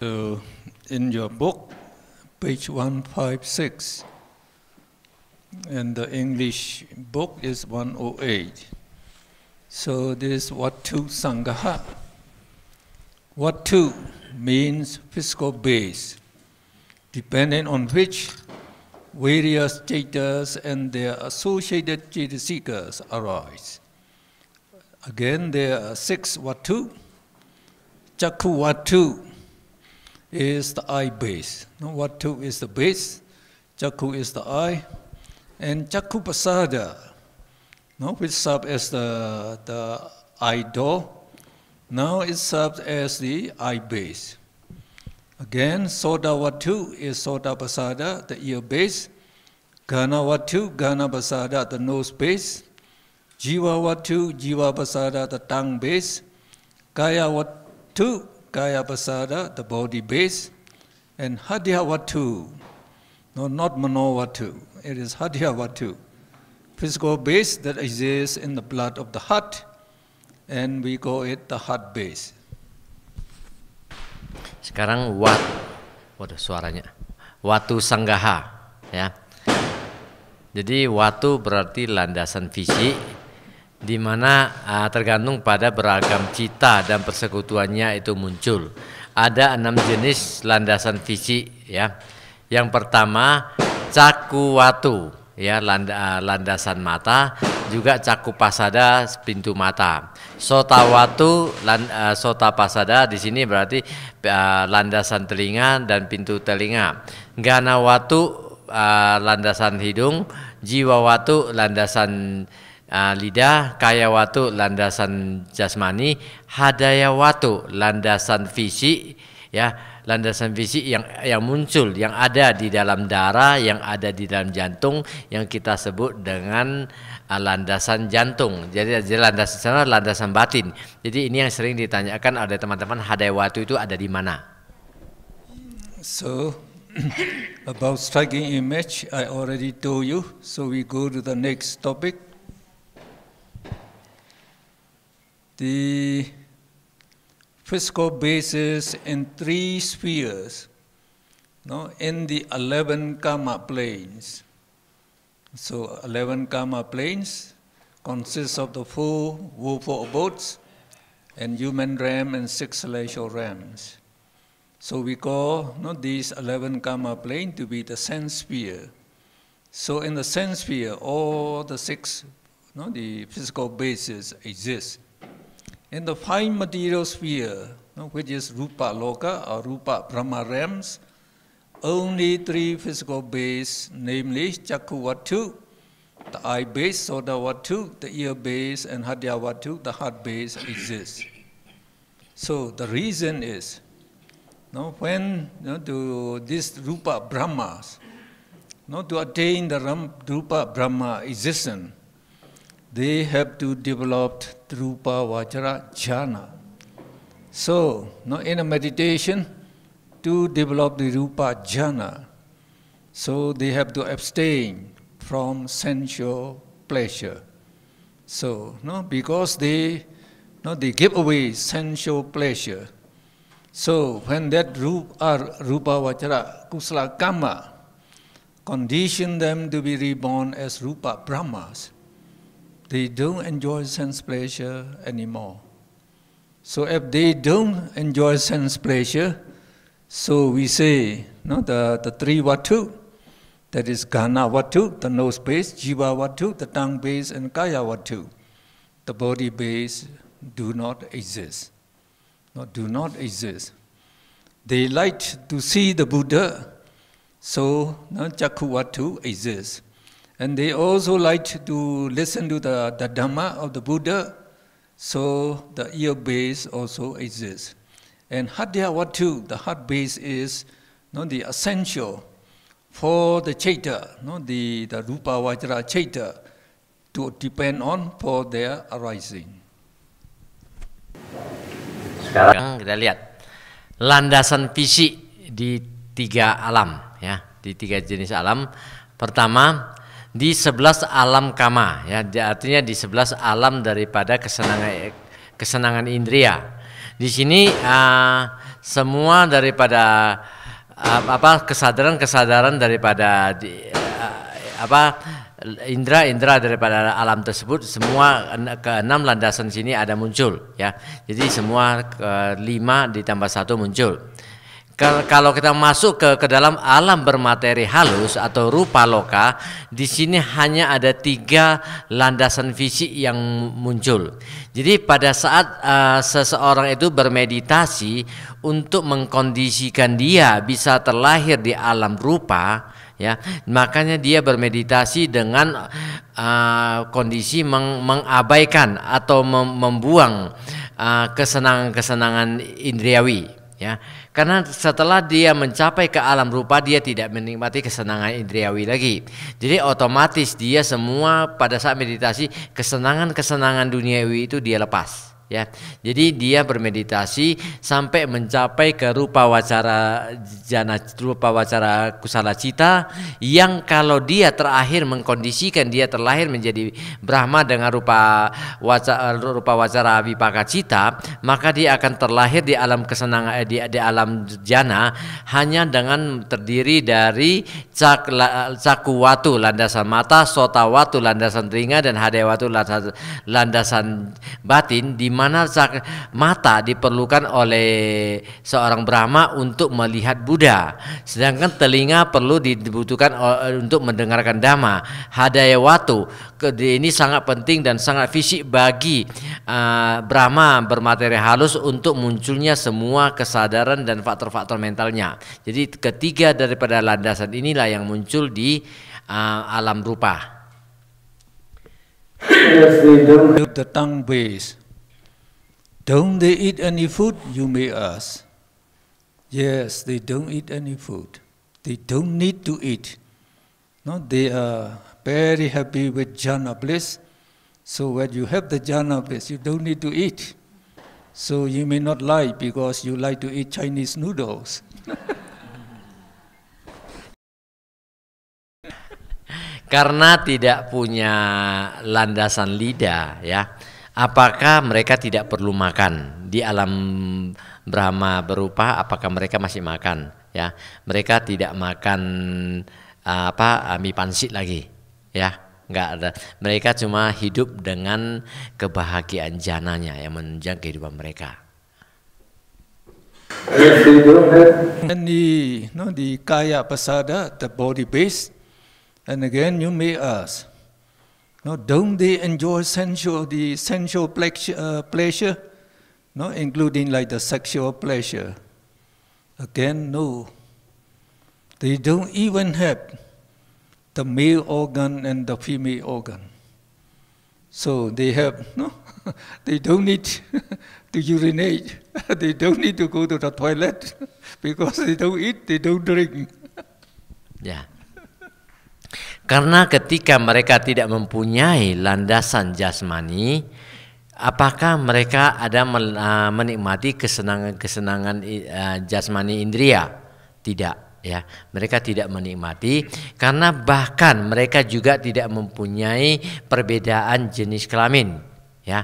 uh, in your book, page 156, and the English book is 108. So this Vatu Sangaha. Vatu means physical base, depending on which various chetas and their associated cheta seekers arise. Again, there are six watu. Chaku watu is the eye base. No, two is the base, Jaku is the eye, and Jaku Pasada, no, which serves as the, the eye door, now it serves as the eye base. Again, Soda two is Soda Pasada, the ear base, Gana two? Gana Pasada, the nose base, Jiva two? Jiva Pasada, the tongue base, Kaya two? Kaya Pasada, the body base, and Hadhya No, not Mano It is Hadhya Physical base that exists in the blood of the heart, and we call it the heart base. Sekarang wat, waduh suaranya, watu sanggaha, ya. Jadi watu berarti landasan fisik, di mana uh, tergantung pada beragam cita dan persekutuannya itu muncul. Ada enam jenis landasan fisik ya. Yang pertama cakuwatu ya landa, ah, landasan mata, juga cakupasada pasada pintu mata. Sotawatu land, uh, ah, sota pasada di sini berarti uh, landasan telinga dan pintu telinga. Ganawatu uh, landasan hidung, jiwa jiwawatu landasan uh, lidah kaya watu landasan jasmani hadaya watu landasan fisik ya landasan fisik yang yang muncul yang ada di dalam darah yang ada di dalam jantung yang kita sebut dengan uh, landasan jantung jadi, jadi landasan sana landasan batin jadi ini yang sering ditanyakan oleh teman-teman hadaya watu itu ada di mana so about striking image I already told you so we go to the next topic the fiscal basis in three spheres no, in the 11 karma planes. So 11 karma planes consists of the four woeful abodes and human realm and six celestial realms. So we call not no, these 11 karma planes to be the sense sphere. So in the sense sphere, all the six, you no, the physical bases exist. In the fine material sphere, which is Rupa Loka or Rupa Brahma realms, only three physical bases, namely Chakku Vatu, the eye base, Soda Vatu, the ear base, and Hadya Vatu, the heart base, exist. So the reason is, no, when you know, to this Rupa Brahmas, no, to attain the Rupa Brahma existence, they have to develop Rupa Vajra Jhana. So, now in a meditation, to develop the Rupa Jhana, so they have to abstain from sensual pleasure. So, no, because they, no, they give away sensual pleasure. So, when that Rupa, uh, Rupa Vajra Kusala Kama condition them to be reborn as Rupa Brahmas, they don't enjoy sense pleasure anymore. So if they don't enjoy sense pleasure, so we say no, the, the three vatu, that is ghana vatu, the nose base, jiva vatu, the tongue base, and kaya vatu, the body base do not exist. No, do not exist. They like to see the Buddha, so no, Jakku Vatu exists. And they also like to listen to the, the Dhamma of the Buddha, so the ear base also exists. And Hadyawatu, the heart base is you know, the essential for the chaita, you know, the, the Rupa Vajra chaita, to depend on for their arising. Sekarang kita lihat landasan fisik di tiga alam ya, di tiga jenis alam. Pertama di sebelas alam kama ya artinya di sebelas alam daripada kesenangan eh, kesenangan indria di sini uh, semua daripada uh, apa kesadaran kesadaran daripada di, uh, apa indra indra daripada alam tersebut semua enam landasan sini ada muncul ya jadi semua ke lima ditambah satu muncul kalau kita masuk ke ke dalam alam bermateri halus atau rupa loka, di sini hanya ada tiga landasan fisik yang muncul. Jadi pada saat uh, seseorang itu bermeditasi untuk mengkondisikan dia bisa terlahir di alam rupa, ya makanya dia bermeditasi dengan uh, kondisi meng mengabaikan atau mem membuang eh, kesenangan-kesenangan indriawi, ya karena setelah dia mencapai ke alam rupa dia tidak menikmati kesenangan indriawi lagi. Jadi otomatis dia semua pada saat meditasi kesenangan-kesenangan duniawi itu dia lepas ya. Jadi dia bermeditasi sampai mencapai ke rupa wacara jana rupa wacara kusala cita yang kalau dia terakhir mengkondisikan dia terlahir menjadi Brahma dengan rupa wacara rupa wacara vipaka cita, maka dia akan terlahir di alam kesenangan eh, di, di alam jana hanya dengan terdiri dari cak, caku watu landasan mata, sota watu landasan telinga dan hadewatu landasan batin di mana mata diperlukan oleh seorang Brahma untuk melihat Buddha, sedangkan telinga perlu dibutuhkan eh, untuk mendengarkan Dhamma. Hadaya watu ini sangat penting dan sangat fisik bagi uh, Brahma bermateri halus untuk munculnya semua kesadaran dan faktor-faktor mentalnya. Jadi ketiga daripada landasan inilah yang muncul di uh, alam rupa. Yes, the tongue base. Don't they eat any food, you may ask. Yes, they don't eat any food. They don't need to eat. No, they are very happy with jhana bliss. So when you have the jhana bliss, you don't need to eat. So you may not lie because you like to eat Chinese noodles. Karena tidak punya landasan lidah ya. apakah mereka tidak perlu makan di alam Brahma berupa apakah mereka masih makan ya mereka tidak makan ah, apa ah, mie pansit lagi ya nggak ada mereka cuma hidup dengan kebahagiaan jananya yang menunjang kehidupan mereka and the no the kaya pasada the body base and again you may ask No, don't they enjoy sensual, the sensual pleasure, uh, pleasure? No, including like the sexual pleasure. Again, no. They don't even have the male organ and the female organ. So they have, no, they don't need to urinate. they don't need to go to the toilet because they don't eat, they don't drink. yeah. Karena ketika mereka tidak mempunyai landasan jasmani, apakah mereka ada ah, menikmati kesenangan-kesenangan ah, jasmani indria? Tidak, ya. Mereka tidak menikmati karena bahkan mereka juga tidak mempunyai perbedaan jenis kelamin, ya.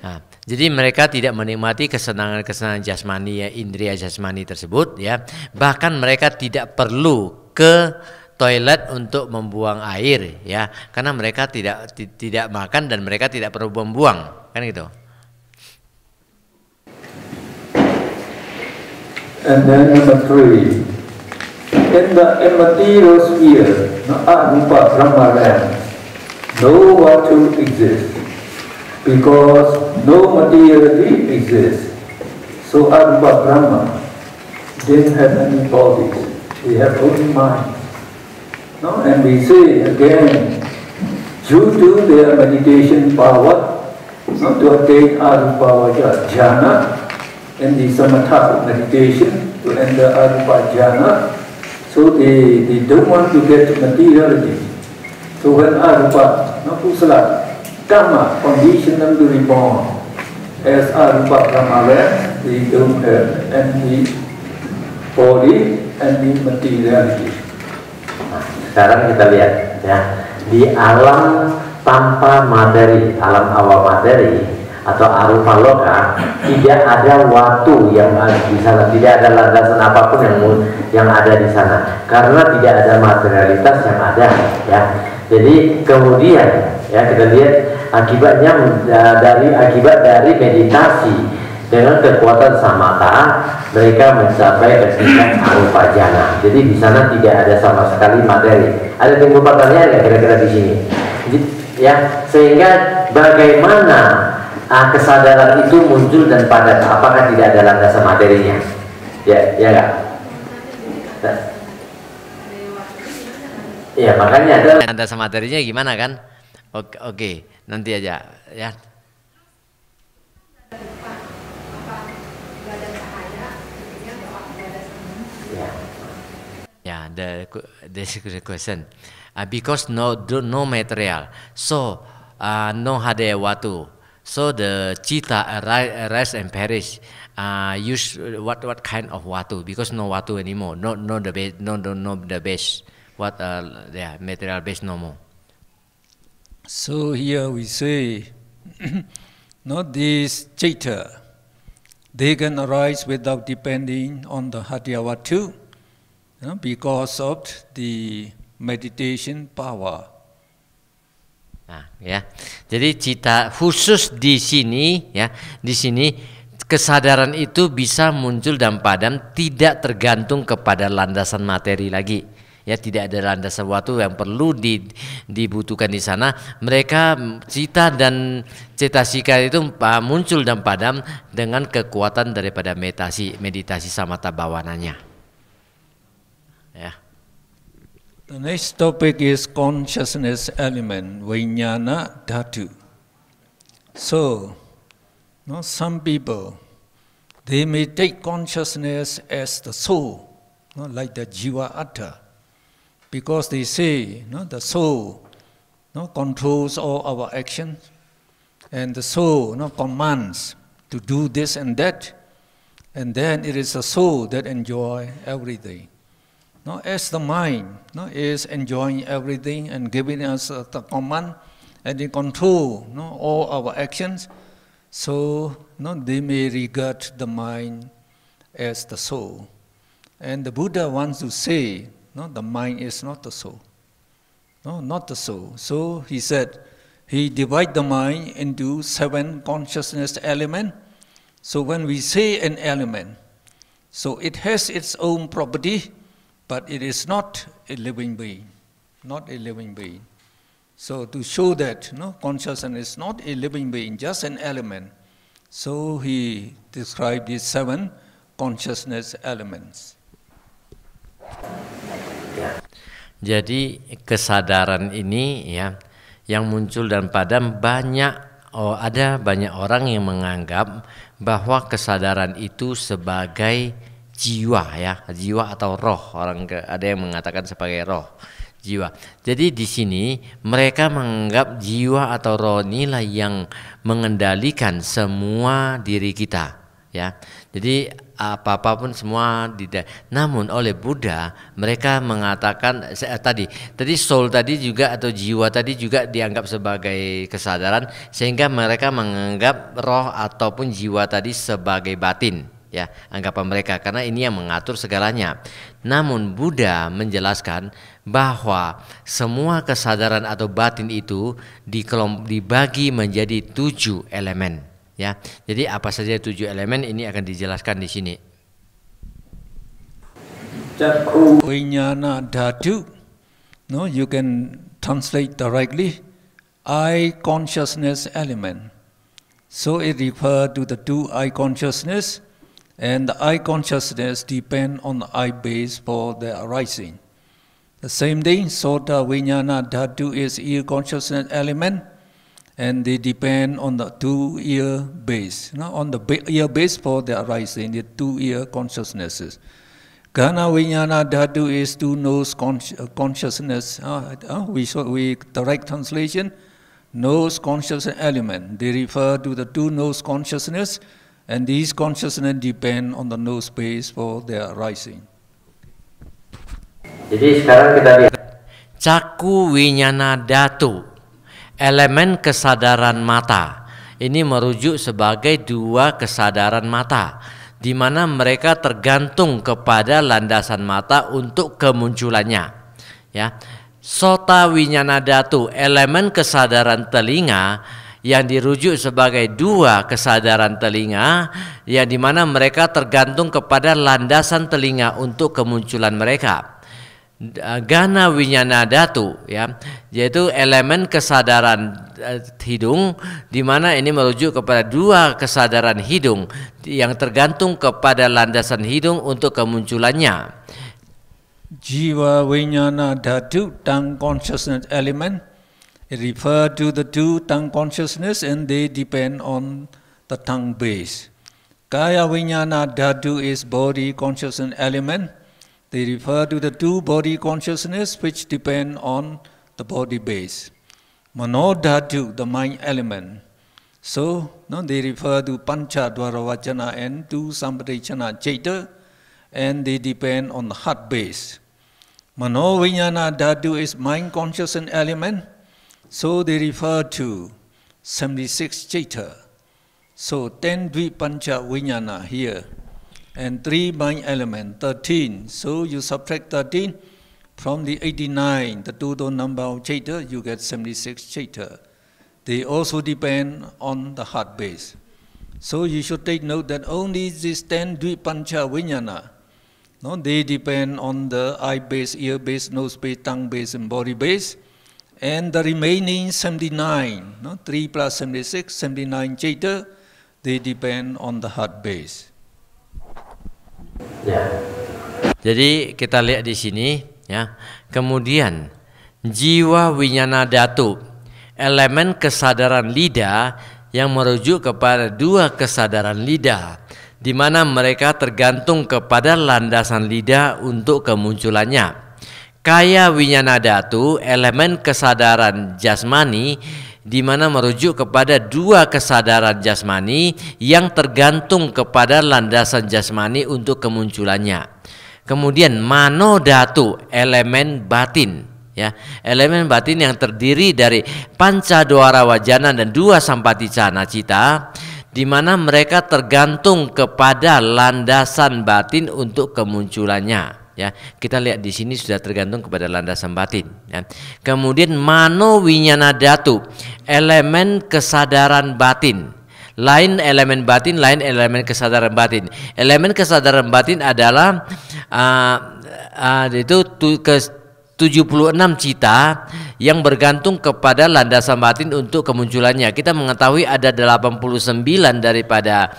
Nah, jadi mereka tidak menikmati kesenangan-kesenangan jasmani ya indria jasmani tersebut ya. Bahkan mereka tidak perlu ke toilet untuk membuang air ya karena mereka tidak tidak makan dan mereka tidak perlu membuang kan gitu and then number three in the immaterial sphere no arupa brahma land no virtue exists because no materiality exists so arupa brahma didn't have any bodies he have only mind No? And we say again, due to their meditation power, no? to attain Arupa Jhana and the Samatha meditation, to enter Arupa Jhana, so they, they don't want to get materiality. So when Arupa, no Kusala, Dhamma, condition them to reborn as Arupa Brahmavan, they don't have any body, any materiality. Sekarang kita lihat ya di alam tanpa materi, alam awal materi atau arupa loka tidak ada waktu yang ada di sana, tidak ada landasan apapun yang yang ada di sana karena tidak ada materialitas yang ada ya. Jadi kemudian ya kita lihat akibatnya eh, dari akibat dari meditasi dengan kekuatan samata mereka mencapai hakikat arupa jana. Jadi di sana tidak ada sama sekali materi. Ada timbul pertanyaan nggak kira-kira di sini? Ya, sehingga bagaimana ah, kesadaran itu muncul dan padat? Apakah tidak ada landasan materinya? Ya, ya enggak? Ya makanya ada landasan materinya gimana kan? Oke, oke, nanti aja ya. Yeah, the this is a question. Uh, because no no material, so uh, no hade watu. So the cheetah arise and perish. Uh, use what what kind of watu? Because no watu anymore. No no the base. No no no the base. What uh, yeah material base no more. So here we say, not this cheetah. They can arise without depending on the hadya watu because of the meditation power. Nah, ya. Jadi cita khusus di sini ya, di sini kesadaran itu bisa muncul dan padam tidak tergantung kepada landasan materi lagi. Ya tidak ada landasan waktu yang perlu di, dibutuhkan di sana. Mereka cita dan cetasika itu muncul dan padam dengan kekuatan daripada meditasi, meditasi samata bawananya. The next topic is consciousness element, vijnana dhatu. So, you know, some people, they may take consciousness as the soul, you know, like the jiva atta, because they say you know, the soul controls all our actions, and the soul commands to do this and that, and then it is the soul that enjoys everything. No, as the mind no, is enjoying everything and giving us uh, the command and the control no, all our actions, so no, they may regard the mind as the soul. And the Buddha wants to say, no, the mind is not the soul. No, not the soul. So he said, he divided the mind into seven consciousness elements. So when we say an element, so it has its own property, but it is not a living being, not a living being. So to show that you know, consciousness is not a living being, just an element, so he described these seven consciousness elements. Jadi kesadaran ini ya yang muncul dan padam banyak oh ada banyak orang yang menganggap bahwa kesadaran itu sebagai jiwa ya, jiwa atau roh orang ke, ada yang mengatakan sebagai roh jiwa. Jadi di sini mereka menganggap jiwa atau roh inilah yang mengendalikan semua diri kita ya. Jadi apa apapun semua tidak. Namun oleh Buddha mereka mengatakan eh, tadi tadi soul tadi juga atau jiwa tadi juga dianggap sebagai kesadaran sehingga mereka menganggap roh ataupun jiwa tadi sebagai batin ya anggapan mereka karena ini yang mengatur segalanya. Namun Buddha menjelaskan bahwa semua kesadaran atau batin itu dikelom, dibagi menjadi tujuh elemen ya. Jadi apa saja tujuh elemen ini akan dijelaskan di sini. Winyana dhatu. No, you can translate directly. I consciousness element. So it refer to the two eye consciousness and the I consciousness depend on the I base for the arising. The same thing, Sota Vijnana Dhatu is ear consciousness element, and they depend on the two ear base, you know, on the ba ear base for the arising, the two ear consciousnesses. Ghana Vijnana Dhatu is two nose con uh, consciousness. Uh, uh, we, saw, we direct translation, nose consciousness element. They refer to the two nose consciousness And these consciousness depend on the no space for their rising. Jadi sekarang kita lihat Caku Winyana Datu elemen kesadaran mata ini merujuk sebagai dua kesadaran mata di mana mereka tergantung kepada landasan mata untuk kemunculannya ya sota winyana datu elemen kesadaran telinga yang dirujuk sebagai dua kesadaran telinga yang dimana mereka tergantung kepada landasan telinga untuk kemunculan mereka eh, gana winyana datu ya yaitu elemen kesadaran eh, hidung di mana ini merujuk kepada dua kesadaran hidung yang tergantung kepada landasan hidung untuk kemunculannya jiwa winyana datu dan consciousness element refer to the two tongue consciousness and they depend on the tongue base. Kaya Vijnana Dhatu is body consciousness element. They refer to the two body consciousness which depend on the body base. Mano Dhatu, the mind element. So no, they refer to Pancha Dwaravachana and to Samparichana Chaita and they depend on the heart base. Mano Vijnana Dhatu is mind consciousness element. So they refer to 76 Chaita. So 10 dvi pancha Vijnana here and 3 mind element, 13. So you subtract 13 from the 89, the total number of Chaita, you get 76 Chaita. They also depend on the heart base. So you should take note that only these 10 dvi pancha Vijnana, no, they depend on the eye base, ear base, nose base, tongue base, and body base. and the remaining 79, no? 3 plus 76, 79 jeta, they depend on the heart base. Yeah. Jadi kita lihat di sini ya. Kemudian jiwa winyana datu, elemen kesadaran lidah yang merujuk kepada dua kesadaran lidah di mana mereka tergantung kepada landasan lidah untuk kemunculannya. Kaya Winyana Datu, elemen kesadaran jasmani di mana merujuk kepada dua kesadaran jasmani yang tergantung kepada landasan jasmani untuk kemunculannya. Kemudian mano datu, elemen batin ya elemen batin yang terdiri dari panca doara wajana dan dua sampati cana cita di mana mereka tergantung kepada landasan batin untuk kemunculannya ya kita lihat di sini sudah tergantung kepada landasan batin ya. kemudian mano winyana datu elemen kesadaran batin lain elemen batin lain elemen kesadaran batin elemen kesadaran batin adalah uh, uh, itu tu, kes, 76 cita yang bergantung kepada landasan batin untuk kemunculannya. Kita mengetahui ada 89 daripada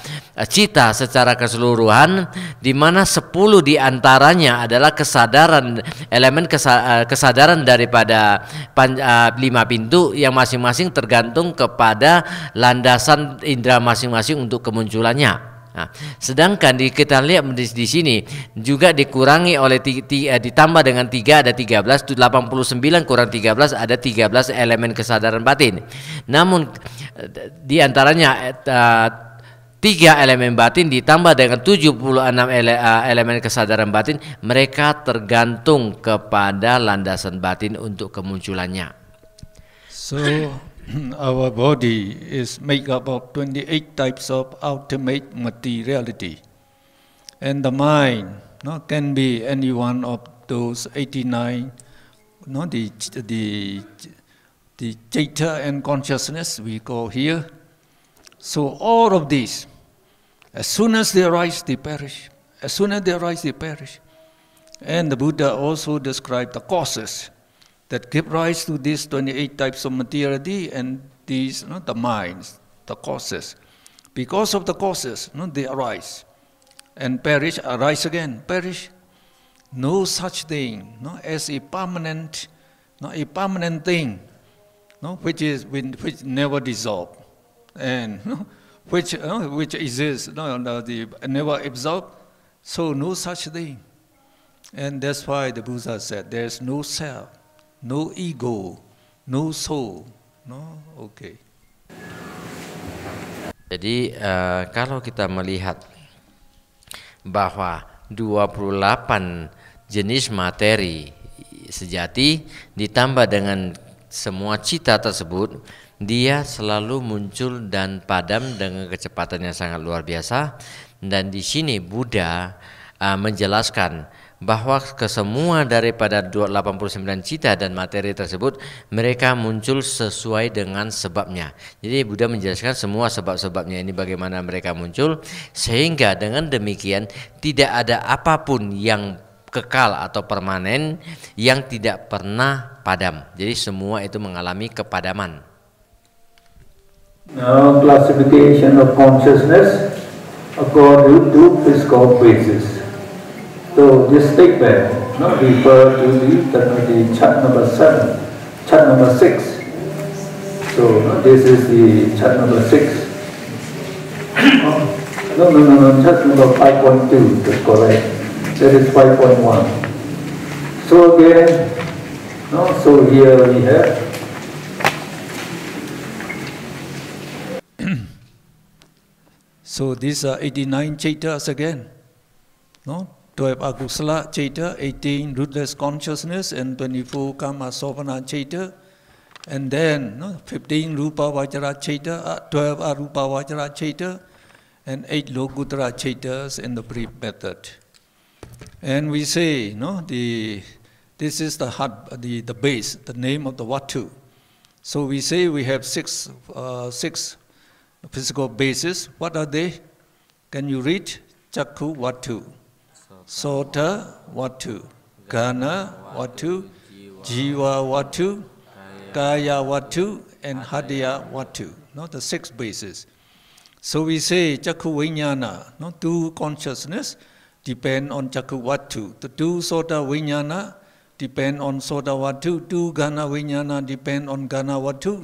cita secara keseluruhan di mana 10 diantaranya adalah kesadaran elemen eh, kesadaran daripada 5 eh, lima pintu yang masing-masing tergantung kepada landasan indera masing-masing untuk kemunculannya. Nah, sedangkan di, kita lihat di, di sini juga dikurangi oleh t, eh, ditambah dengan 3 ada 13 89 kurang 13 ada 13 elemen kesadaran batin. Namun eh, di antaranya eh, tiga elemen batin ditambah dengan 76 ele, elemen kesadaran batin mereka tergantung kepada landasan batin untuk kemunculannya. So our body is made up of 28 types of ultimate materiality. And the mind no, can be any one of those 89, no, the, the, the jeta and consciousness we call here. So all of these, as soon as they arise, they perish. As soon as they arise, they perish. And the Buddha also described the causes that give rise to these 28 types of materiality and these, you know, the minds, the causes. Because of the causes, you know, they arise and perish, arise again, perish. No such thing no, as a permanent, no, a permanent thing, no, which, is, which never dissolve and you know, which, you know, which exists, you no, uh, the, never absorb. So no such thing. And that's why the Buddha said there is no self no ego, no soul. No, oke. Okay. Jadi uh, kalau kita melihat bahwa 28 jenis materi sejati ditambah dengan semua cita tersebut dia selalu muncul dan padam dengan kecepatan yang sangat luar biasa dan di sini Buddha uh, menjelaskan bahwa kesemua daripada 89 cita dan materi tersebut mereka muncul sesuai dengan sebabnya. Jadi Buddha menjelaskan semua sebab-sebabnya ini bagaimana mereka muncul sehingga dengan demikian tidak ada apapun yang kekal atau permanen yang tidak pernah padam. Jadi semua itu mengalami kepadaman. Now classification of consciousness according to physical basis. So this statement no, refer to the Tanmati chat number 7, chat number 6. So this is the chat number 6. no, no, no, no, chat number 5.2 is correct. That is 5.1. So again, no, so here we have So these are 89 cheetahs again. No? 12 Agusala Chaita, 18 Rootless Consciousness, and 24 Kama Sovana Chaita. And then no, 15 Rupa Vajra Chaita, uh, 12 Arupa Vajra Chaita, and 8 Lokutra Chaitas in the brief method. And we say, no, the, this is the, heart, the, the base, the name of the Vatu. So we say we have six, uh, six physical bases. What are they? Can you read? Chakku Vatu. Sota Watu, Gana Watu, Jiva Watu, Kaya Watu, and Hadya Watu. No, the six bases. So we say Chakku Vijnana, no, two consciousness depend on Chakku Watu. The two Sota Vijnana depend on Sota Watu, two Gana Vijnana depend on Gana watu.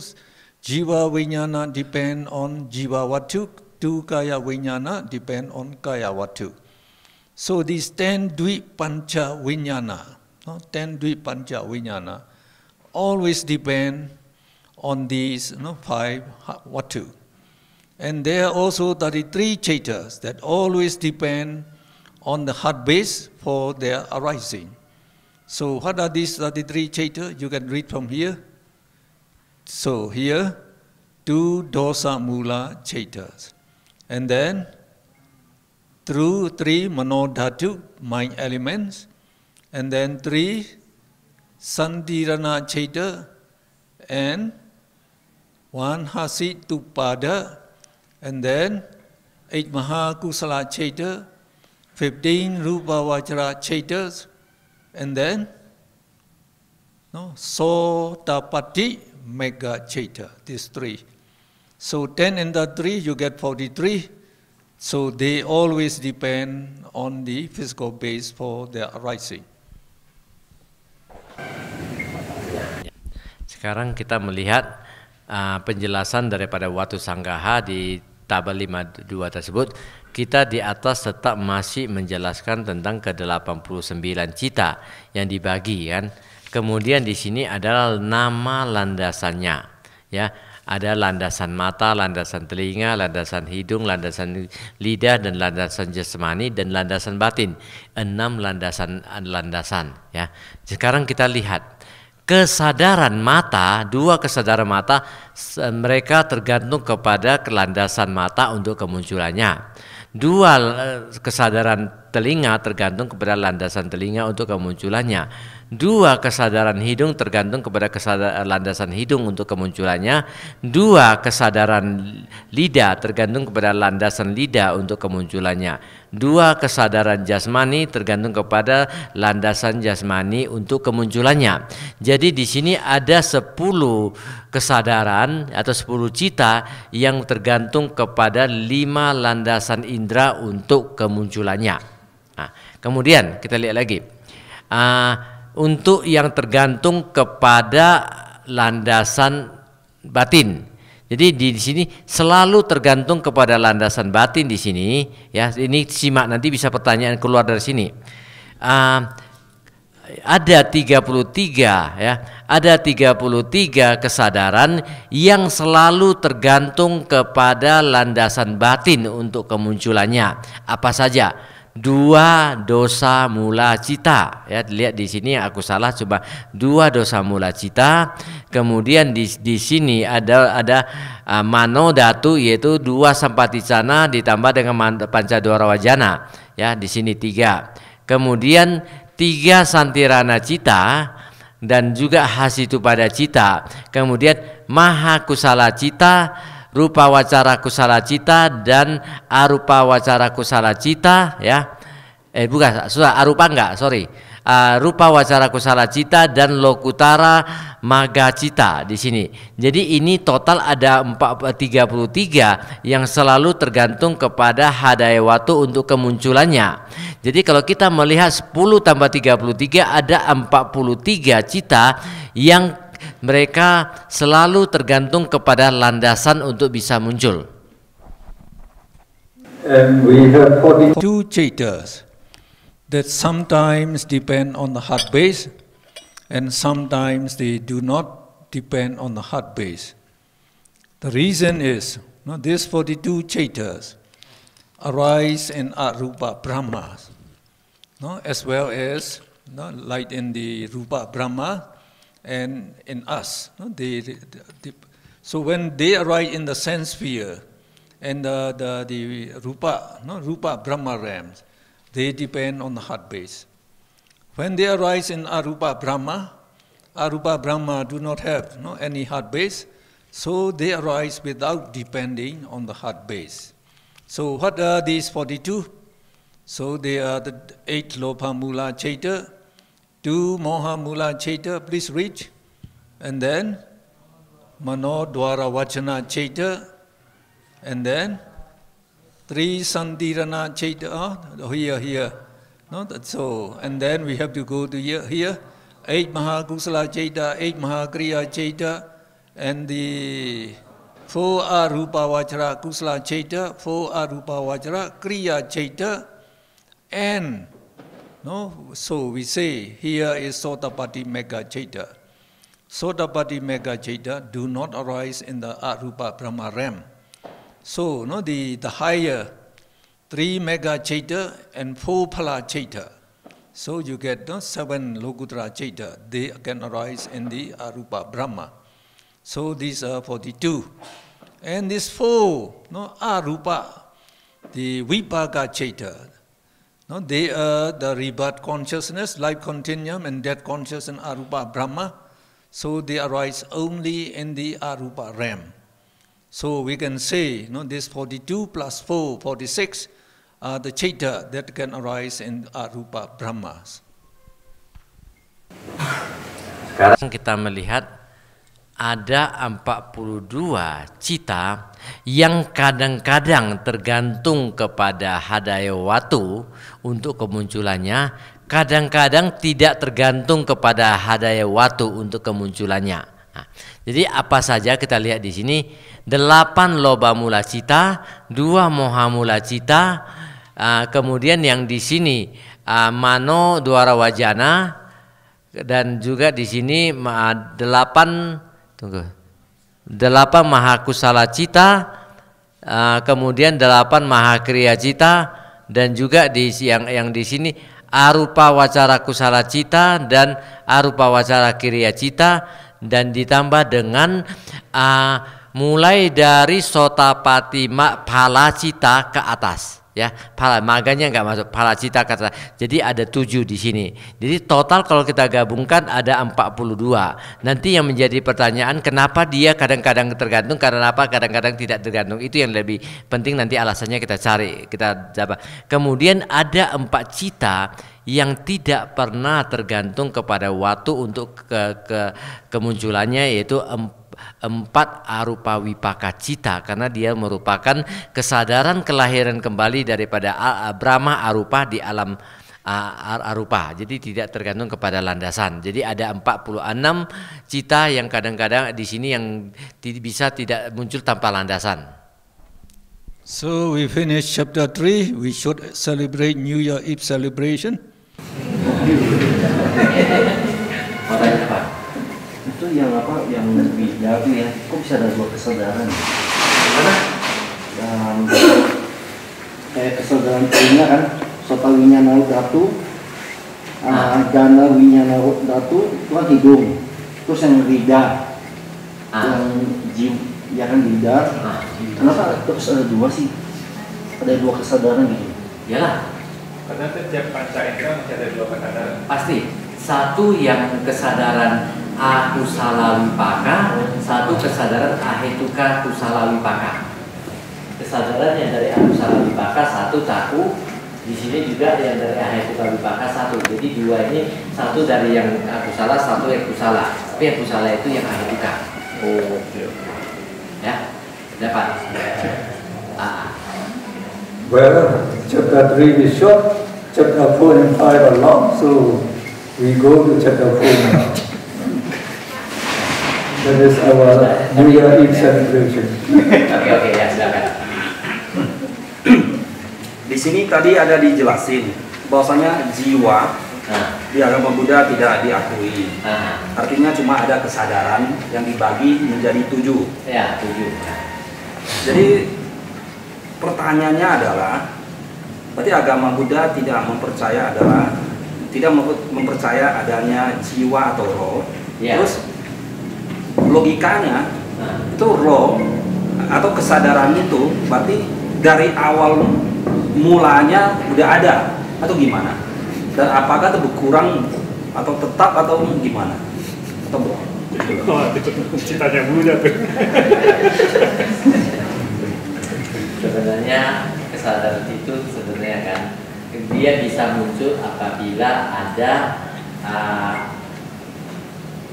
Jiva Vijnana depend on Jiva Watu, two Kaya Vijnana depend on Kaya Watu. So these ten dwi pancha vinyana, no, ten dwi pancha vinyana, always depend on these five vatu. And there are also 33 chaitas that always depend on the heart base for their arising. So what are these 33 chaitas? You can read from here. So here, two dosa mula chaitas. And then through three monodhatu, mind elements, and then three sandhirana chaita, and one tupada, and then eight mahakusala chaita, 15 rupa vajra chetas, and then no, sotapati mega chaita. these three. So 10 and the 3, you get 43. So they always depend on the physical base for their rising. Sekarang kita melihat uh, penjelasan daripada Watu Sanggaha di tabel 52 tersebut. Kita di atas tetap masih menjelaskan tentang ke-89 cita yang dibagi kan. Kemudian di sini adalah nama landasannya ya ada landasan mata, landasan telinga, landasan hidung, landasan lidah dan landasan jasmani dan landasan batin. Enam landasan landasan ya. Sekarang kita lihat kesadaran mata, dua kesadaran mata mereka tergantung kepada kelandasan mata untuk kemunculannya. Dua eh, kesadaran telinga tergantung kepada landasan telinga untuk kemunculannya. Dua, kesadaran hidung tergantung kepada kesadaran landasan hidung untuk kemunculannya. Dua, kesadaran lidah tergantung kepada landasan lidah untuk kemunculannya. Dua, kesadaran jasmani tergantung kepada landasan jasmani untuk kemunculannya. Jadi di sini ada sepuluh kesadaran atau sepuluh cita yang tergantung kepada lima landasan indera untuk kemunculannya. Nah, kemudian kita lihat lagi uh, untuk yang tergantung kepada landasan batin. Jadi di, sini selalu tergantung kepada landasan batin di sini ya. Ini simak nanti bisa pertanyaan keluar dari sini. Uh, ada 33 ya, ada 33 kesadaran yang selalu tergantung kepada landasan batin untuk kemunculannya. Apa saja? dua dosa mula cita ya lihat di sini aku salah coba dua dosa mula cita kemudian di, di sini ada ada uh, mano datu yaitu dua sampaticana ditambah dengan panca dua wajana ya di sini tiga kemudian tiga santirana cita dan juga hasitu pada cita kemudian maha kusala cita rupa wacara kusala cita dan arupa wacara kusala cita ya eh bukan sudah arupa enggak sorry uh, rupa wacara kusala cita dan lokutara maga cita di sini jadi ini total ada 433 yang selalu tergantung kepada hadaya waktu untuk kemunculannya jadi kalau kita melihat 10 tambah 33 ada 43 cita yang mereka selalu tergantung kepada landasan untuk bisa muncul. And we have two chaitas that sometimes depend on the heart base and sometimes they do not depend on the heart base. The reason is no, these 42 chaitas arise in Arupa Brahma, no, as well as no, light in the Rupa Brahma and in us. No? They, they, they, so when they arrive in the sense sphere, and the, the, the rupa, no, rupa brahma realms, they depend on the heart base. When they arise in arupa brahma, arupa brahma do not have no, any heart base, so they arise without depending on the heart base. So what are these 42? So they are the eight lopa mula chaita, Two Moha Mula Chaita, please reach. And then Mano Dwara Vachana Chaita. And then Tri Sandirana Chaita. Oh, here, here. No, that's so. And then we have to go to here. here. Eight kusala Chaita, eight maha kriya Chaita, and the four Arupa vachara Kusala Chaita, four Arupa vachara Kriya Chaita, and no? So we say here is Sotapati Mega Chaita. Sotapati Mega Chaita do not arise in the Arupa Brahma realm. So no, the, the higher three Mega Chaita and four Phala Chaita. So you get no, seven logudra Chaita. They can arise in the Arupa Brahma. So these are 42. And these four, no, Arupa, the Vipaka Chaita, no, they are uh, the rebirth consciousness, life continuum, and death consciousness and arupa brahma. So they arise only in the arupa realm. So we can say, you know, this 42 plus 4, 46 are the chaita that can arise in arupa brahmas. Sekarang kita melihat ada 42 cita yang kadang-kadang tergantung kepada hadaya watu untuk kemunculannya, kadang-kadang tidak tergantung kepada hadaya watu untuk kemunculannya. Nah, jadi apa saja kita lihat di sini, 8 loba mula cita, 2 moha mula cita, ah, kemudian yang di sini ah, mano duara wajana dan juga di sini 8 ah, Tunggu. Delapan maha kusala cita, eh, kemudian delapan maha kriya cita dan juga di yang yang di sini arupa wacara kusala cita dan arupa wacara kriya cita dan ditambah dengan uh, mulai dari sotapati pala cita ke atas ya pala maganya nggak masuk pala cita kata jadi ada tujuh di sini jadi total kalau kita gabungkan ada 42 nanti yang menjadi pertanyaan kenapa dia kadang-kadang tergantung karena apa kadang-kadang tidak tergantung itu yang lebih penting nanti alasannya kita cari kita dapat kemudian ada empat cita yang tidak pernah tergantung kepada waktu untuk ke, ke kemunculannya yaitu empat empat arupa wipaka cita karena dia merupakan kesadaran kelahiran kembali daripada Brahma arupa di alam arupa. Jadi tidak tergantung kepada landasan. Jadi ada 46 cita yang kadang-kadang di sini yang bisa tidak muncul tanpa landasan. So we finish chapter 3. We should celebrate New Year Eve celebration. Itu yang apa yang Dagu ya, kok bisa ada dua kesadaran? Ya? Mana? Dan ya, kayak kesadaran telinga kan, sota winyana datu, ah. dana winyana datu, itu kan hidung. Terus yang lidah, ah. yang jiwa, ya kan lidah. Ah. Kenapa terus ada dua sih? Ada dua kesadaran gitu? lah Karena setiap panca indera ada dua kesadaran. Pasti. Satu yang kesadaran Aku salah lupaka satu kesadaran ahetuka salah lupaka Kesadaran yang dari aku salah lupaka satu taku, di sini juga yang dari ahetuka lupaka satu. Jadi dua ini satu dari yang aku salah satu yang salah Tapi yang salah itu yang ahetuka. Oh, okay. ya dapat. Ah. Well, chapter three is short, chapter four and five are long, so we go to chapter four now. Uh, oke oke ya silakan. Di sini tadi ada dijelasin bahwasanya jiwa ah. di agama Buddha tidak diakui. Ah. Artinya cuma ada kesadaran yang dibagi menjadi tujuh. Ya tujuh. Ya. Jadi pertanyaannya adalah berarti agama Buddha tidak mempercaya adalah tidak mempercaya adanya jiwa atau roh. Ya. Terus logikanya itu roh atau kesadaran itu berarti dari awal mulanya udah ada atau gimana? Dan apakah itu berkurang atau tetap atau gimana? Atau berapa? Oh, ceritanya dulu ya. sebenarnya kesadaran itu sebenarnya kan dia bisa muncul apabila ada ah,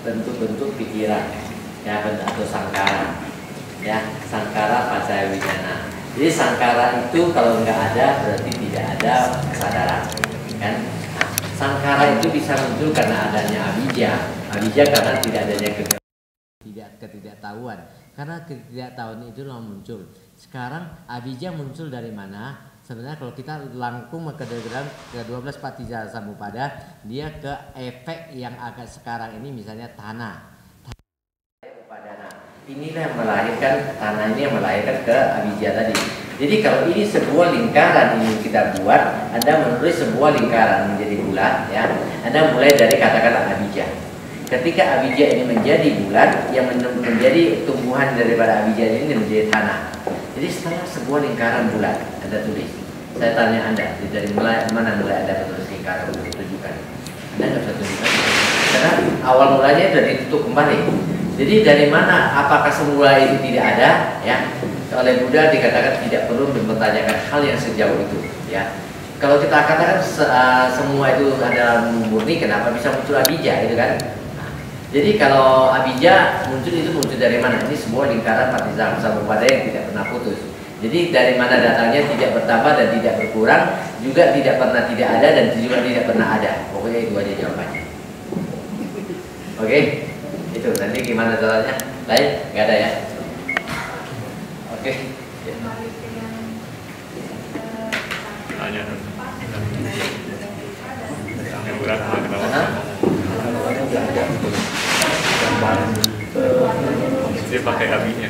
bentuk-bentuk uh, -bentuk pikiran ya benda atau sangkara ya sangkara pasca wijana jadi sangkara itu kalau nggak ada berarti tidak ada kesadaran kan nah, sangkara itu bisa muncul karena adanya abija abija karena tidak adanya tidak ketidaktahuan karena ketidaktahuan itu muncul sekarang abija muncul dari mana sebenarnya kalau kita langkung ke dalam ke 12 patija samupada dia ke efek yang agak sekarang ini misalnya tanah inilah yang melahirkan tanah ini yang melahirkan ke abijah tadi jadi kalau ini sebuah lingkaran ini kita buat anda menulis sebuah lingkaran menjadi bulat ya anda mulai dari kata-kata abijah ketika abijah ini menjadi bulat yang menjadi tumbuhan daripada abijah ini menjadi tanah jadi setelah sebuah lingkaran bulat anda tulis saya tanya anda dari mulai mana mulai anda menulis lingkaran untuk tunjukkan anda nggak bisa tunjukkan karena awal mulanya sudah ditutup kembali jadi dari mana apakah semua itu tidak ada ya? Oleh Buddha dikatakan tidak perlu mempertanyakan hal yang sejauh itu ya. Kalau kita katakan se eh, semua itu adalah murni, kenapa bisa muncul abija itu kan? jadi kalau abija muncul itu muncul dari mana? Ini semua lingkaran partizan pada yang tidak pernah putus. Jadi dari mana datangnya tidak bertambah dan tidak berkurang, juga tidak pernah tidak ada dan juga tidak pernah ada. Pokoknya itu aja jawabannya. Oke. Okay? gitu nanti gimana caranya lain nggak ada ya oke okay. Dia pakai abinya.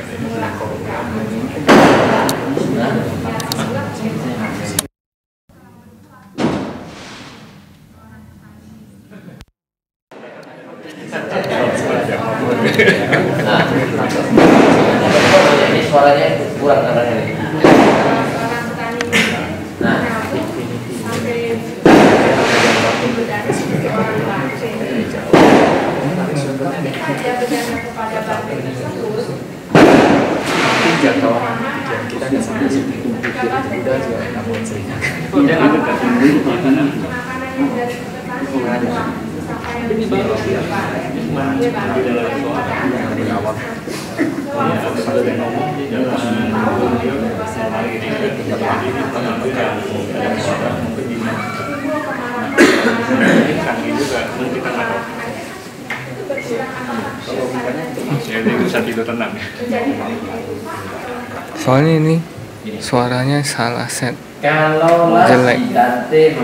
soalnya ini iya. suaranya salah set kalau jelek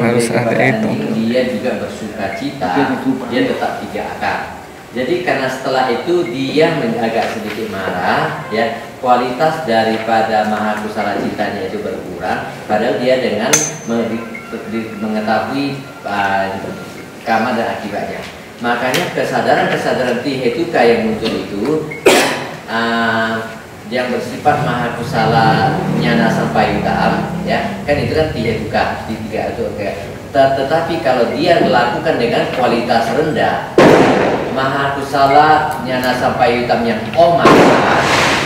harus ada itu dia juga bersuka cita dia tetap tidak akar jadi karena setelah itu dia agak sedikit marah ya kualitas daripada maha kusala cintanya itu berkurang padahal dia dengan mengetahui uh, karma dan akibatnya makanya kesadaran kesadaran tihe itu kayak muncul itu uh, yang bersifat maha kusala nyana sampai hitam ya kan itu kan buka duka tiga itu oke. tetapi kalau dia melakukan dengan kualitas rendah maha kusala nyana sampai hitam yang omah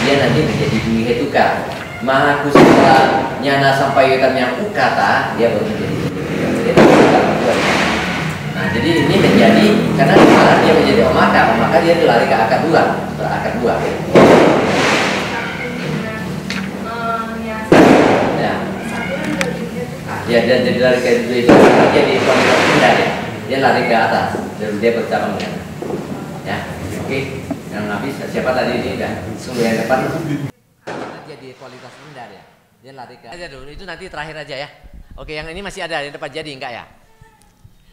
dia nanti menjadi duhe duka maha kusala nyana sampai hitam yang ukata dia baru menjadi Nah, jadi ini menjadi karena sekarang dia menjadi omaka, maka dia lari ke akar dua, ke akar dua. dia ya, dia jadi lari ke itu dia di pondok ya dia lari ke atas dan dia bercakap dengan ya. ya oke okay. yang nabi siapa tadi ini dah sungguh yang depan jadi kualitas rendah ya dia lari ke aja dulu itu nanti terakhir aja ya oke yang ini masih ada yang depan jadi enggak ya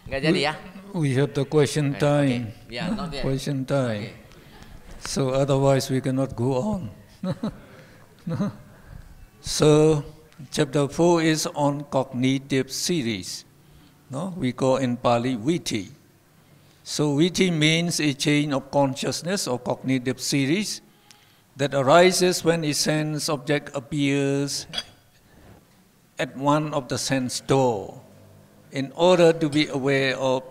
enggak jadi ya we have the question time okay. yeah, not yet. question time okay. so otherwise we cannot go on so Chapter 4 is on cognitive series. No? We call in Pali Viti. So Viti means a chain of consciousness or cognitive series that arises when a sense object appears at one of the sense door in order to be aware of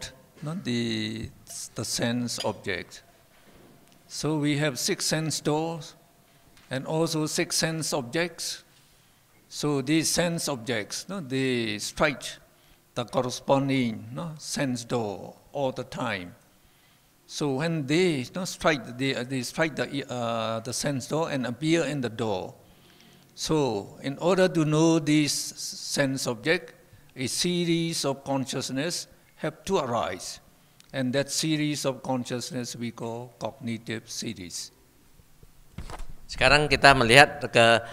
no, the, the sense object. So we have six sense doors and also six sense objects so these sense objects, no, they strike the corresponding no, sense door all the time. So when they no, strike, they, uh, they strike the, uh, the sense door and appear in the door. So in order to know this sense object, a series of consciousness have to arise. And that series of consciousness we call cognitive series. Sekarang kita melihat ke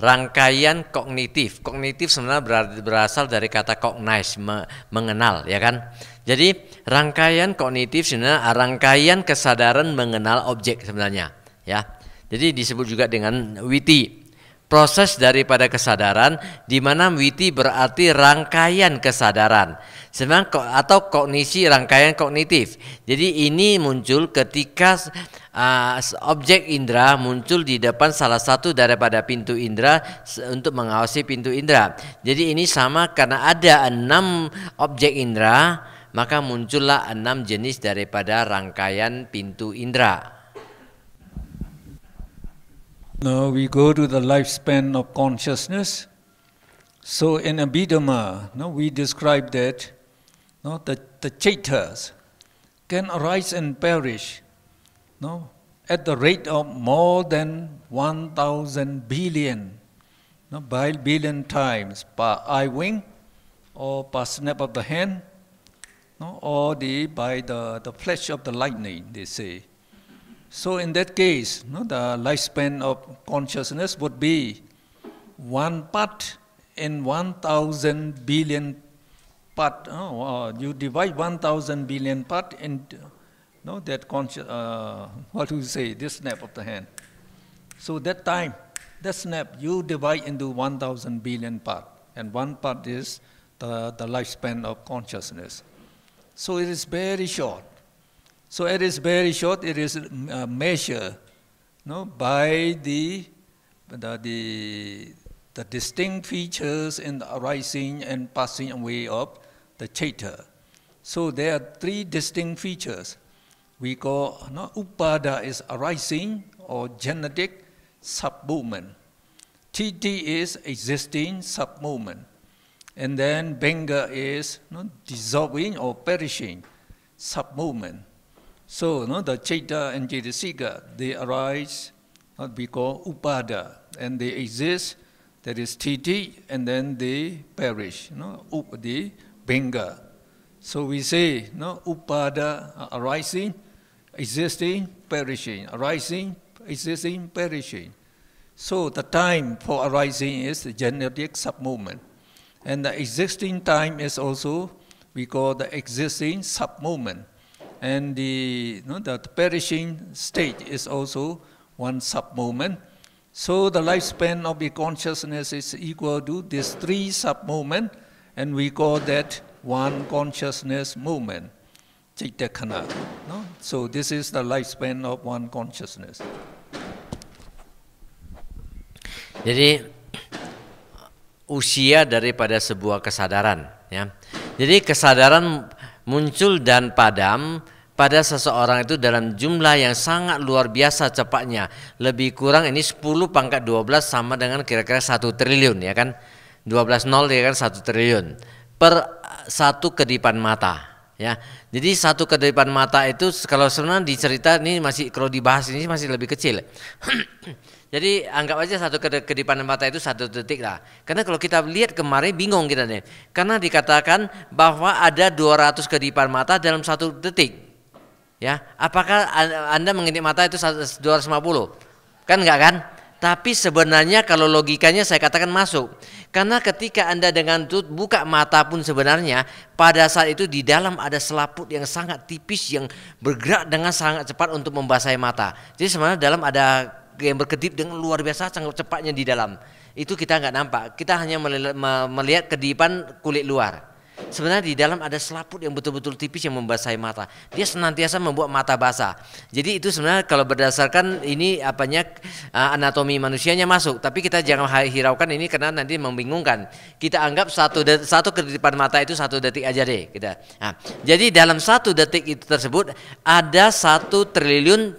rangkaian kognitif. Kognitif sebenarnya berasal dari kata cognize, me mengenal, ya kan? Jadi rangkaian kognitif sebenarnya ah, rangkaian kesadaran mengenal objek sebenarnya, ya. Jadi disebut juga dengan witi. Proses daripada kesadaran di mana witi berarti rangkaian kesadaran. Sebenarnya atau kognisi rangkaian kognitif. Jadi ini muncul ketika uh, objek indera muncul di depan salah satu daripada pintu indera untuk mengawasi pintu indera. Jadi ini sama karena ada enam objek indera, maka muncullah enam jenis daripada rangkaian pintu indera. Now we go to the lifespan of consciousness. So in Abhidhamma, no, we describe that no, the, the chaitas can arise and perish no, at the rate of more than 1,000 billion, no, by billion times per eye wing or per snap of the hand, no, or the, by the, the flash of the lightning, they say. So in that case, no, the lifespan of consciousness would be one part in 1,000 billion part. Oh, you divide 1,000 billion part into no, that conscious, uh, what do you say, this snap of the hand. So that time, that snap, you divide into 1,000 billion parts, and one part is the, the lifespan of consciousness. So it is very short. So it is very short, it is uh, measured no, by the, the, the, the distinct features in the arising and passing away of the chaita. So there are three distinct features we call no, upada is arising or genetic submovement. TT is existing submovement. And then Benga is no, dissolving or perishing submovement. So no, the Chaita and Jaitasika, they arise what we call upada, and they exist, that is TT, and then they perish, No up, the Benga. So we say, no, upada arising, existing, perishing, arising, existing, perishing. So the time for arising is the sub-movement. And the existing time is also, we call the existing sub-movement. And the, you know, the perishing state is also one submoment. So the lifespan of the consciousness is equal to these three submovements, and we call that one consciousness movement. Chaitanya. No? So this is the lifespan of one consciousness. Jadi usia daripada sebuah kesadaran ya. Jadi kesadaran muncul dan padam pada seseorang itu dalam jumlah yang sangat luar biasa cepatnya. Lebih kurang ini 10 pangkat 12 sama dengan kira-kira 1 triliun ya kan. 12 nol ya kan 1 triliun per satu kedipan mata ya jadi satu kedipan mata itu kalau sebenarnya dicerita ini masih kalau dibahas ini masih lebih kecil jadi anggap aja satu kedipan mata itu satu detik lah karena kalau kita lihat kemarin bingung kita nih karena dikatakan bahwa ada 200 kedipan mata dalam satu detik ya apakah anda mengintip mata itu 250 kan enggak kan tapi sebenarnya kalau logikanya saya katakan masuk. Karena ketika Anda dengan tut buka mata pun sebenarnya pada saat itu di dalam ada selaput yang sangat tipis yang bergerak dengan sangat cepat untuk membasahi mata. Jadi sebenarnya dalam ada yang berkedip dengan luar biasa sangat cepatnya di dalam. Itu kita nggak nampak. Kita hanya melihat kedipan kulit luar. Sebenarnya di dalam ada selaput yang betul-betul tipis yang membasahi mata. Dia senantiasa membuat mata basah. Jadi itu sebenarnya kalau berdasarkan ini apanya eh, anatomi manusianya masuk. Tapi kita jangan hiraukan ini karena nanti membingungkan. Kita anggap satu detik, satu kedipan mata itu satu detik aja deh. Kita. Nah, jadi dalam satu detik itu tersebut ada satu triliun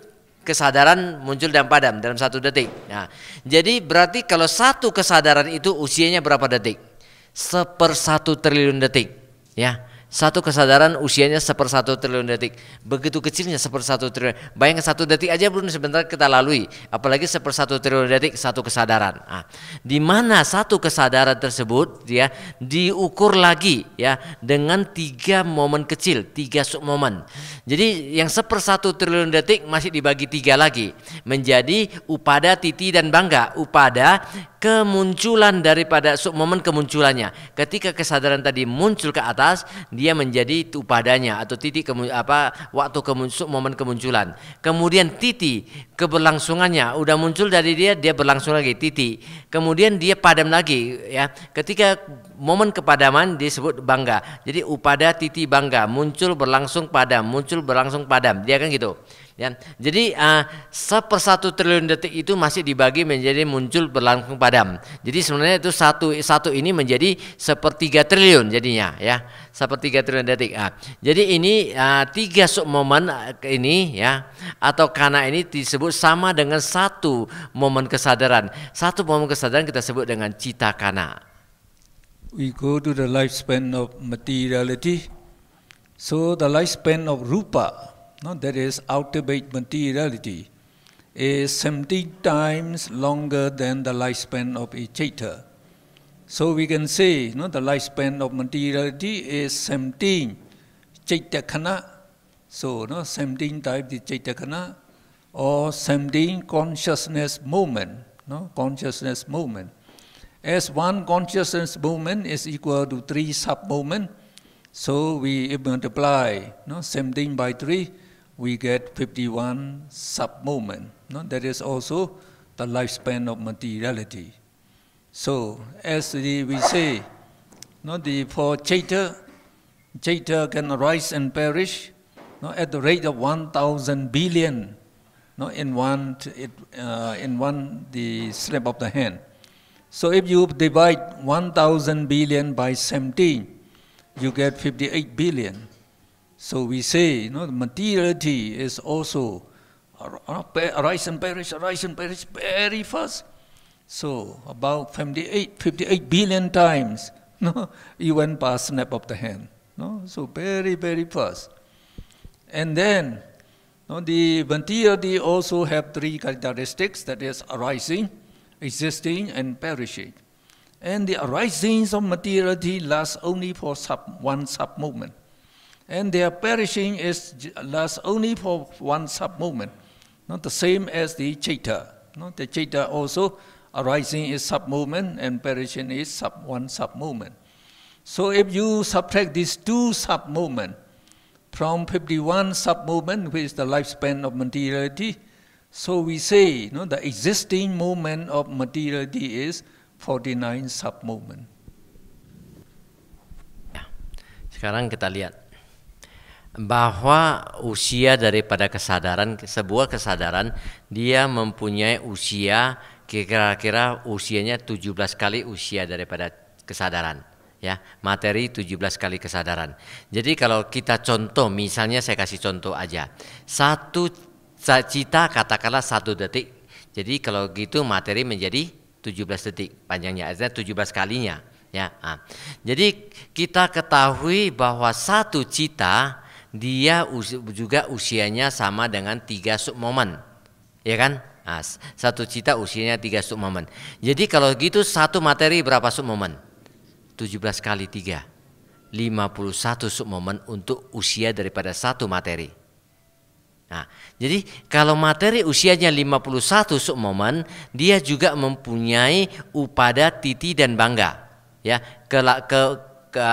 kesadaran muncul dan padam dalam satu detik. Nah, jadi berarti kalau satu kesadaran itu usianya berapa detik? Sepersatu triliun detik ya satu kesadaran usianya seper satu triliun detik. Begitu kecilnya seper satu triliun. Bayangkan satu detik aja belum sebentar kita lalui. Apalagi seper satu triliun detik satu kesadaran. Nah, di mana satu kesadaran tersebut ya diukur lagi ya dengan tiga momen kecil, tiga sub momen. Jadi yang seper satu triliun detik masih dibagi tiga lagi menjadi upada, titi dan bangga. Upada kemunculan daripada sub momen kemunculannya. Ketika kesadaran tadi muncul ke atas, di dia menjadi itu atau titik kemu, apa waktu kemuncul, momen kemunculan. Kemudian titi keberlangsungannya udah muncul dari dia dia berlangsung lagi titi. Kemudian dia padam lagi ya. Ketika momen kepadaman disebut bangga. Jadi upada titi bangga muncul berlangsung padam muncul berlangsung padam. Dia kan gitu. Ya. Jadi uh, sepersatu triliun detik itu masih dibagi menjadi muncul berlangsung padam. Jadi sebenarnya itu satu satu ini menjadi sepertiga triliun jadinya ya sepertiga triliun detik. Uh, jadi ini uh, tiga momen eh, ini ya atau karena ini disebut sama dengan satu momen kesadaran. Satu momen kesadaran kita sebut dengan cita kana. We go to the lifespan of materiality. So the lifespan of rupa No? That is, ultimate materiality is 70 times longer than the lifespan of a chaita. So we can say you know, the lifespan of materiality is 17 chaitakana. So no, 17 times the chaitakana or 17 consciousness movement. No? Consciousness movement. As one consciousness movement is equal to three sub movement, so we multiply no? 17 by 3, we get 51 sub-movement. No? That is also the lifespan of materiality. So as the, we say, no, the, for chaita, chaita can arise and perish no, at the rate of 1,000 billion no, in, one, it, uh, in one the slip of the hand. So if you divide 1,000 billion by 17, you get 58 billion. So we say, you know, materiality is also uh, uh, arise and perish, arise and perish very fast. So about 58, 58 billion times, you no, know, went past snap of the hand. You no? Know? So very, very fast. And then you know, the materiality also have three characteristics, that is arising, existing, and perishing. And the arising of materiality lasts only for sub, one sub-movement. And their perishing is lasts only for one sub-movement, not the same as the chitta. Not the chitta also arising is sub-movement and perishing is sub one sub-movement. So if you subtract these two sub-movements from 51 sub-movement, which is the lifespan of materiality, so we say you know, the existing movement of materiality is 49 sub-movement. Sekarang kita lihat bahwa usia daripada kesadaran sebuah kesadaran dia mempunyai usia kira-kira usianya 17 kali usia daripada kesadaran ya materi 17 kali kesadaran jadi kalau kita contoh misalnya saya kasih contoh aja satu cita katakanlah satu detik jadi kalau gitu materi menjadi 17 detik panjangnya artinya 17 kalinya ya nah. jadi kita ketahui bahwa satu cita dia juga usianya sama dengan tiga sub momen, ya kan nah, satu cita usianya tiga sub momen. jadi kalau gitu satu materi berapa sub Tujuh 17 kali tiga 51 momen untuk usia daripada satu materi Nah, jadi kalau materi usianya 51 momen, dia juga mempunyai upada titi dan bangga. Ya, ke, ke, ke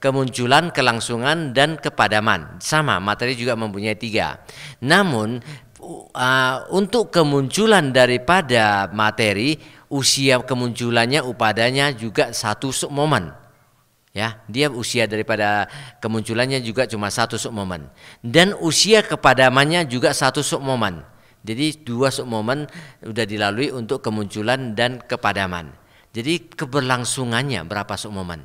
kemunculan, kelangsungan, dan kepadaman. Sama, materi juga mempunyai tiga. Namun, uh, untuk kemunculan daripada materi, usia kemunculannya, upadanya juga satu momen ya dia usia daripada kemunculannya juga cuma satu sub momen dan usia kepadamannya juga satu sub momen jadi dua sub momen sudah dilalui untuk kemunculan dan kepadaman jadi keberlangsungannya berapa sub momen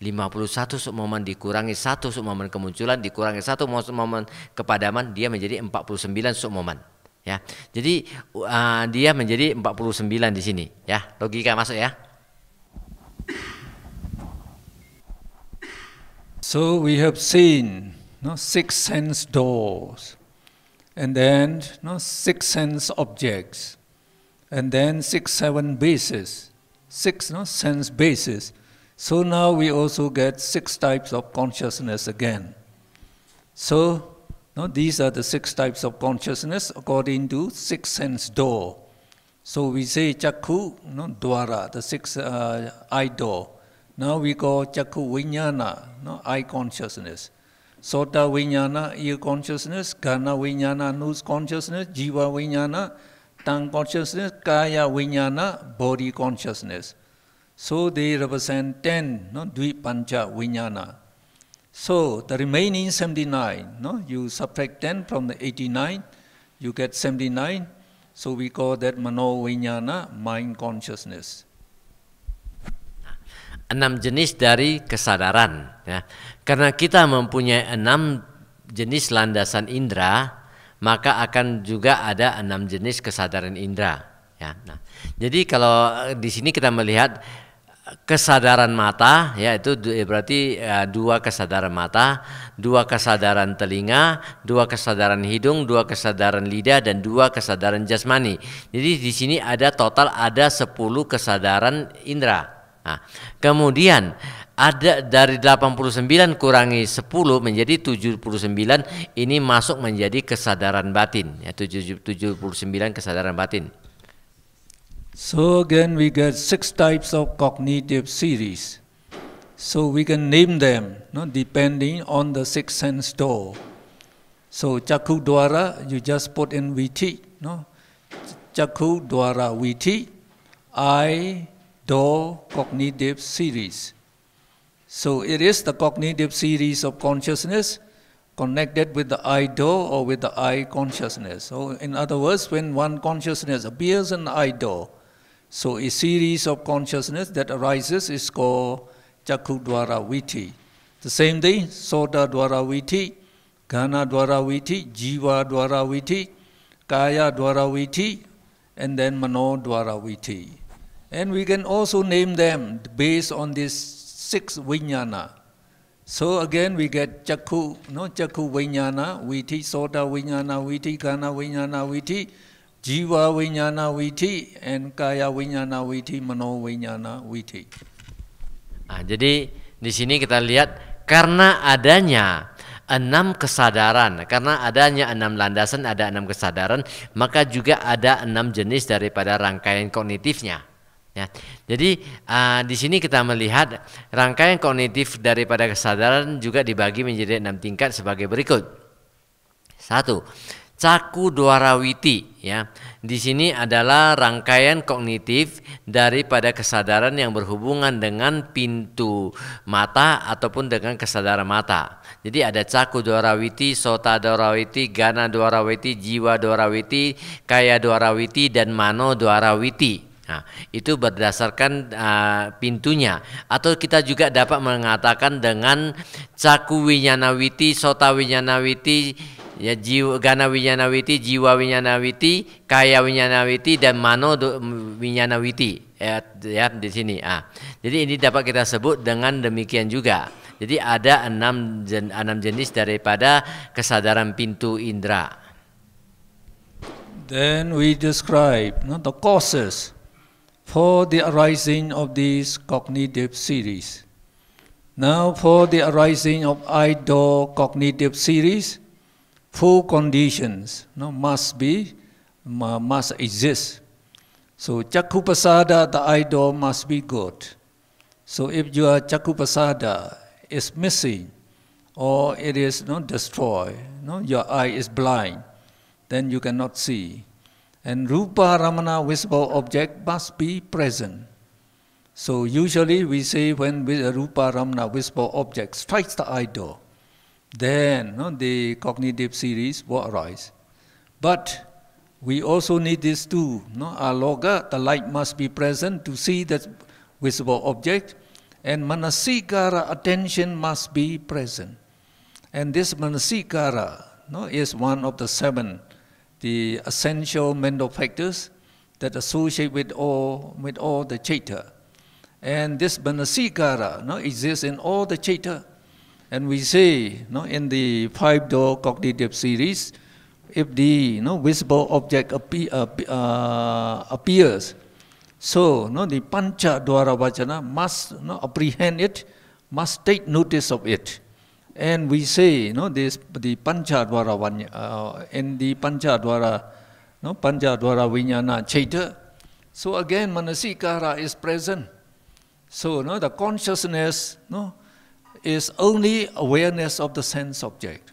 51 momen dikurangi satu momen kemunculan dikurangi satu momen kepadaman dia menjadi 49 momen ya. Jadi uh, dia menjadi 49 di sini ya. Logika masuk ya. So we have seen no six sense doors and then no six sense objects and then six seven bases six no sense bases So now we also get six types of consciousness again. So these are the six types of consciousness according to six sense door. So we say chakku, no, dwara, the six uh, eye door. Now we call chakku vinyana, no, eye consciousness. Sota vinyana, ear consciousness. Gana vinyana, nose consciousness. Jiva vinyana, tongue consciousness. Kaya vinyana, body consciousness. So they represent 10 no, Dwi Pancha Vinyana. So the remaining 79, no, you subtract 10 from the 89, you get 79. So we call that Mano Vinyana, mind consciousness. Enam jenis dari kesadaran. Ya. Karena kita mempunyai enam jenis landasan indera, maka akan juga ada enam jenis kesadaran indera. Ya, nah, jadi kalau di sini kita melihat kesadaran mata ya itu eh, berarti eh, dua kesadaran mata, dua kesadaran telinga, dua kesadaran hidung, dua kesadaran lidah dan dua kesadaran jasmani. Jadi di sini ada total ada 10 kesadaran indera. Nah, kemudian ada dari 89 kurangi 10 menjadi 79 ini masuk menjadi kesadaran batin ya 79 kesadaran batin. So again, we get six types of cognitive series. So we can name them no, depending on the six sense door. So Chaku Dwara, you just put in VT. No? Dwara VT, I door cognitive series. So it is the cognitive series of consciousness connected with the I door or with the I consciousness. So in other words, when one consciousness appears in I door, so a series of consciousness that arises is called Chakku Viti. The same thing, Sota Dwara Viti, gana Dwara Viti, Jiva Dwara Viti, Kaya Dwara Viti, and then Mano Dwara Viti. And we can also name them based on these six vijnana. So again, we get Chakku, no Chakku Vijnana, Viti, Sota Vijnana, Viti, Ghana Vijnana, Viti, jiwa winyana witi and kaya winyana witi mano winyana witi nah, jadi di sini kita lihat karena adanya enam kesadaran karena adanya enam landasan ada enam kesadaran maka juga ada enam jenis daripada rangkaian kognitifnya ya jadi uh, di sini kita melihat rangkaian kognitif daripada kesadaran juga dibagi menjadi enam tingkat sebagai berikut satu Caku Dwarawiti ya. Di sini adalah rangkaian kognitif daripada kesadaran yang berhubungan dengan pintu mata ataupun dengan kesadaran mata. Jadi ada caku dwarawiti, sota dwarawiti, gana dwarawiti, jiwa dwarawiti, kaya dwarawiti dan mano dwarawiti. Nah, itu berdasarkan uh, pintunya atau kita juga dapat mengatakan dengan caku winyanawiti, sota winyanawiti, ya jiwa gana winyanawiti, jiwa winyanawiti, kaya winyanawiti dan mano winyanawiti ya, ya di sini. Ah. Jadi ini dapat kita sebut dengan demikian juga. Jadi ada enam, jen, enam jenis daripada kesadaran pintu indera. Then we describe know, the causes for the arising of these cognitive series. Now for the arising of idol cognitive series, four conditions no, must be, must exist. So chakupasada, the idol must be good. So if your chakupasada is missing or it is not destroyed, no, your eye is blind, then you cannot see. And rupa ramana visible object must be present. So usually we say when rupa ramana visible object strikes the idol, then no, the cognitive series will arise. But we also need this too. No? Our loga, the light must be present to see that visible object, and manasikara, attention must be present. And this manasikara no, is one of the seven, the essential mental factors that associate with all, with all the chaita. And this manasikara no, exists in all the chaita. And we say no, in the five-door cognitive series, if the no, visible object appe uh, uh, appears, so no, the pancha dwara vajana must no, apprehend it, must take notice of it. And we say no, this, the pancha dwara vanya, uh, in the pancha dwara, know, pancha dwara vijnana chaita. So again, manasikara is present. So no, the consciousness no, is only awareness of the sense object.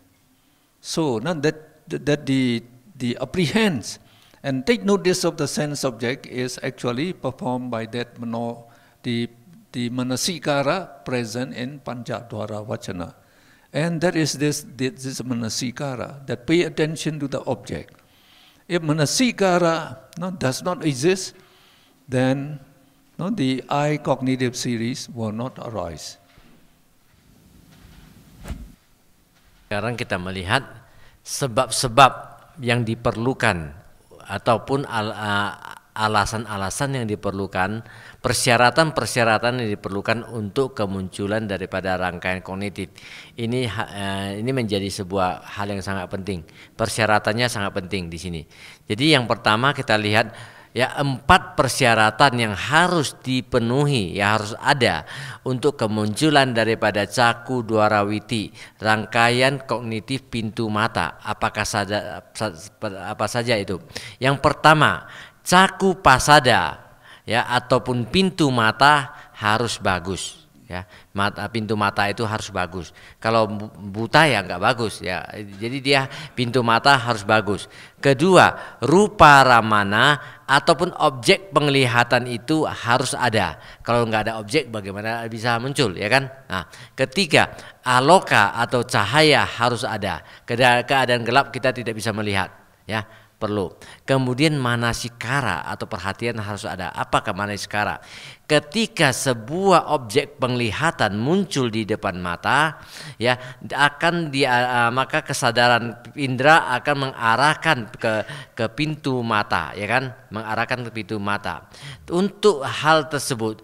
So not that, that the, the apprehends and take notice of the sense object is actually performed by that mano, the, the manasikara present in Panchadwara Vachana. And that is this, this, this manasikara, that pay attention to the object. If manasikara no, does not exist, then no, the I cognitive series will not arise. Sekarang kita melihat sebab-sebab yang diperlukan ataupun alasan-alasan yang diperlukan, persyaratan-persyaratan yang diperlukan untuk kemunculan daripada rangkaian kognitif. Ini e, ini menjadi sebuah hal yang sangat penting. Persyaratannya sangat penting di sini. Jadi yang pertama kita lihat ya empat persyaratan yang harus dipenuhi ya harus ada untuk kemunculan daripada caku duarawiti rangkaian kognitif pintu mata apakah saja apa saja itu yang pertama caku pasada ya ataupun pintu mata harus bagus ya mata pintu mata itu harus bagus kalau buta ya nggak bagus ya jadi dia pintu mata harus bagus kedua rupa ramana ataupun objek penglihatan itu harus ada kalau nggak ada objek bagaimana bisa muncul ya kan nah ketiga aloka atau cahaya harus ada keadaan gelap kita tidak bisa melihat ya perlu. Kemudian manasikara atau perhatian harus ada. Apakah manasikara? Ketika sebuah objek penglihatan muncul di depan mata, ya akan dia eh, maka kesadaran indera akan mengarahkan ke ke pintu mata, ya kan? Mengarahkan ke pintu mata. Untuk hal tersebut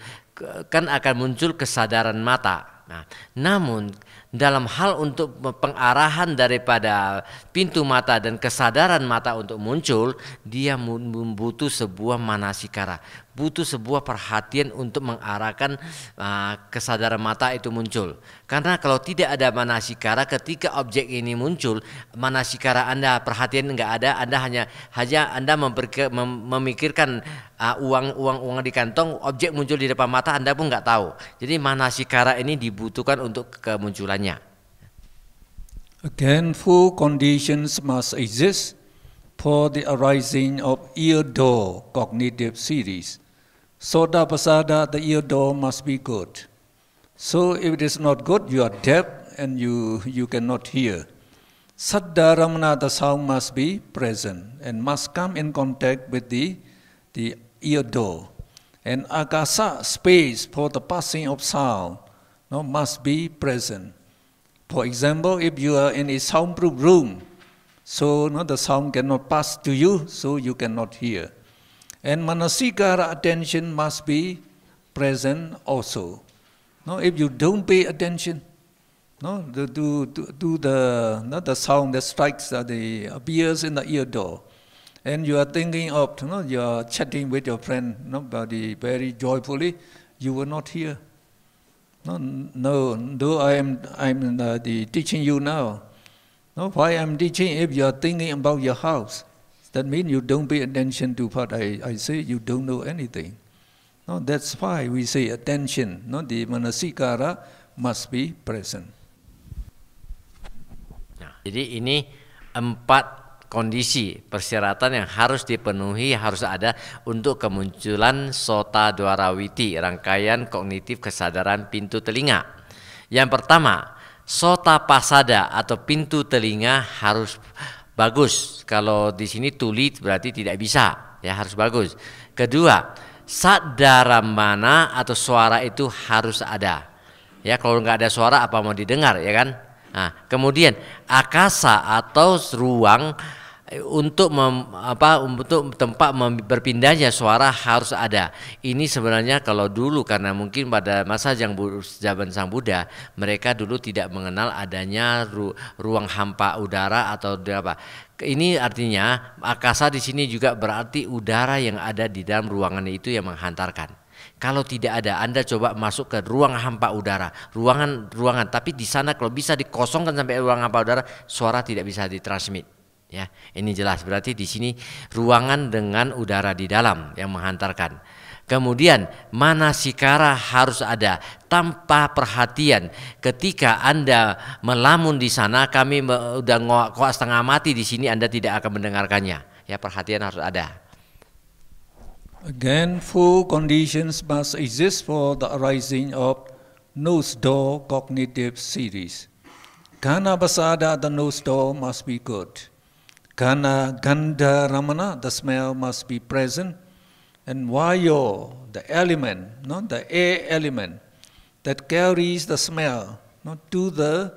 kan akan muncul kesadaran mata. Nah, namun dalam hal untuk pengarahan daripada pintu mata dan kesadaran mata untuk muncul, dia membutuh sebuah manasikara, butuh sebuah perhatian untuk mengarahkan uh, kesadaran mata itu muncul. Karena kalau tidak ada manasikara ketika objek ini muncul, manasikara Anda perhatian nggak ada, Anda hanya hanya Anda memperke, mem, memikirkan uh, uang uang uang di kantong, objek muncul di depan mata Anda pun nggak tahu. Jadi manasikara ini dibutuhkan untuk kemunculannya. Again, four conditions must exist for the arising of ear-door cognitive series. Soda pasada, the ear door must be good. So if it is not good, you are deaf and you, you cannot hear. Sadda ramana, the sound must be present and must come in contact with the, the ear door. And akasa space for the passing of sound, no, must be present. For example, if you are in a soundproof room, so no, the sound cannot pass to you, so you cannot hear. And manasikara attention must be present also. No, if you don't pay attention, no, do do do the, not the sound that strikes uh, the appears in the ear door, and you are thinking of, you know, you are chatting with your friend, nobody very joyfully, you will not hear. No, no, though I am, I'm uh, the teaching you now. No, why I'm teaching if you are thinking about your house. That means you don't pay attention to what I, I say, you don't know anything. No, that's why we say attention. No, the manasikara must be present. Nah, jadi ini empat kondisi persyaratan yang harus dipenuhi harus ada untuk kemunculan sota dwarawiti rangkaian kognitif kesadaran pintu telinga. Yang pertama, sota pasada atau pintu telinga harus bagus. Kalau di sini tulit berarti tidak bisa, ya harus bagus. Kedua, sadara mana atau suara itu harus ada. Ya, kalau nggak ada suara apa mau didengar, ya kan? Nah, kemudian akasa atau ruang untuk mem, apa untuk tempat berpindahnya suara harus ada. Ini sebenarnya kalau dulu karena mungkin pada masa yang zaman Sang Buddha mereka dulu tidak mengenal adanya ru, ruang hampa udara atau apa. Ini artinya akasa di sini juga berarti udara yang ada di dalam ruangan itu yang menghantarkan. Kalau tidak ada, Anda coba masuk ke ruang hampa udara, ruangan ruangan. Tapi di sana kalau bisa dikosongkan sampai ruang hampa udara, suara tidak bisa ditransmit Ya, ini jelas berarti di sini ruangan dengan udara di dalam yang menghantarkan. Kemudian mana sikara harus ada tanpa perhatian. Ketika Anda melamun di sana, kami udah ngoak setengah mati di sini Anda tidak akan mendengarkannya. Ya, perhatian harus ada. Again, four conditions must exist for the arising of nose door cognitive series. Ghana basada, the nose door must be good. Gana, Gandha, Ramana, the smell uh, must be present. And Vayo, the element, no, the air element, that carries the smell not to the,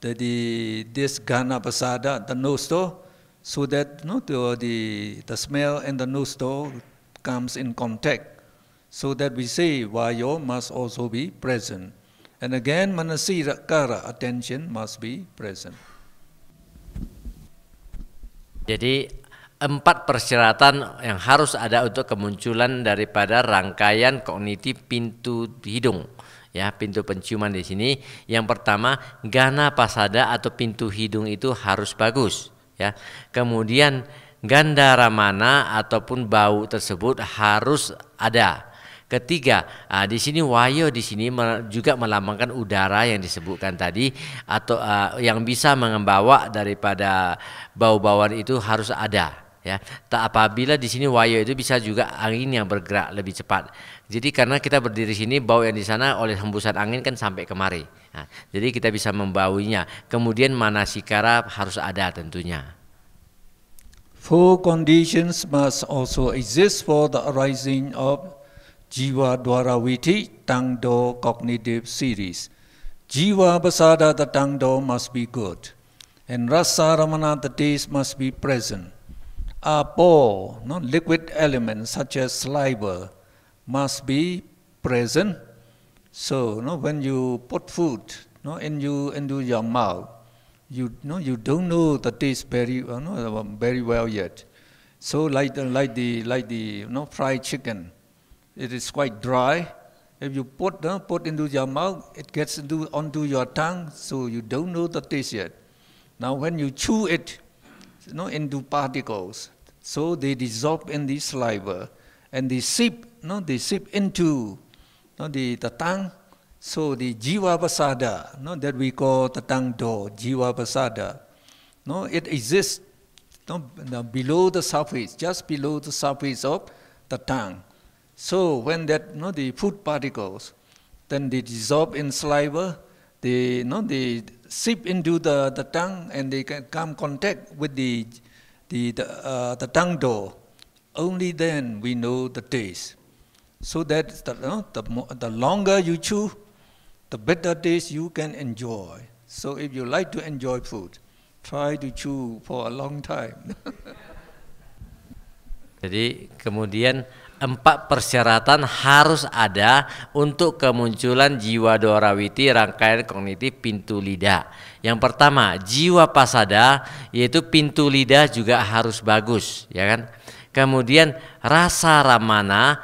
the, the this Gana Pasada, the nose door, so that no the, uh, the, the smell and the nose door comes in contact. So that we say Vayo must also be present. And again, Manasira Kara, attention must be present. Jadi empat persyaratan yang harus ada untuk kemunculan daripada rangkaian kognitif pintu hidung ya pintu penciuman di sini yang pertama gana pasada atau pintu hidung itu harus bagus ya kemudian ganda ramana ataupun bau tersebut harus ada Ketiga, uh, di sini wayo di sini juga melambangkan udara yang disebutkan tadi atau uh, yang bisa mengembawa daripada bau-bauan itu harus ada ya. Tak apabila di sini wayo itu bisa juga angin yang bergerak lebih cepat. Jadi karena kita berdiri sini bau yang di sana oleh hembusan angin kan sampai kemari. Nah, jadi kita bisa membauinya. Kemudian manasikara harus ada tentunya. Four conditions must also exist for the arising of dwara witi Tangdo cognitive series. Jiwa Basada the Tangdo must be good, and Rasa Ramana the taste must be present. Apo, no, liquid elements such as saliva must be present. So no, when you put food no, in you into your mouth, you no you don't know the taste very uh, no, very well yet. So like the, like the like the no fried chicken, it is quite dry. If you put uh, put into your mouth, it gets into onto your tongue, so you don't know the taste yet. Now, when you chew it, you know, into particles, so they dissolve in the saliva, and they seep, you know, they seep into you know, the, the tongue. So the jiva pasada, you know, that we call the tongue door, jiva pasada, you know, it exists you know, below the surface, just below the surface of the tongue. So when that you know, the food particles, then they dissolve in saliva, they you know, they seep into the, the tongue and they can come contact with the the the, uh, the tongue door. Only then we know the taste. So that the, you know, the, the longer you chew, the better taste you can enjoy. So if you like to enjoy food, try to chew for a long time. Jadi kemudian empat persyaratan harus ada untuk kemunculan jiwa dorawiti rangkaian kognitif pintu lidah. Yang pertama, jiwa pasada yaitu pintu lidah juga harus bagus, ya kan? Kemudian rasa ramana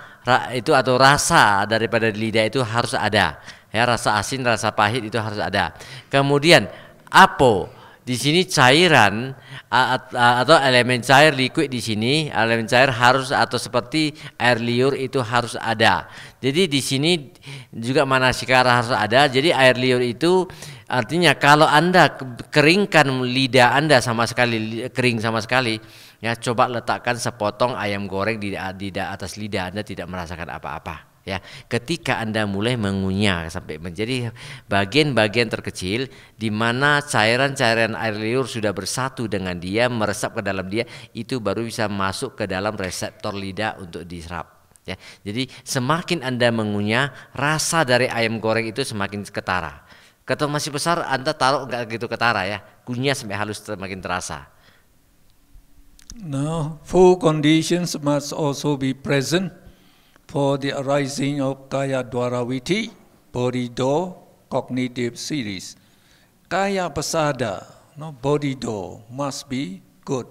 itu atau rasa daripada lidah itu harus ada. Ya, rasa asin, rasa pahit itu harus ada. Kemudian apo di sini cairan atau elemen cair liquid di sini, elemen cair harus atau seperti air liur itu harus ada. Jadi di sini juga manasikara harus ada. Jadi air liur itu artinya kalau Anda keringkan lidah Anda sama sekali kering sama sekali, ya coba letakkan sepotong ayam goreng di di atas lidah Anda tidak merasakan apa-apa ya ketika anda mulai mengunyah sampai menjadi bagian-bagian terkecil di mana cairan-cairan air liur sudah bersatu dengan dia meresap ke dalam dia itu baru bisa masuk ke dalam reseptor lidah untuk diserap ya jadi semakin anda mengunyah rasa dari ayam goreng itu semakin ketara Ketemu masih besar anda taruh nggak gitu ketara ya kunyah sampai halus semakin terasa Now, four conditions must also be present for the arising of Kaya Dwaraviti, body door, cognitive series. Kaya Pasada, no, body door, must be good.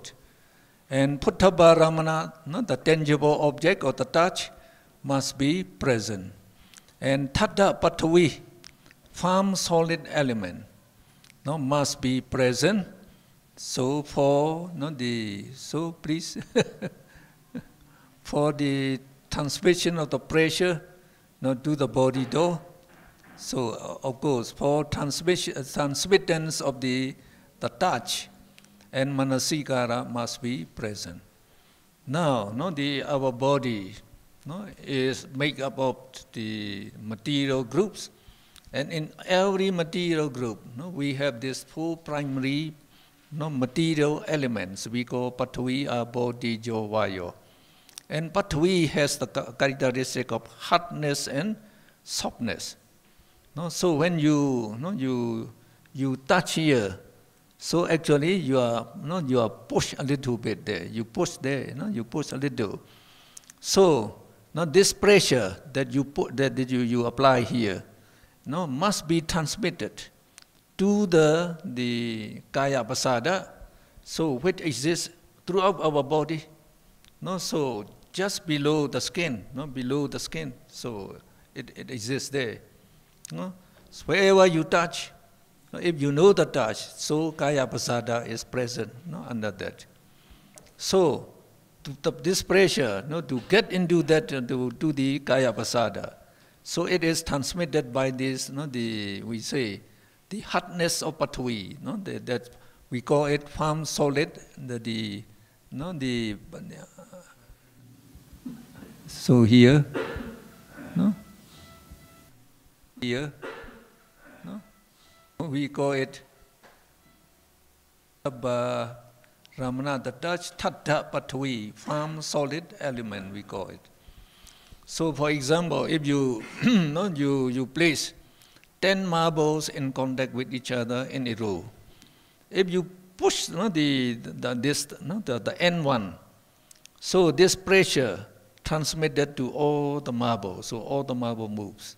And Puttabaramana, no, the tangible object or the touch, must be present. And Tata Patavi, firm solid element, no, must be present. So for no, the so please for the transmission of the pressure not to the body door. So uh, of course, for transmission, uh, transmittance of the, the touch and manasikara must be present. Now, no, the, our body no, is made up of the material groups. And in every material group, no, we have these four primary no, material elements. We call patui, abo, dijo, vayo. And we has the characteristic of hardness and softness. No? So when you, no, you, you touch here, so actually you are, no, you are pushed a little bit there. You push there, no? you push a little. So now this pressure that you, put, that you, you apply here no, must be transmitted to the, the kaya basada. so which exists throughout our body. No, so just below the skin, no? below the skin. So it, it exists there. No? So wherever you touch, no? if you know the touch, so kaya pasada is present no? under that. So to, this pressure, no? to get into that, uh, to, to the kaya pasada, so it is transmitted by this, no? the, we say, the hardness of patui, no? The, that we call it firm solid, the, the, no? the so here, no? Here, no? We call it Abba Ramana, the Dutch Tatta patui from solid element we call it. So for example, if you, no, you, you place 10 marbles in contact with each other in a row, if you push no, the, the, this, no, the, the N1, so this pressure transmit that to all the marble, so all the marble moves.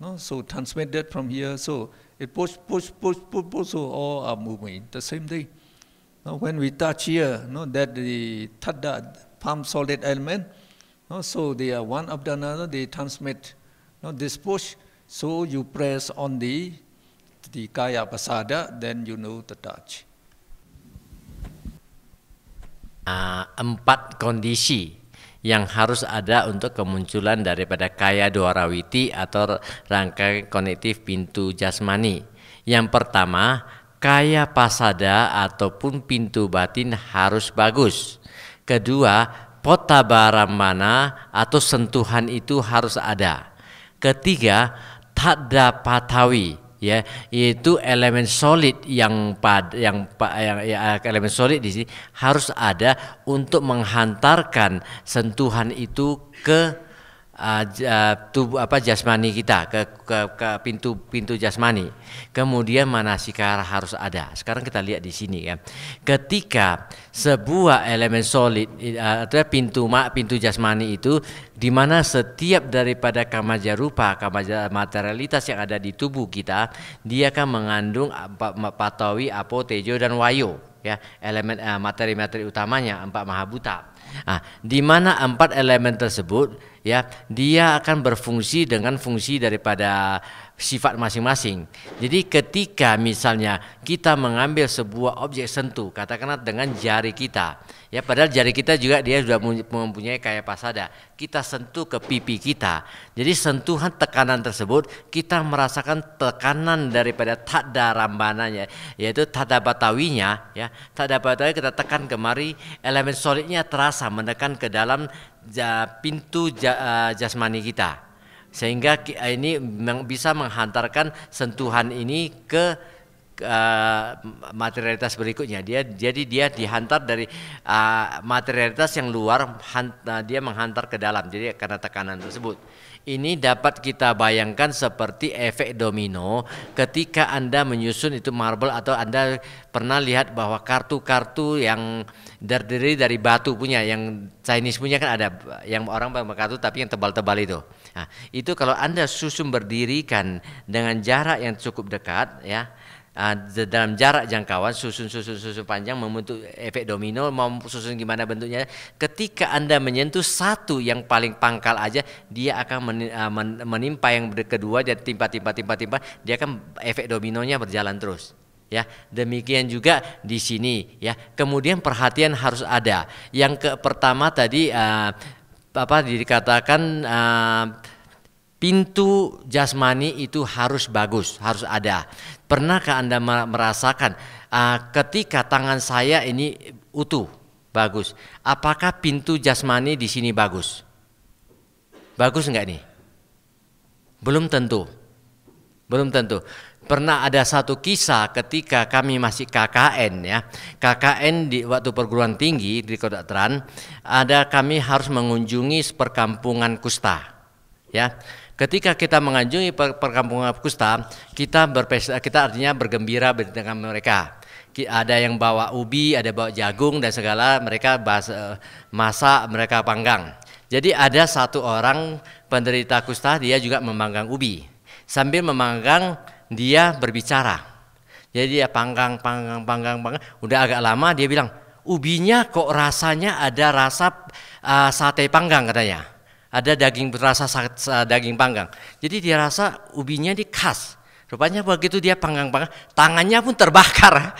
No? So transmit that from here, so it push, push, push, push, push, so all are moving the same thing. Now when we touch here, no, that the thadda, palm solid element, no, so they are one after another, they transmit no, this push, so you press on the, the kaya pasada, then you know the touch. Uh, empat kondisi yang harus ada untuk kemunculan daripada kaya duarawiti atau rangka konektif pintu jasmani. Yang pertama, kaya pasada ataupun pintu batin harus bagus. Kedua, pota baramana atau sentuhan itu harus ada. Ketiga, tak dapat tawi ya itu elemen solid yang pad yang yang, ya, elemen solid di sini harus ada untuk menghantarkan sentuhan itu ke Ah, tubuh apa jasmani kita ke ke, ke pintu pintu jasmani. Kemudian manasikara harus ada. Sekarang kita lihat di sini ya. Ketika sebuah elemen solid atau ah, pintu mak pintu jasmani itu di mana setiap daripada kamaja rupa, kamaja materialitas yang ada di tubuh kita, dia akan mengandung ah, patawi, apo, tejo dan wayo ya, elemen materi-materi utamanya empat mahabuta. Nah, di mana empat elemen tersebut ya dia akan berfungsi dengan fungsi daripada sifat masing-masing. Jadi ketika misalnya kita mengambil sebuah objek sentuh, katakanlah dengan jari kita, ya padahal jari kita juga dia sudah mempunyai kaya pasada. Kita sentuh ke pipi kita. Jadi sentuhan tekanan tersebut kita merasakan tekanan daripada tada rambananya, yaitu tada batawinya, ya tada batawi kita tekan kemari, elemen solidnya terasa menekan ke dalam pintu eh, jasmani kita sehingga eh, ini bisa menghantarkan sentuhan ini ke uh, materialitas berikutnya dia jadi dia dihantar dari uh, materialitas yang luar hant, uh, dia menghantar ke dalam jadi karena tekanan tersebut ini dapat kita bayangkan seperti efek domino ketika Anda menyusun itu marble atau Anda pernah lihat bahwa kartu-kartu yang terdiri dari batu punya yang Chinese punya kan ada yang orang pakai kartu tapi yang tebal-tebal itu. Nah, itu kalau Anda susun berdirikan dengan jarak yang cukup dekat ya Ah, dalam jarak jangkauan susun-susun-susun panjang membentuk efek domino mau susun gimana bentuknya ketika Anda menyentuh satu yang paling pangkal aja dia akan ah, menimpa yang kedua jadi timpa-timpa-timpa-timpa dia akan efek dominonya berjalan terus ya demikian juga di sini ya kemudian perhatian harus ada yang ke pertama tadi uh, apa dikatakan uh, pintu jasmani itu harus bagus, harus ada. Pernahkah Anda merasakan uh, ketika tangan saya ini utuh, bagus? Apakah pintu jasmani di sini bagus? Bagus enggak nih? Belum tentu. Belum tentu. Pernah ada satu kisah ketika kami masih KKN ya. KKN di waktu perguruan tinggi di Teran, ada kami harus mengunjungi perkampungan Kusta. Ya Ketika kita mengunjungi perkampungan kusta, kita berpesta, kita artinya bergembira dengan mereka. Ada yang bawa ubi, ada bawa jagung dan segala mereka bahasa, eh, masak, mereka panggang. Jadi ada satu orang penderita kusta dia juga memanggang ubi. Sambil memanggang dia berbicara. Jadi dia panggang, panggang, panggang, panggang. Udah agak lama dia bilang, ubinya kok rasanya ada rasa uh, sate panggang katanya ada daging berasa daging panggang. Jadi dia rasa ubinya di khas. Rupanya begitu dia panggang-panggang, tangannya pun terbakar.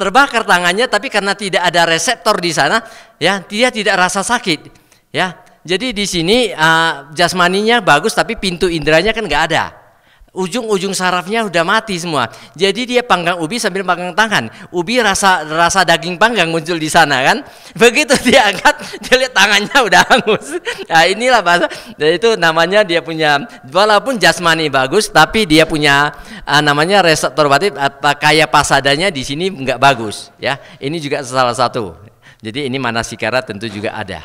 terbakar tangannya tapi karena tidak ada reseptor di sana, ya, dia tidak rasa sakit. Ya. Jadi di sini uh, jasmaninya bagus tapi pintu indranya kan nggak ada ujung-ujung sarafnya udah mati semua. Jadi dia panggang ubi sambil panggang tangan. Ubi rasa rasa daging panggang muncul di sana kan. Begitu dia angkat, dia lihat tangannya udah hangus. Nah, inilah bahasa. Dan nah, itu namanya dia punya walaupun jasmani bagus, tapi dia punya uh, namanya batin atau kaya pasadanya di sini nggak bagus ya. Ini juga salah satu. Jadi ini mana sikarat tentu juga ada.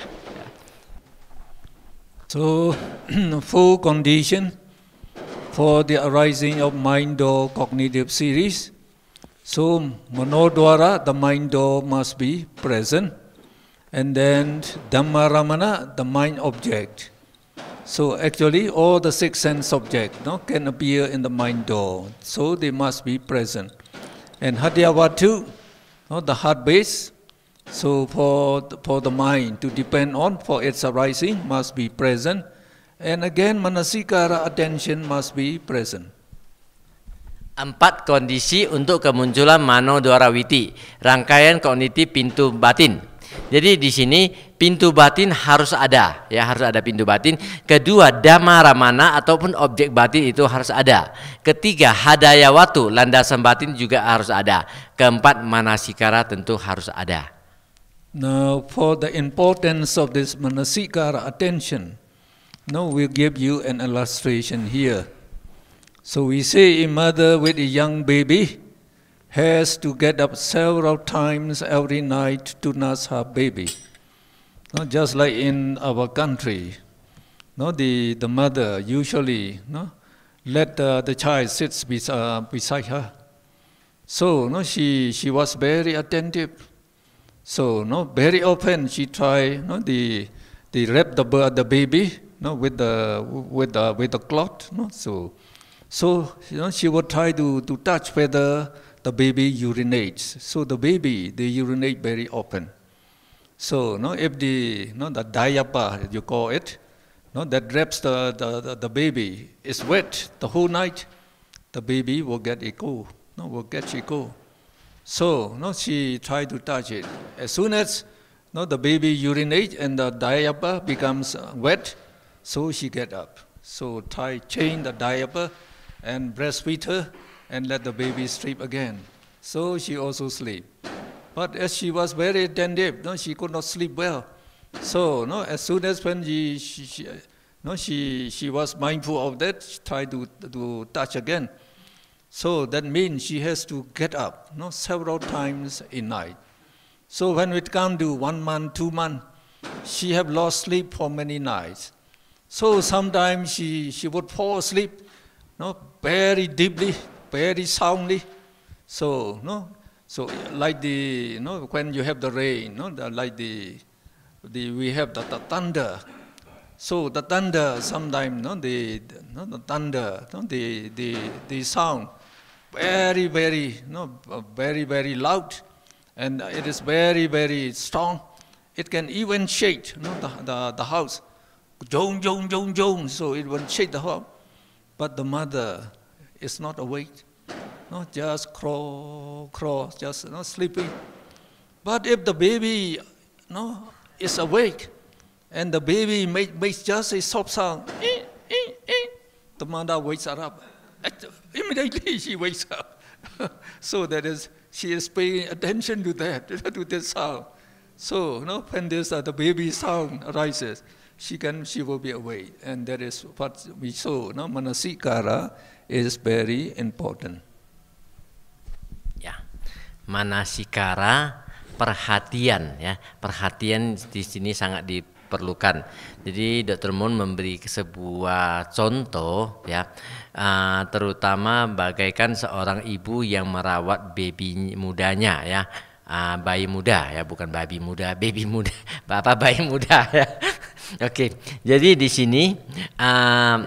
So, full condition for the arising of mind or cognitive series. So Manodwara, the mind door must be present. And then Dhammaramana, the mind object. So actually all the six sense objects no, can appear in the mind door. So they must be present. And Hadyavatu, no, the heart base, so for the, for the mind to depend on for its arising must be present. And again, manasikara attention must be present. Empat kondisi untuk kemunculan mano dwarawiti, rangkaian kognitif pintu batin. Jadi di sini pintu batin harus ada, ya harus ada pintu batin. Kedua, dama ramana ataupun objek batin itu harus ada. Ketiga, hadaya watu, landasan batin juga harus ada. Keempat, manasikara tentu harus ada. Now for the importance of this manasikara attention, Now we'll give you an illustration here. So we say a mother with a young baby has to get up several times every night to nurse her baby. Not just like in our country. No, the, the mother usually no, let uh, the child sit bes uh, beside her. So no, she, she was very attentive. So no, very often she tried no, the, the wrap the, the baby no, with the with the with the cloth. no. So, so you know, she would try to to touch whether the baby urinates. So the baby they urinate very often. So, no, if the you know, the diaper you call it, you know, that wraps the, the, the, the baby is wet the whole night, the baby will get a no, will get a cold. So, no, she tried to touch it. As soon as you know, the baby urinates and the diaper becomes wet, so she get up. So tie chain the diaper and breastfeed her and let the baby sleep again. So she also sleep. But as she was very attentive, no, she could not sleep well. So no, as soon as when she, she, she no, she, she was mindful of that, she tried to, to touch again. So that means she has to get up no, several times in night. So when it comes to one month, two month, she have lost sleep for many nights. So sometimes she, she would fall asleep, no, very deeply, very soundly. So, no, so like the, you know, when you have the rain, no, know, like the, the, we have the, the thunder. So the thunder sometimes, no, the, no, the thunder, the, the, the sound, very, very, no, very, very loud. And it is very, very strong. It can even shake you know, the, the, the house. Jong, jong, jong, jong. So it will shake the home. But the mother is not awake. No, just crawl, crawl, just not sleeping. But if the baby no, is awake and the baby make, makes just a soft sound, eh, eh, eh, the mother wakes up. Immediately she wakes up. so that is, she is paying attention to that, to that sound. So, you know, when this, uh, the baby sound arises, she can she will be away. And that is what we saw. No? Manasikara is very important. Ya, manasikara perhatian ya perhatian di sini sangat diperlukan. Jadi Dr. Moon memberi sebuah contoh ya uh, terutama bagaikan seorang ibu yang merawat baby mudanya ya uh, bayi muda ya bukan babi muda baby muda bapak bayi muda ya Oke, jadi di sini um,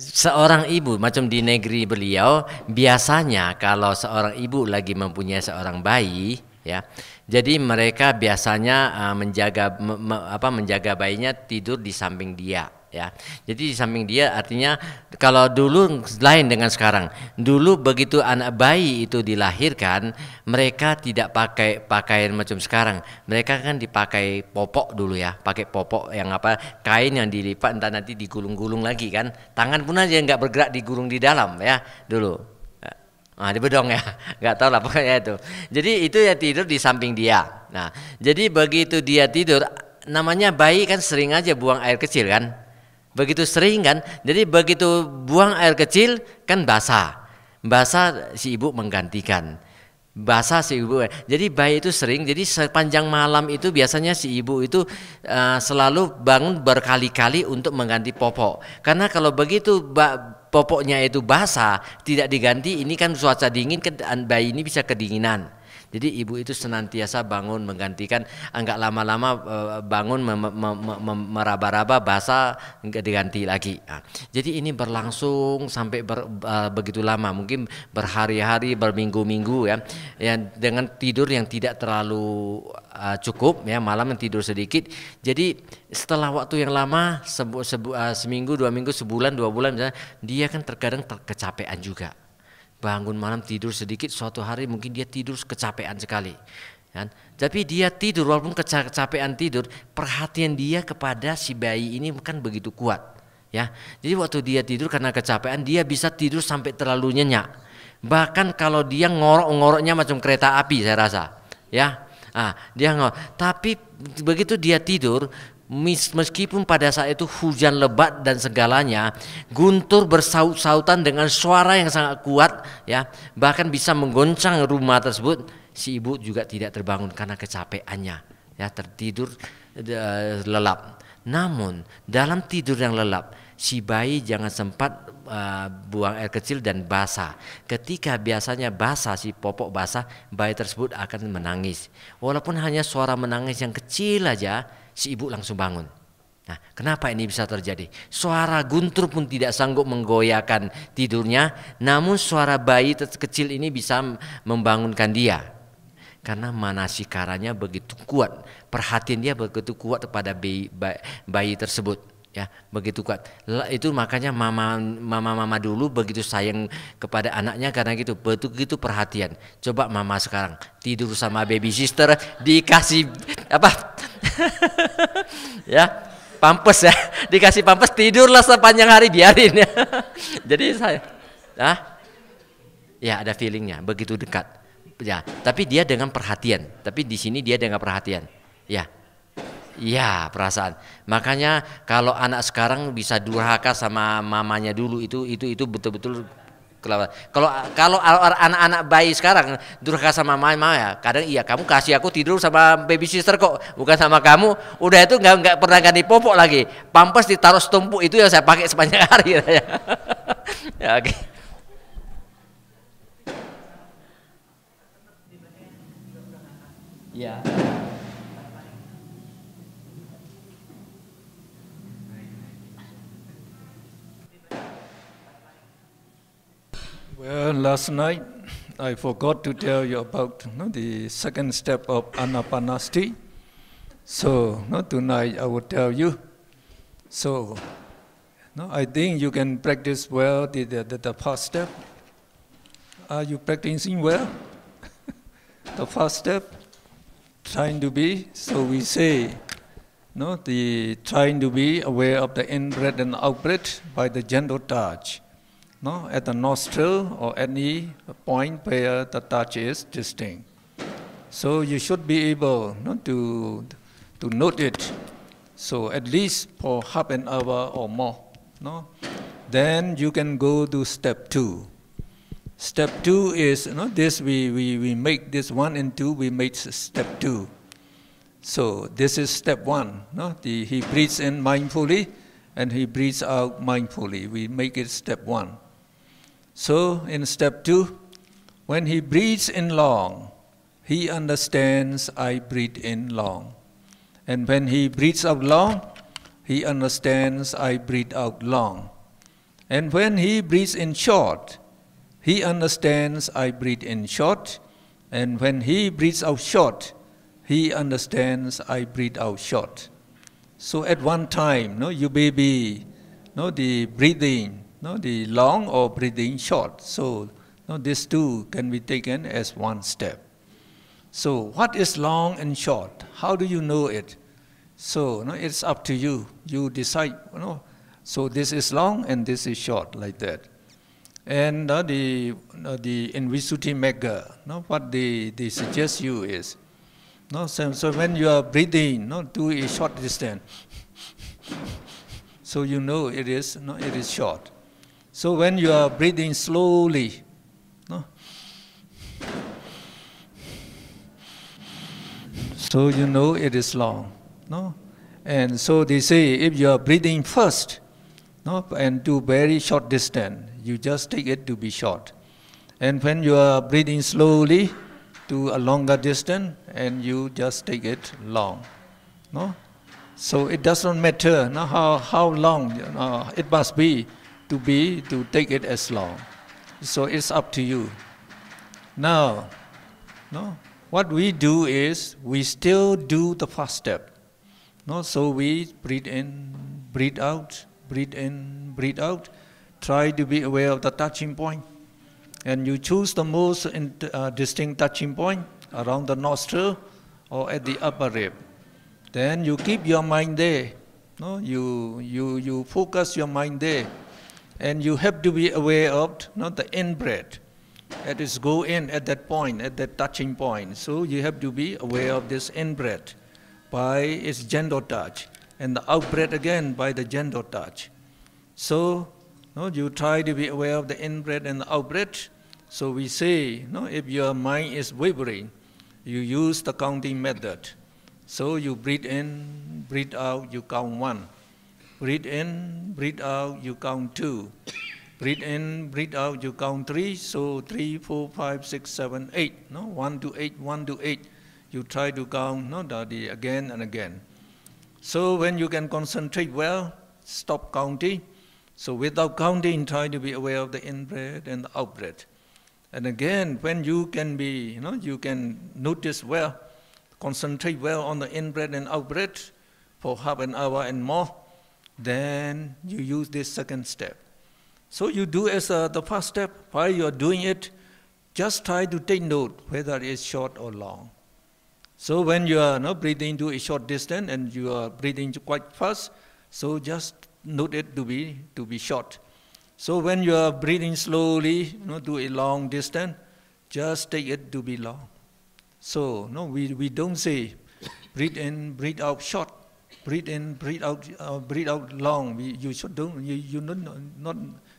seorang ibu macam di negeri beliau biasanya kalau seorang ibu lagi mempunyai seorang bayi ya jadi mereka biasanya uh, menjaga me, me, apa menjaga bayinya tidur di samping dia ya. Jadi di samping dia artinya kalau dulu lain dengan sekarang. Dulu begitu anak bayi itu dilahirkan, mereka tidak pakai pakaian macam sekarang. Mereka kan dipakai popok dulu ya, pakai popok yang apa kain yang dilipat entah nanti digulung-gulung lagi kan. Tangan pun aja nggak bergerak digulung di dalam ya dulu. Ah, di bedong ya, nggak tahu lah pokoknya itu. Jadi itu ya tidur di samping dia. Nah, jadi begitu dia tidur, namanya bayi kan sering aja buang air kecil kan, Begitu sering kan, jadi begitu buang air kecil kan basah. Basah si ibu menggantikan. Basah si ibu. Jadi bayi itu sering, jadi sepanjang malam itu biasanya si ibu itu uh, selalu bangun berkali-kali untuk mengganti popok. Karena kalau begitu popoknya itu basah, tidak diganti, ini kan cuaca dingin, bayi ini bisa kedinginan jadi ibu itu senantiasa bangun menggantikan enggak lama-lama eh, bangun meraba-raba bahasa enggak diganti lagi. Nah, jadi ini berlangsung sampai ber, eh, begitu lama, mungkin berhari-hari, berminggu-minggu ya. Ya dengan tidur yang tidak terlalu eh, cukup ya, malam yang tidur sedikit. Jadi setelah waktu yang lama sebu, sebu, seminggu, dua minggu, sebulan, dua bulan dia kan terkadang ter kecapean juga bangun malam tidur sedikit suatu hari mungkin dia tidur kecapean sekali kan? tapi dia tidur walaupun kecapean tidur perhatian dia kepada si bayi ini kan begitu kuat ya jadi waktu dia tidur karena kecapean dia bisa tidur sampai terlalu nyenyak bahkan kalau dia ngorok-ngoroknya macam kereta api saya rasa ya ah dia ngorok tapi begitu dia tidur meskipun pada saat itu hujan lebat dan segalanya, guntur bersaut-sautan dengan suara yang sangat kuat, ya, bahkan bisa menggoncang rumah tersebut. Si ibu juga tidak terbangun karena kecapeannya, ya, tertidur uh, lelap. Namun dalam tidur yang lelap, si bayi jangan sempat uh, buang air kecil dan basah. Ketika biasanya basah si popok basah, bayi tersebut akan menangis. Walaupun hanya suara menangis yang kecil aja, si ibu langsung bangun. Nah, kenapa ini bisa terjadi? Suara guntur pun tidak sanggup menggoyahkan tidurnya, namun suara bayi kecil ini bisa membangunkan dia. Karena manasikaranya begitu kuat, perhatian dia begitu kuat kepada bayi, bayi, bayi tersebut ya begitu kuat itu makanya mama mama mama dulu begitu sayang kepada anaknya karena gitu betul gitu perhatian coba mama sekarang tidur sama baby sister dikasih apa ya pampes ya dikasih pampes tidurlah sepanjang hari biarin ya jadi saya ah ya ada feelingnya begitu dekat ya tapi dia dengan perhatian tapi di sini dia dengan perhatian ya Iya perasaan. Makanya kalau anak sekarang bisa durhaka sama mamanya dulu itu itu itu betul-betul Kalau kalau anak-anak bayi sekarang durhaka sama mama ya, kadang iya kamu kasih aku tidur sama baby sister kok, bukan sama kamu. Udah itu nggak nggak pernah ganti popok lagi. Pampers ditaruh setumpuk itu yang saya pakai sepanjang hari. ya, ya oke. Okay. Ya. Yeah. Well, last night I forgot to tell you about you know, the second step of anapanasati. So you know, tonight I will tell you. So no, I think you can practice well the, the, the, the first step. Are you practicing well? the first step, trying to be. So we say, no, the trying to be aware of the inbred and outbred by the gentle touch no, at the nostril or any point where the touch is distinct. So you should be able no, to, to note it. So at least for half an hour or more. No? Then you can go to step two. Step two is, you know, this we, we, we make this one and two, we make step two. So this is step one. No? The, he breathes in mindfully and he breathes out mindfully. We make it step one. So, in step two, when he breathes in long, he understands I breathe in long. And when he breathes out long, he understands I breathe out long. And when he breathes in short, he understands I breathe in short. And when he breathes out short, he understands I breathe out short. So at one time, no, you may be no, the breathing no, the long or breathing short. So no, these two can be taken as one step. So what is long and short? How do you know it? So no, it's up to you. You decide. You know, so this is long and this is short, like that. And uh, the uh, the in Visuddhi no, what they, they suggest you is, no, so, so when you are breathing, no, do a short distance. so you know it is no, it is short. So when you are breathing slowly, no? so you know it is long. No? And so they say if you are breathing first no? and do very short distance, you just take it to be short. And when you are breathing slowly, to a longer distance and you just take it long. No? So it does not matter no, how, how long, it must be to be to take it as law. So it's up to you. Now, no, what we do is we still do the first step. No, so we breathe in, breathe out, breathe in, breathe out. Try to be aware of the touching point, and you choose the most in, uh, distinct touching point around the nostril or at the upper rib. Then you keep your mind there. No, you you you focus your mind there. And you have to be aware of not the inbred. That is go in at that point, at that touching point. So you have to be aware of this inbred by its gender touch and the outbred again by the gender touch. So no, you try to be aware of the inbred and the outbred. So we say, no, if your mind is wavering, you use the counting method. So you breathe in, breathe out, you count one. Breathe in, breathe out, you count two. breathe in, breathe out, you count three. So three, four, five, six, seven, eight. No, one to eight, one to eight. You try to count no Daddy. again and again. So when you can concentrate well, stop counting. So without counting, try to be aware of the in-breath and the out-breath. And again, when you can be, you know, you can notice well, concentrate well on the in-breath and out-breath for half an hour and more then you use this second step. So you do as uh, the first step, while you are doing it, just try to take note whether it's short or long. So when you are you know, breathing to a short distance and you are breathing quite fast, so just note it to be, to be short. So when you are breathing slowly, you know, to a long distance, just take it to be long. So no, we, we don't say breathe in, breathe out short breathe in, breathe out, uh, breathe out long. you should do, you, you, not, not,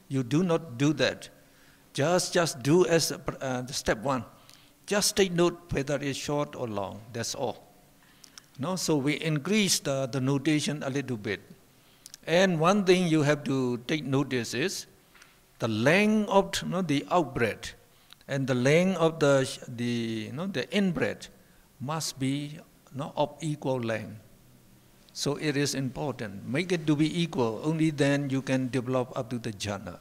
you do not do that. Just, just do as uh, step one. Just take note whether it's short or long. That's all. No, so we increase the, the notation a little bit. And one thing you have to take notice is the length of you know, the outbreath and the length of the, the, you know, the inbreath must be you know, of equal length. So it is important. Make it to be equal. Only then you can develop up to the jhana.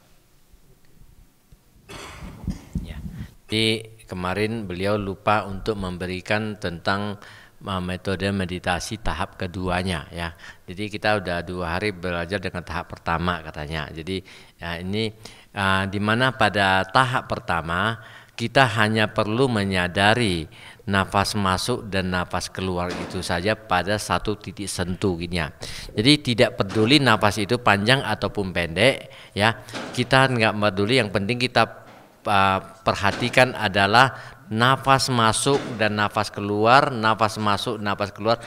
Ya. Di kemarin beliau lupa untuk memberikan tentang e, metode meditasi tahap keduanya ya. Jadi kita udah dua hari belajar dengan tahap pertama katanya. Jadi ya ini uh, e, dimana pada tahap pertama kita hanya perlu menyadari nafas masuk dan nafas keluar itu saja pada satu titik sentuhnya. Jadi tidak peduli nafas itu panjang ataupun pendek ya. Kita nggak peduli yang penting kita uh, perhatikan adalah nafas masuk dan nafas keluar, nafas masuk, nafas keluar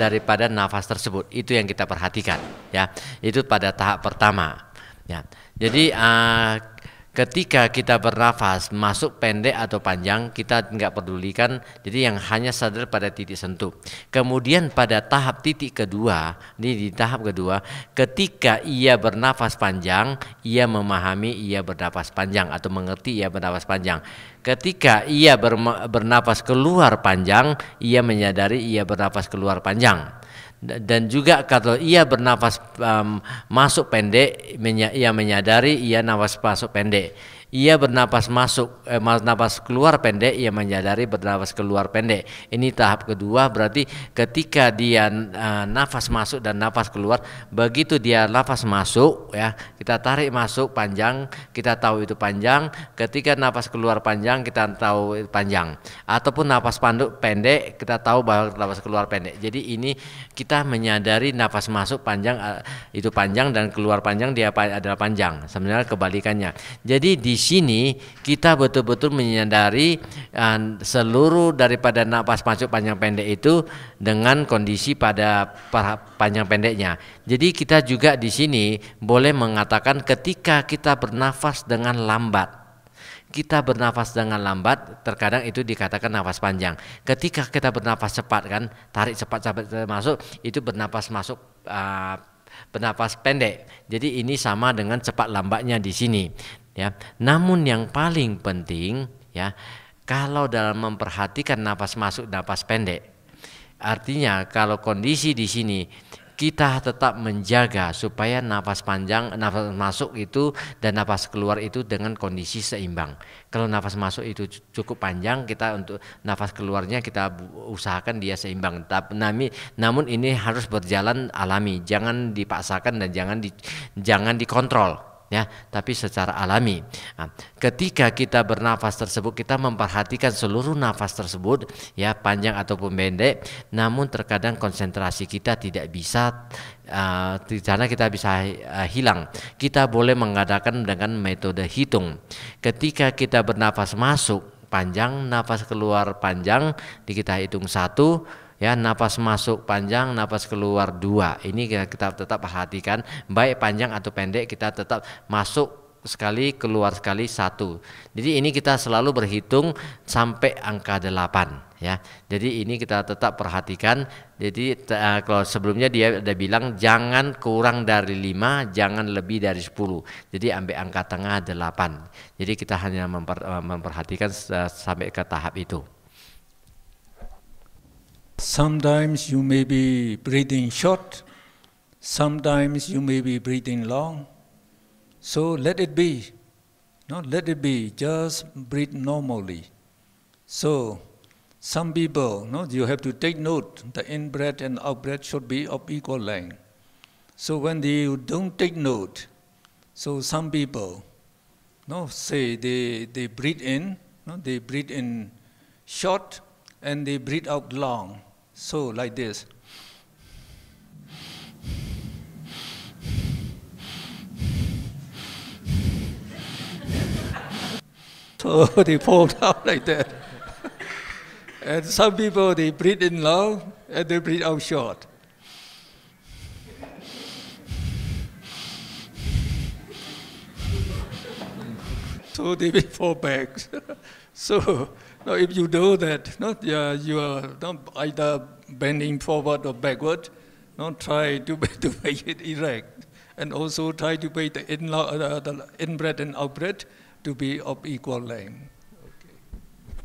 daripada nafas tersebut. Itu yang kita perhatikan ya. Itu pada tahap pertama ya. Jadi uh, ketika kita bernafas masuk pendek atau panjang kita nggak pedulikan jadi yang hanya sadar pada titik sentuh kemudian pada tahap titik kedua ini di tahap kedua ketika ia bernafas panjang ia memahami ia bernafas panjang atau mengerti ia bernafas panjang ketika ia bernafas keluar panjang ia menyadari ia bernafas keluar panjang dan juga kalau ia bernafas um, masuk pendek ia menyadari ia nafas masuk pendek ia bernapas masuk eh, nafas keluar pendek ia menyadari bernapas keluar pendek ini tahap kedua berarti ketika dia eh, nafas masuk dan nafas keluar begitu dia nafas masuk ya kita tarik masuk panjang kita tahu itu panjang ketika nafas keluar panjang kita tahu panjang ataupun nafas panduk pendek kita tahu bahwa nafas keluar pendek jadi ini kita menyadari nafas masuk panjang eh, itu panjang dan keluar panjang dia adalah panjang sebenarnya kebalikannya jadi di sini kita betul-betul menyadari uh, seluruh daripada napas masuk panjang pendek itu dengan kondisi pada panjang pendeknya. Jadi kita juga di sini boleh mengatakan ketika kita bernafas dengan lambat kita bernafas dengan lambat terkadang itu dikatakan nafas panjang ketika kita bernafas cepat kan tarik cepat cepat masuk itu bernafas masuk uh, bernafas pendek jadi ini sama dengan cepat lambatnya di sini ya. Namun yang paling penting ya, kalau dalam memperhatikan napas masuk napas pendek. Artinya kalau kondisi di sini kita tetap menjaga supaya nafas panjang, nafas masuk itu dan nafas keluar itu dengan kondisi seimbang. Kalau nafas masuk itu cukup panjang, kita untuk nafas keluarnya kita usahakan dia seimbang. Tapi namun ini harus berjalan alami, jangan dipaksakan dan jangan di, jangan dikontrol ya, tapi secara alami. Nah, ketika kita bernafas tersebut kita memperhatikan seluruh nafas tersebut ya panjang ataupun pendek, namun terkadang konsentrasi kita tidak bisa uh, sana kita bisa uh, hilang. Kita boleh mengadakan dengan metode hitung. Ketika kita bernafas masuk panjang, nafas keluar panjang, di kita hitung satu, ya napas masuk panjang napas keluar dua ini kita, tetap perhatikan baik panjang atau pendek kita tetap masuk sekali keluar sekali satu jadi ini kita selalu berhitung sampai angka delapan ya jadi ini kita tetap perhatikan jadi eh, kalau sebelumnya dia ada bilang jangan kurang dari lima jangan lebih dari sepuluh jadi ambil angka tengah delapan jadi kita hanya memper, eh, memperhatikan eh, sampai ke tahap itu Sometimes you may be breathing short, sometimes you may be breathing long. So let it be. No, let it be. Just breathe normally. So some people, no, you have to take note, the in-breath and out-breath should be of equal length. So when you don't take note, so some people no, say they, they breathe in, no, they breathe in short and they breathe out long. So like this. so they pulled out like that. and some people they breathe in long and they breathe out short. so they will four back. so now, if you do that, no, yeah, you are not either bending forward or backward. Not try to, to make it erect. And also try to make the, in, uh, the inbred and outbred to be of equal length. Okay.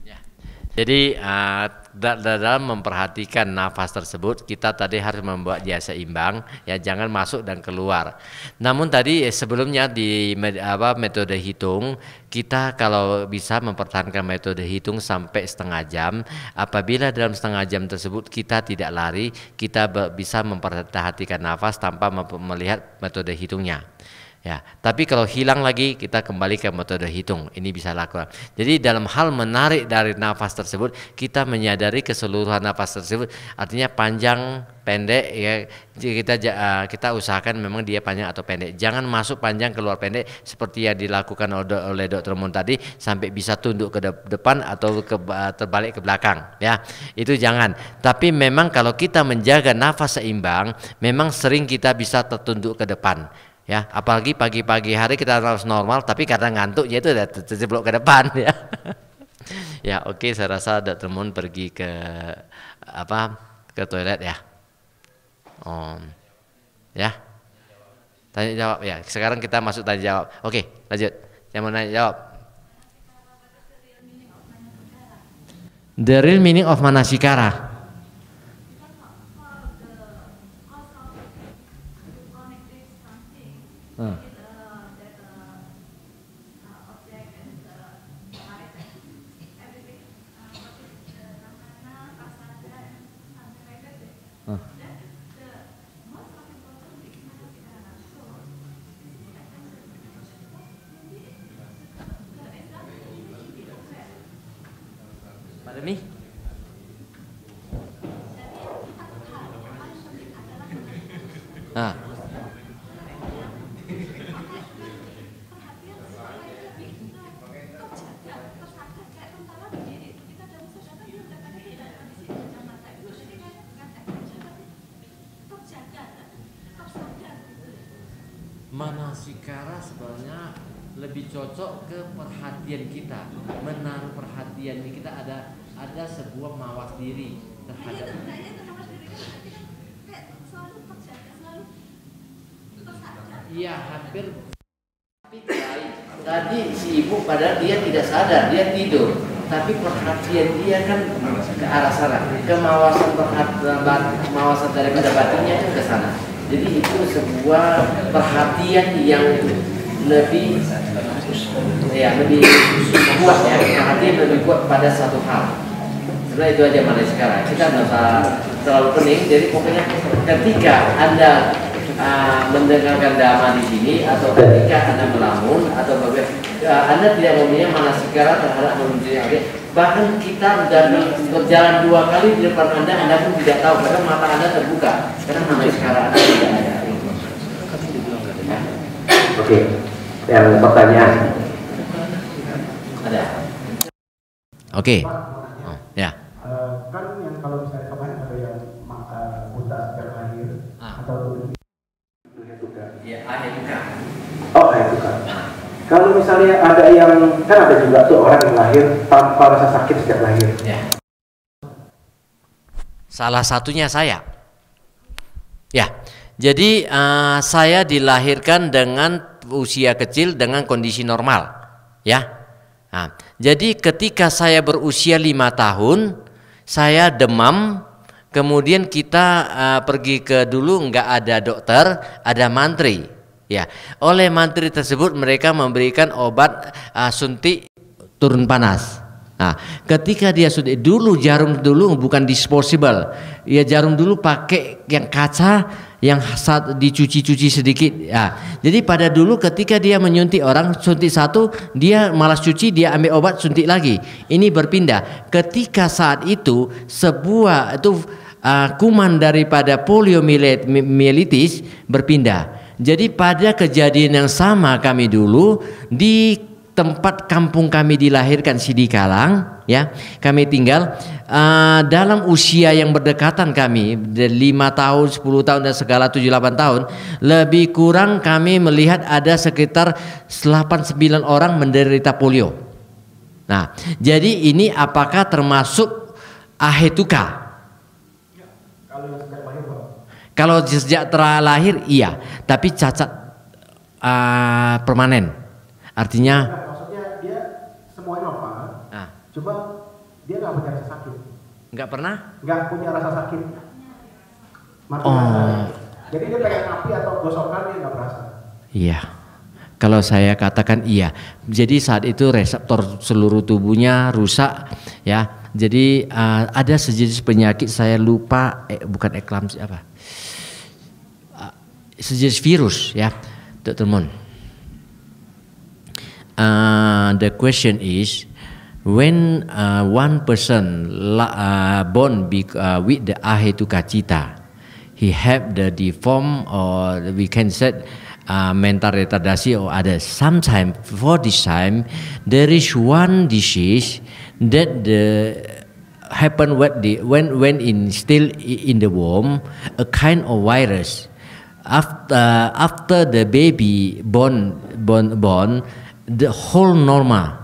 Yeah. Jadi uh, dalam memperhatikan nafas tersebut kita tadi harus membuat dia seimbang ya jangan masuk dan keluar. Namun tadi eh, sebelumnya di apa metode hitung kita kalau bisa mempertahankan metode hitung sampai setengah jam. Apabila dalam setengah jam tersebut kita tidak lari, kita bisa memperhatikan nafas tanpa melihat metode hitungnya. Ya, tapi kalau hilang lagi kita kembali ke metode hitung. Ini bisa lakukan. Jadi dalam hal menarik dari nafas tersebut, kita menyadari keseluruhan nafas tersebut. Artinya panjang, pendek ya kita eh, kita usahakan memang dia panjang atau pendek. Jangan masuk panjang keluar pendek seperti yang dilakukan oleh dokter Mun tadi sampai bisa tunduk ke depan atau ke, eh, terbalik ke belakang ya. Itu jangan. Tapi memang kalau kita menjaga nafas seimbang, memang sering kita bisa tertunduk ke depan ya apalagi pagi-pagi hari kita harus normal tapi karena ngantuk ya itu ada terjeblok ke depan ya ya oke okay, saya rasa ada teman pergi ke apa ke toilet ya om ya tanya jawab ya sekarang kita masuk tanya jawab oke okay, lanjut yang mau nanya jawab the real meaning of manasikara Nah. Manasikara sebenarnya lebih cocok ke perhatian kita, menaruh perhatian ini kita ada ada sebuah mawas diri terhadap iya, Iya hampir tapi Tadi si ibu padahal dia tidak sadar, dia tidur. Tapi perhatian dia kan ke arah sana. Kemawasan perhatian kemawasan daripada batinnya kan ke sana. Jadi itu sebuah perhatian yang lebih ya lebih kuat ya perhatian lebih kuat pada satu hal sebenarnya itu aja mana sekarang kita nggak usah terlalu pening jadi pokoknya ketika anda Ah, mendengarkan dhamma di sini atau iya. ketika anda melamun atau bagaimana uh, anda tidak mempunyai segala terhadap menuju yang bahkan kita dari berjalan dua kali di depan anda anda pun tidak tahu karena mata anda terbuka karena manasikara anda tidak ada oke okay. yang pertanyaan ada oke okay. ya eh, kan yang kalau misalnya Oh, ya bukan. Kalau misalnya ada yang kan ada juga tuh orang yang lahir tanpa rasa sakit sejak lahir. Ya. Salah satunya saya. Ya. Jadi uh, saya dilahirkan dengan usia kecil dengan kondisi normal, ya. Nah, jadi ketika saya berusia lima tahun, saya demam, kemudian kita uh, pergi ke dulu nggak ada dokter, ada mantri. Ya, oleh mantri tersebut mereka memberikan obat uh, suntik turun panas. Nah, ketika dia suntik dulu jarum dulu bukan disposable, ya jarum dulu pakai yang kaca yang saat dicuci-cuci sedikit. Ya, jadi pada dulu ketika dia menyuntik orang suntik satu, dia malas cuci, dia ambil obat suntik lagi. Ini berpindah. Ketika saat itu sebuah itu uh, kuman daripada poliomyelitis berpindah jadi pada kejadian yang sama kami dulu di tempat kampung kami dilahirkan Sidi Kalang, ya kami tinggal uh, dalam usia yang berdekatan kami lima tahun 10 tahun dan segala tujuh, delapan tahun lebih kurang kami melihat ada sekitar 8 sembilan orang menderita polio. Nah, jadi ini apakah termasuk ahetuka? Kalau sejak terlahir, iya, tapi cacat uh, permanen. Artinya maksudnya dia semuanya normal. Nah. Cuma dia nggak punya rasa sakit. Nggak pernah? Nggak punya rasa sakit. Mati oh. Rasa. Jadi dia pengen api atau gosokan dia nggak merasa. Iya. Kalau saya katakan iya, jadi saat itu reseptor seluruh tubuhnya rusak, ya. Jadi uh, ada sejenis penyakit saya lupa, eh, bukan eklamsi apa? sejenis virus ya, Dr. Moon. Uh, the question is when uh, one person la, uh, born be, uh, with the ahetuka cita, he have the deform or we can say uh, mental retardation or other Sometimes for this time, there is one disease that the happen when the when when in still in the womb, a kind of virus after after the baby born born born, the whole normal,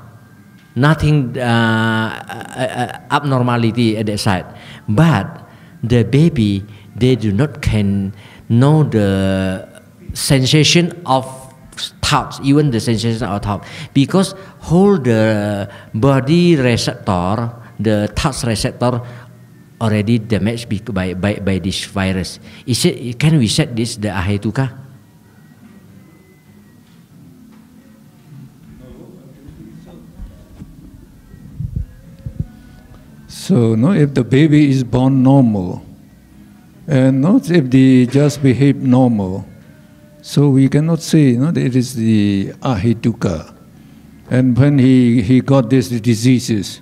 nothing uh, uh, uh, abnormality at that side. But the baby they do not can know the sensation of thoughts, even the sensation of thought, because whole the body receptor, the touch receptor already damaged by, by, by this virus. Is it, can we set this the ahai So no, if the baby is born normal, and not if they just behave normal, so we cannot say no, it is the ahituka. And when he, he got these diseases,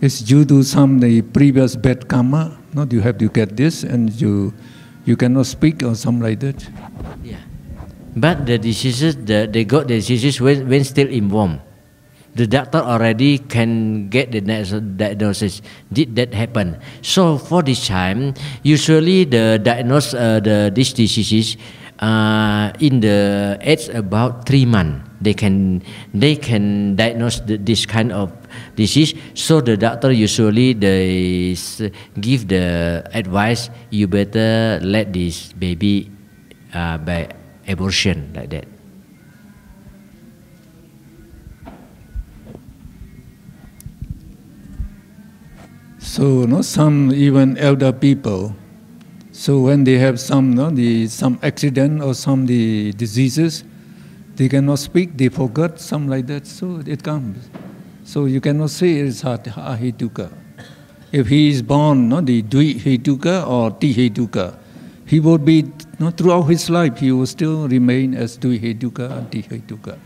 is due to some the previous bad karma. Not you have to get this, and you you cannot speak or something like that. Yeah, but the diseases the they got the diseases when when still in warm, the doctor already can get the diagnosis. Did that happen? So for this time, usually the diagnose uh, the this diseases uh, in the age about three months they can they can diagnose the, this kind of disease so the doctor usually they give the advice you better let this baby uh, by abortion like that so you know, some even elder people so when they have some, no, the, some accident or some the diseases, they cannot speak, they forgot, some like that, so it comes. So you cannot say it's ahituka. If he is born, no, the dui hetuka or ti hetuka, he would be, no, throughout his life, he will still remain as dui hetuka or ti hetuka.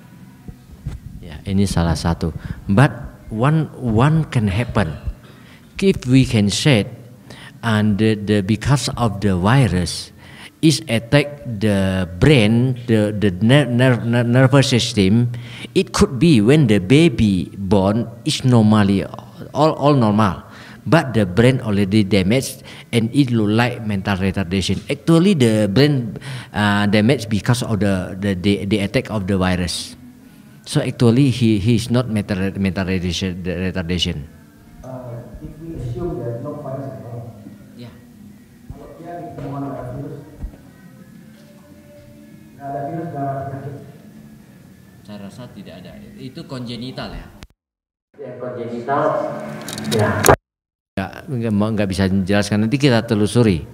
Yeah, ini salah satu. But one, one can happen. If we can say and the, the, because of the virus, it attack the brain, the, the ner- ner- nervous system. It could be when the baby born is normally all, all normal, but the brain already damaged and it look like mental retardation. Actually, the brain uh, damaged because of the, the, the, the attack of the virus. So actually, he, he is not mental, mental retardation. retardation. merasa tidak ada. Itu kongenital ya. Ya kongenital. Ya. ya nggak, nggak bisa jelaskan nanti kita telusuri.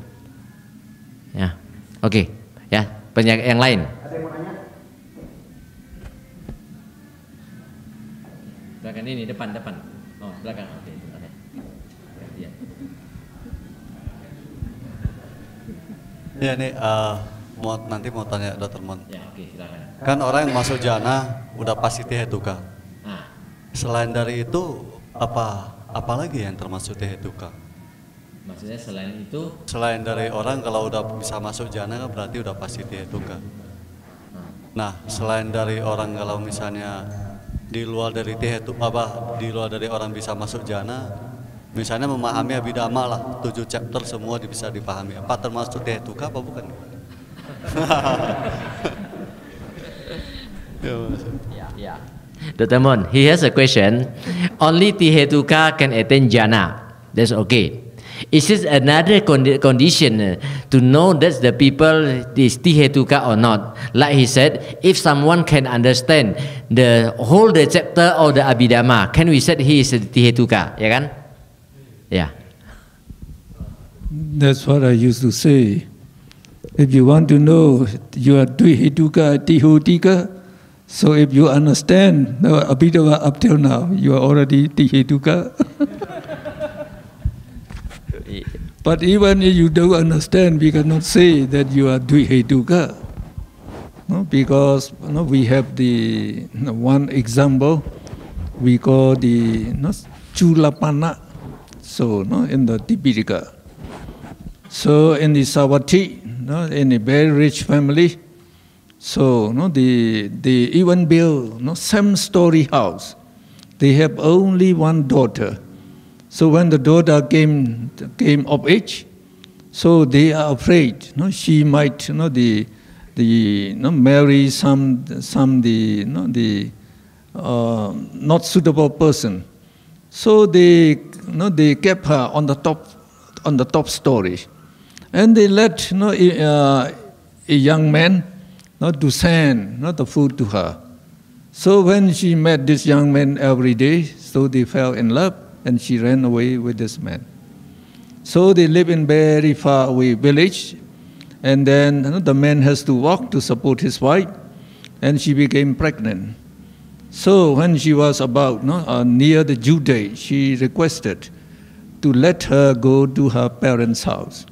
Ya, oke. Okay. Ya, banyak yang lain. Belakang ini depan depan. Oh belakang. Oke. Okay. Ya, ya. ya, nih, uh, mau nanti mau tanya dokter Mon. Ya, oke, silakan. Kan orang yang masuk jana udah pasti tuka. Nah. Selain dari itu apa lagi yang termasuk teh tuka? Maksudnya selain itu? Selain dari orang kalau udah bisa masuk jana berarti udah pasti teh Nah. nah, selain dari orang kalau misalnya di luar dari teh itu apa di luar dari orang bisa masuk jana misalnya memahami abidama lah tujuh chapter semua bisa dipahami apa termasuk teh tehetuka apa bukan? yeah, yeah. Dr. he has a question. Only Tihetuka can attain jhana. That's okay. Is this another condi condition uh, to know that the people is Tihetuka or not? Like he said, if someone can understand the whole the chapter or the Abhidhamma, can we say he is Tihetuka? Yeah, kan? yeah. That's what I used to say. If you want to know, you are Dvihituka, Tihutika. So if you understand no, Abhidhamma up till now, you are already Tihetuka. but even if you don't understand, we cannot say that you are Dvihetuka. No, because you know, we have the you know, one example we call the you know, Chulapana. So in the Tipitaka. So in the Savati, you know, in a very rich family, so you know, the, they even build you know, same-story house. They have only one daughter. So when the daughter came, came of age, so they are afraid you know, she might you know, the, the, you know, marry some, some the, you know, the, uh, not suitable person. So they, you know, they kept her on the top, on the top story. And they let you know, a, uh, a young man not to send not the food to her. So when she met this young man every day, so they fell in love and she ran away with this man. So they live in very far away village and then you know, the man has to walk to support his wife and she became pregnant. So when she was about you know, uh, near the due date, she requested to let her go to her parents' house.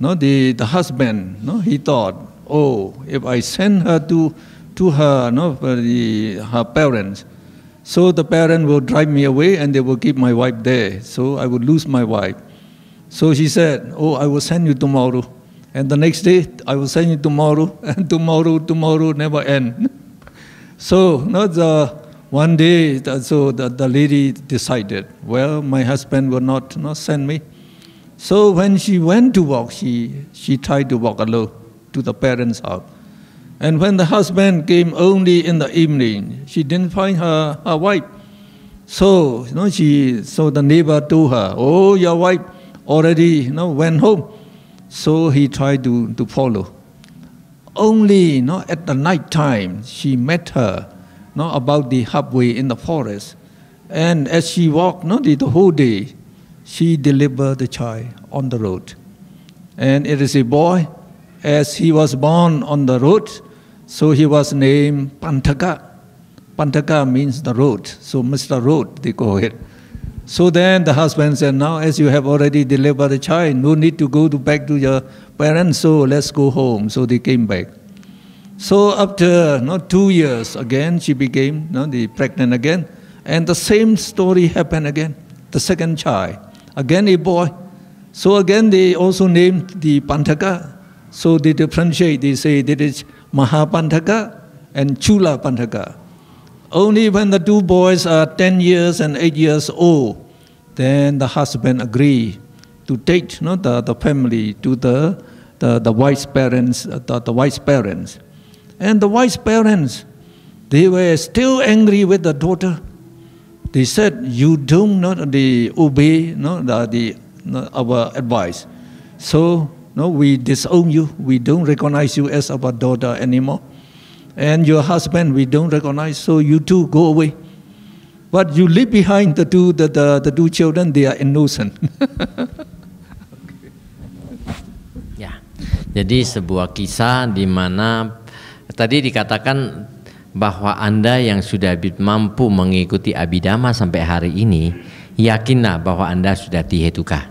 No, the, the husband, no, he thought, oh, if I send her to, to her, no, the, her parents, so the parent will drive me away and they will keep my wife there. So I will lose my wife. So she said, oh, I will send you tomorrow. And the next day, I will send you tomorrow, and tomorrow, tomorrow, never end. so no, the, one day, so the, the lady decided, well, my husband will not, not send me. So when she went to walk, she, she tried to walk alone to the parents' house. And when the husband came only in the evening, she didn't find her, her wife. So, you know, she, so the neighbor told her, oh, your wife already, you know, went home. So he tried to, to follow. Only, you know, at the night time, she met her, you know, about the halfway in the forest. And as she walked, you know, the, the whole day, she delivered the child on the road. And it is a boy, as he was born on the road, so he was named Pantaka. Pantaka means the road, so Mr. Road, they call it. So then the husband said, now as you have already delivered the child, no need to go to back to your parents, so let's go home. So they came back. So after not two years again, she became you know, the pregnant again. And the same story happened again, the second child again a boy. So again they also named the Pantaka. So they differentiate, they say that is Mahapantaka and Chula Pantaka. Only when the two boys are 10 years and 8 years old, then the husband agree to take you know, the, the family to the, the, the wife's parents, uh, the, the wife's parents. And the wife's parents, they were still angry with the daughter they said, you do not the obey no, the, the, no, our advice. So no, we disown you. We don't recognize you as our daughter anymore. And your husband, we don't recognize, so you two go away. But you leave behind the two, the, the, the two children, they are innocent. yeah. Jadi sebuah kisah di mana tadi dikatakan bahwa Anda yang sudah mampu mengikuti abidama sampai hari ini, yakinlah bahwa Anda sudah tihetuka.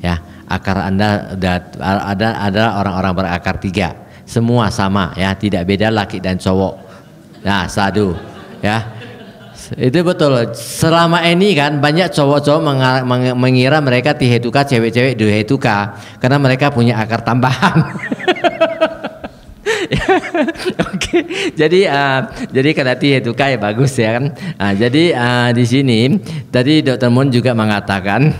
Ya, akar Anda ada ada orang-orang berakar tiga. Semua sama ya, tidak beda laki dan cowok. Nah, sadu ya. Itu betul. Selama ini kan banyak cowok-cowok mengira mereka tihetuka, cewek-cewek duhetuka karena mereka punya akar tambahan. Oke, jadi uh, jadi kendati itu kayak bagus ya kan. Uh, jadi uh, di sini tadi Dokter Moon juga mengatakan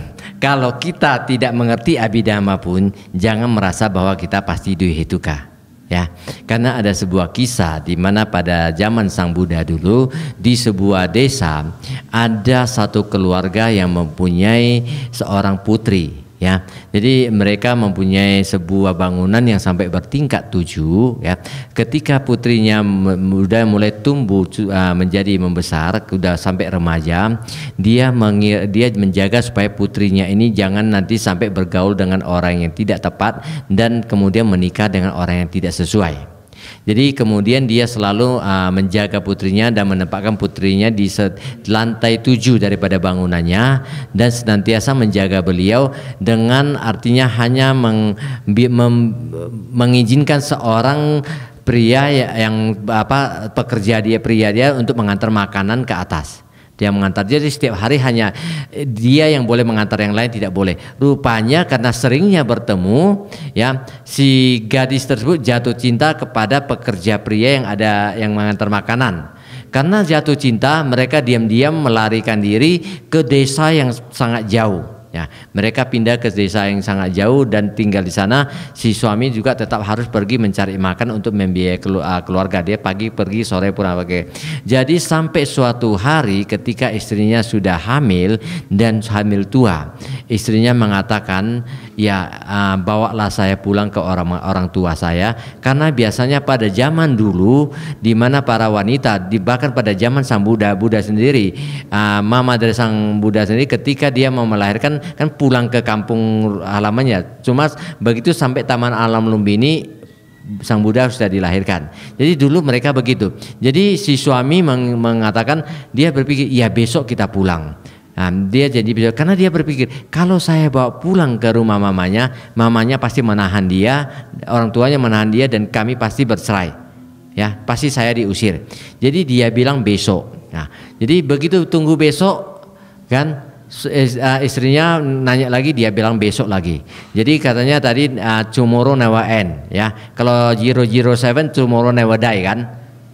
kalau kita tidak mengerti abidama pun jangan merasa bahwa kita pasti duhituka ya karena ada sebuah kisah di mana pada zaman sang Buddha dulu di sebuah desa ada satu keluarga yang mempunyai seorang putri ya. Jadi mereka mempunyai sebuah bangunan yang sampai bertingkat tujuh ya. Ketika putrinya sudah mulai tumbuh ah, menjadi membesar, sudah sampai remaja, dia mengir, dia menjaga supaya putrinya ini jangan nanti sampai bergaul dengan orang yang tidak tepat dan kemudian menikah dengan orang yang tidak sesuai. Jadi kemudian dia selalu uh, menjaga putrinya dan menempatkan putrinya di lantai tujuh daripada bangunannya dan senantiasa menjaga beliau dengan artinya hanya meng, mem, mengizinkan seorang pria ya, yang apa pekerja dia pria dia untuk mengantar makanan ke atas dia mengantar. Jadi setiap hari hanya eh, dia yang boleh mengantar yang lain tidak boleh. Rupanya karena seringnya bertemu, ya si gadis tersebut jatuh cinta kepada pekerja pria yang ada yang mengantar makanan. Karena jatuh cinta, mereka diam-diam melarikan diri ke desa yang sangat jauh Ya, mereka pindah ke desa yang sangat jauh dan tinggal di sana. Si suami juga tetap harus pergi mencari makan untuk membiayai ah, keluarga dia pagi pergi sore pulang apa Jadi sampai suatu hari ketika istrinya sudah hamil dan hamil tua, istrinya mengatakan, "Ya, ah, bawalah saya pulang ke orang orang tua saya karena biasanya pada zaman dulu di mana para wanita dibakar pada zaman sang Buddha Buddha sendiri, ah, mama dari sang Buddha sendiri ketika dia mau melahirkan kan pulang ke kampung halamannya. Cuma begitu sampai Taman Alam Lumbini Sang Buddha sudah dilahirkan. Jadi dulu mereka begitu. Jadi si suami meng mengatakan dia berpikir ya besok kita pulang. Nah, dia jadi bisa karena dia berpikir kalau saya bawa pulang ke rumah mamanya, mamanya pasti menahan dia, orang tuanya menahan dia dan kami pasti bercerai. Ya, pasti saya diusir. Jadi dia bilang besok. Nah, jadi begitu tunggu besok kan Eh, ah, istrinya nanya lagi dia bilang besok lagi jadi katanya tadi uh, tomorrow never end ya kalau zero zero seven tomorrow never die kan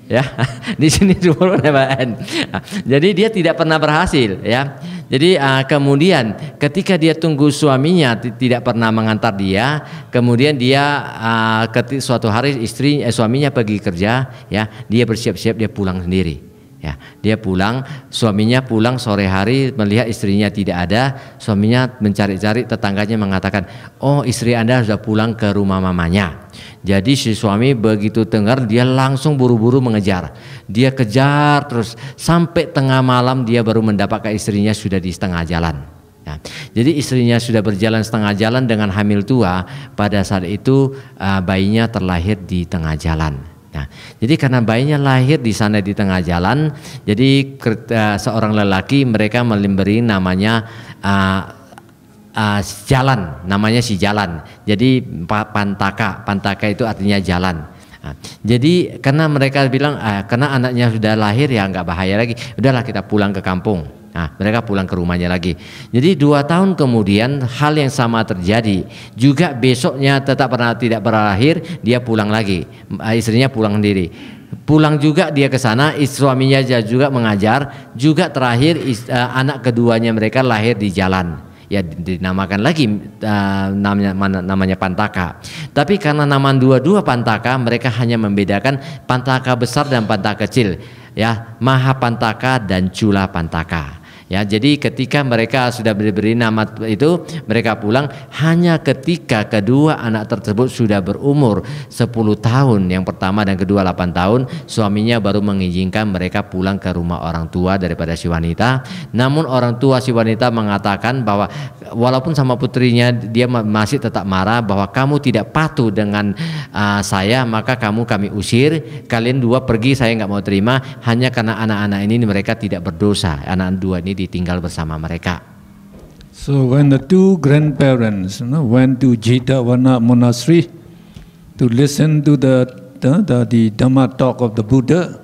ya di sini tomorrow never end ah, jadi dia tidak pernah berhasil ya jadi uh, kemudian ketika dia tunggu suaminya tidak pernah mengantar dia, kemudian dia uh, suatu hari istri eh, suaminya pergi kerja, ya dia bersiap-siap dia pulang sendiri Ya, dia pulang, suaminya pulang sore hari melihat istrinya tidak ada, suaminya mencari-cari tetangganya mengatakan, "Oh, istri Anda sudah pulang ke rumah mamanya." Jadi si suami begitu dengar dia langsung buru-buru mengejar. Dia kejar terus sampai tengah malam dia baru mendapatkan istrinya sudah di setengah jalan. Ya. Jadi istrinya sudah berjalan setengah jalan dengan hamil tua. Pada saat itu uh, bayinya terlahir di tengah jalan. Nah, jadi karena bayinya lahir di sana di tengah jalan, jadi eh, seorang lelaki mereka memberi namanya uh, uh, jalan, namanya si jalan. Jadi pantaka, pantaka itu artinya jalan. Nah, jadi karena mereka bilang uh, karena anaknya sudah lahir ya nggak bahaya lagi, udahlah kita pulang ke kampung. Nah, mereka pulang ke rumahnya lagi. Jadi dua tahun kemudian hal yang sama terjadi. Juga besoknya tetap pernah tidak berakhir, dia pulang lagi. Eh, istrinya pulang sendiri. Pulang juga dia ke sana, suaminya juga mengajar. Juga terakhir eh, anak keduanya mereka lahir di jalan. Ya dinamakan lagi uh, namanya mana, namanya Pantaka. Tapi karena nama dua-dua Pantaka, mereka hanya membedakan Pantaka besar dan Pantaka kecil. Ya, Maha Pantaka dan Cula Pantaka. Ya, jadi ketika mereka sudah diberi nama itu, mereka pulang hanya ketika kedua anak tersebut sudah berumur 10 tahun, yang pertama dan kedua 8 tahun, suaminya baru mengizinkan mereka pulang ke rumah orang tua daripada si wanita. Namun orang tua si wanita mengatakan bahwa walaupun sama putrinya dia masih tetap marah bahwa kamu tidak patuh dengan uh, saya, maka kamu kami usir. Kalian dua pergi, saya nggak mau terima hanya karena anak-anak ini mereka tidak berdosa. Anak dua ini ditinggal bersama mereka. So when the two grandparents you know, went to Jitavana monastery to listen to the the, the, the Dhamma talk of the Buddha,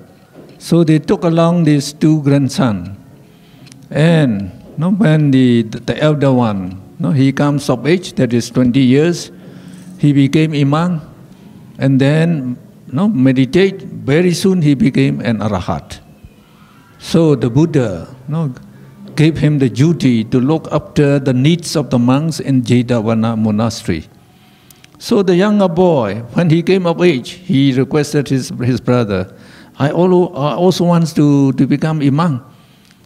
so they took along these two grandson. And you know, when the, the elder one, you know, he comes of age, that is 20 years, he became imam, and then you know, meditate. Very soon he became an arahat. So the Buddha, you know, gave him the duty to look after the needs of the monks in Jetavana monastery. So the younger boy, when he came of age, he requested his, his brother, I also, I also want to, to become imam.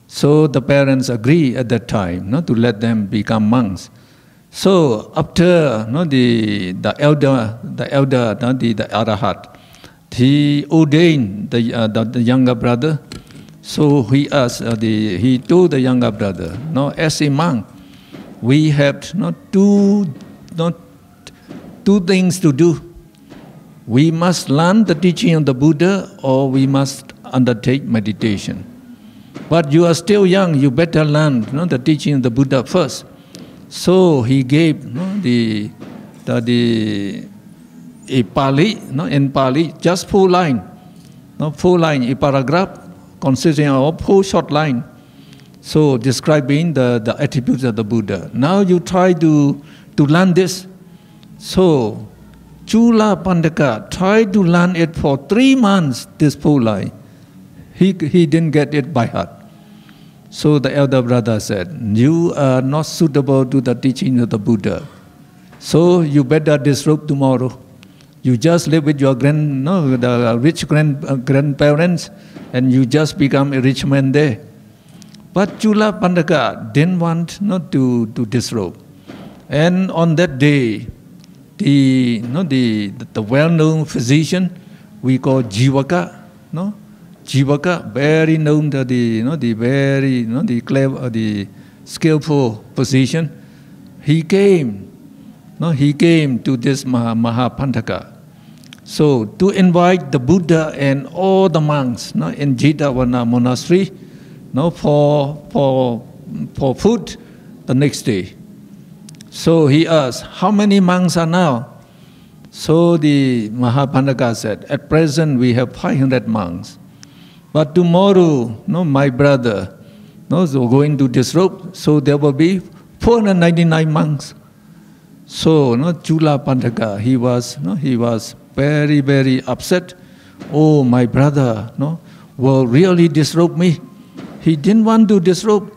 So the parents agree at that time not to let them become monks. So after no, the, the elder, the elder, no, the, the arahat, he ordained the, uh, the, the younger brother so he asked, uh, the, he told the younger brother, no, as a monk, we have not two, not two things to do. We must learn the teaching of the Buddha or we must undertake meditation. But you are still young, you better learn the teaching of the Buddha first. So he gave the, the, the a Pali, in Pali, just four line, no, full four line, a paragraph, consisting of four short lines. So describing the, the attributes of the Buddha. Now you try to, to learn this. So Chula Pandaka tried to learn it for three months, this full line. He, he didn't get it by heart. So the elder brother said, You are not suitable to the teaching of the Buddha. So you better disrobe tomorrow. You just live with your grand, no, the rich grand, uh, grandparents, and you just become a rich man there. But Chula Pandaka didn't want not to, to disrobe. And on that day, the, no the, the well-known physician we call Jivaka, no? Jivaka, very known the the, no the very, no the clever, uh, the skillful physician. He came, no, he came to this Mah- Mahapantaka so to invite the Buddha and all the monks no, in Jitavana monastery no, for, for, for food the next day. So he asked, how many monks are now? So the Mahapandaka said, at present we have 500 monks. But tomorrow, no, my brother no, is so going to disrobe, so there will be 499 monks. So no, Chula Pandaka, he was, no, he was very, very upset. Oh, my brother, no, will really disrobe me. He didn't want to disrobe,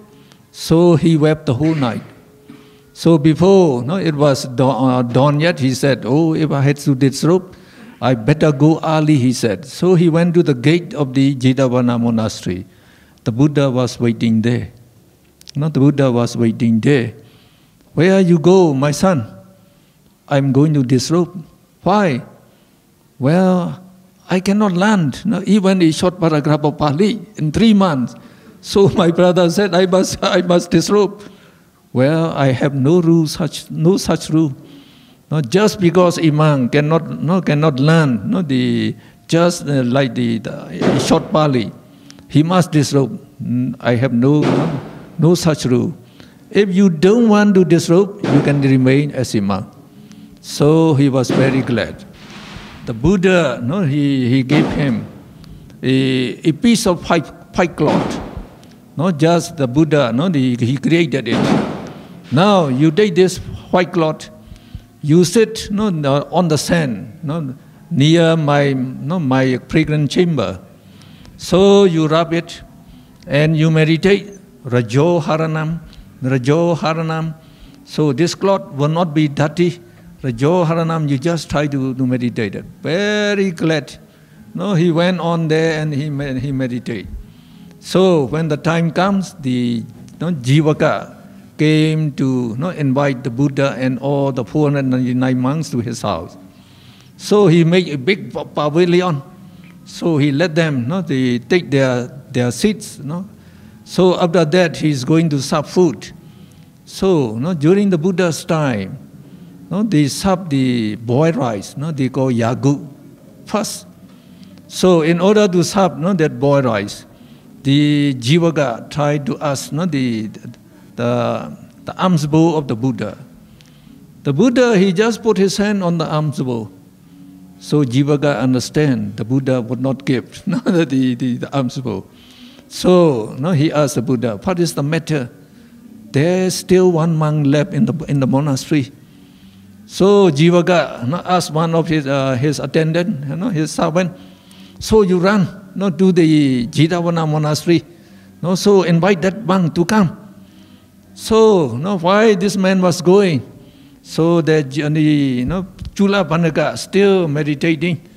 so he wept the whole night. So before no, it was dawn, uh, dawn yet, he said, Oh, if I had to disrobe, I better go early, he said. So he went to the gate of the Jidavana monastery. The Buddha was waiting there. No, the Buddha was waiting there. Where you go, my son? I'm going to disrobe. Why? Well, I cannot learn no, even a short paragraph of Pali in three months. So my brother said, I must, I must disrobe. Well, I have no rule, such, no such rule. No, just because imam cannot, no, cannot learn no, the, just uh, like the, the, short Pali, he must disrobe. I have no, no, no such rule. If you don't want to disrobe, you can remain as imam. So he was very glad the Buddha, no, he, he gave him a, a piece of white, cloth. Not just the Buddha, no, he, he created it. Now you take this white cloth, you sit no, on the sand no, near my, no, my fragrant chamber. So you rub it and you meditate. Rajo Haranam, Rajo Haranam. So this cloth will not be dirty the Haranam, you just try to, to meditate Very glad. No, he went on there and he, he meditate. So when the time comes, the you know, Jivaka came to you know, invite the Buddha and all the 499 monks to his house. So he made a big pavilion. So he let them you know, they take their, their seats. You know. So after that, he's going to serve food. So you know, during the Buddha's time, no, they serve the boiled rice. No, they go yagu first. So in order to serve no, that boiled rice, the Jivaga tried to ask no, the, the, the arms bow of the Buddha. The Buddha, he just put his hand on the arms bow. So Jivaga understand the Buddha would not give no, the, the, the arms bow. So no, he asked the Buddha, what is the matter? There's still one monk left in the, in the monastery. So Jivaka you asked one of his, uh, his attendant, you know, his servant, so you run no, to the Jidavana monastery. no. so invite that monk to come. So no, why this man was going? So that the you know, Chula Banaga still meditating,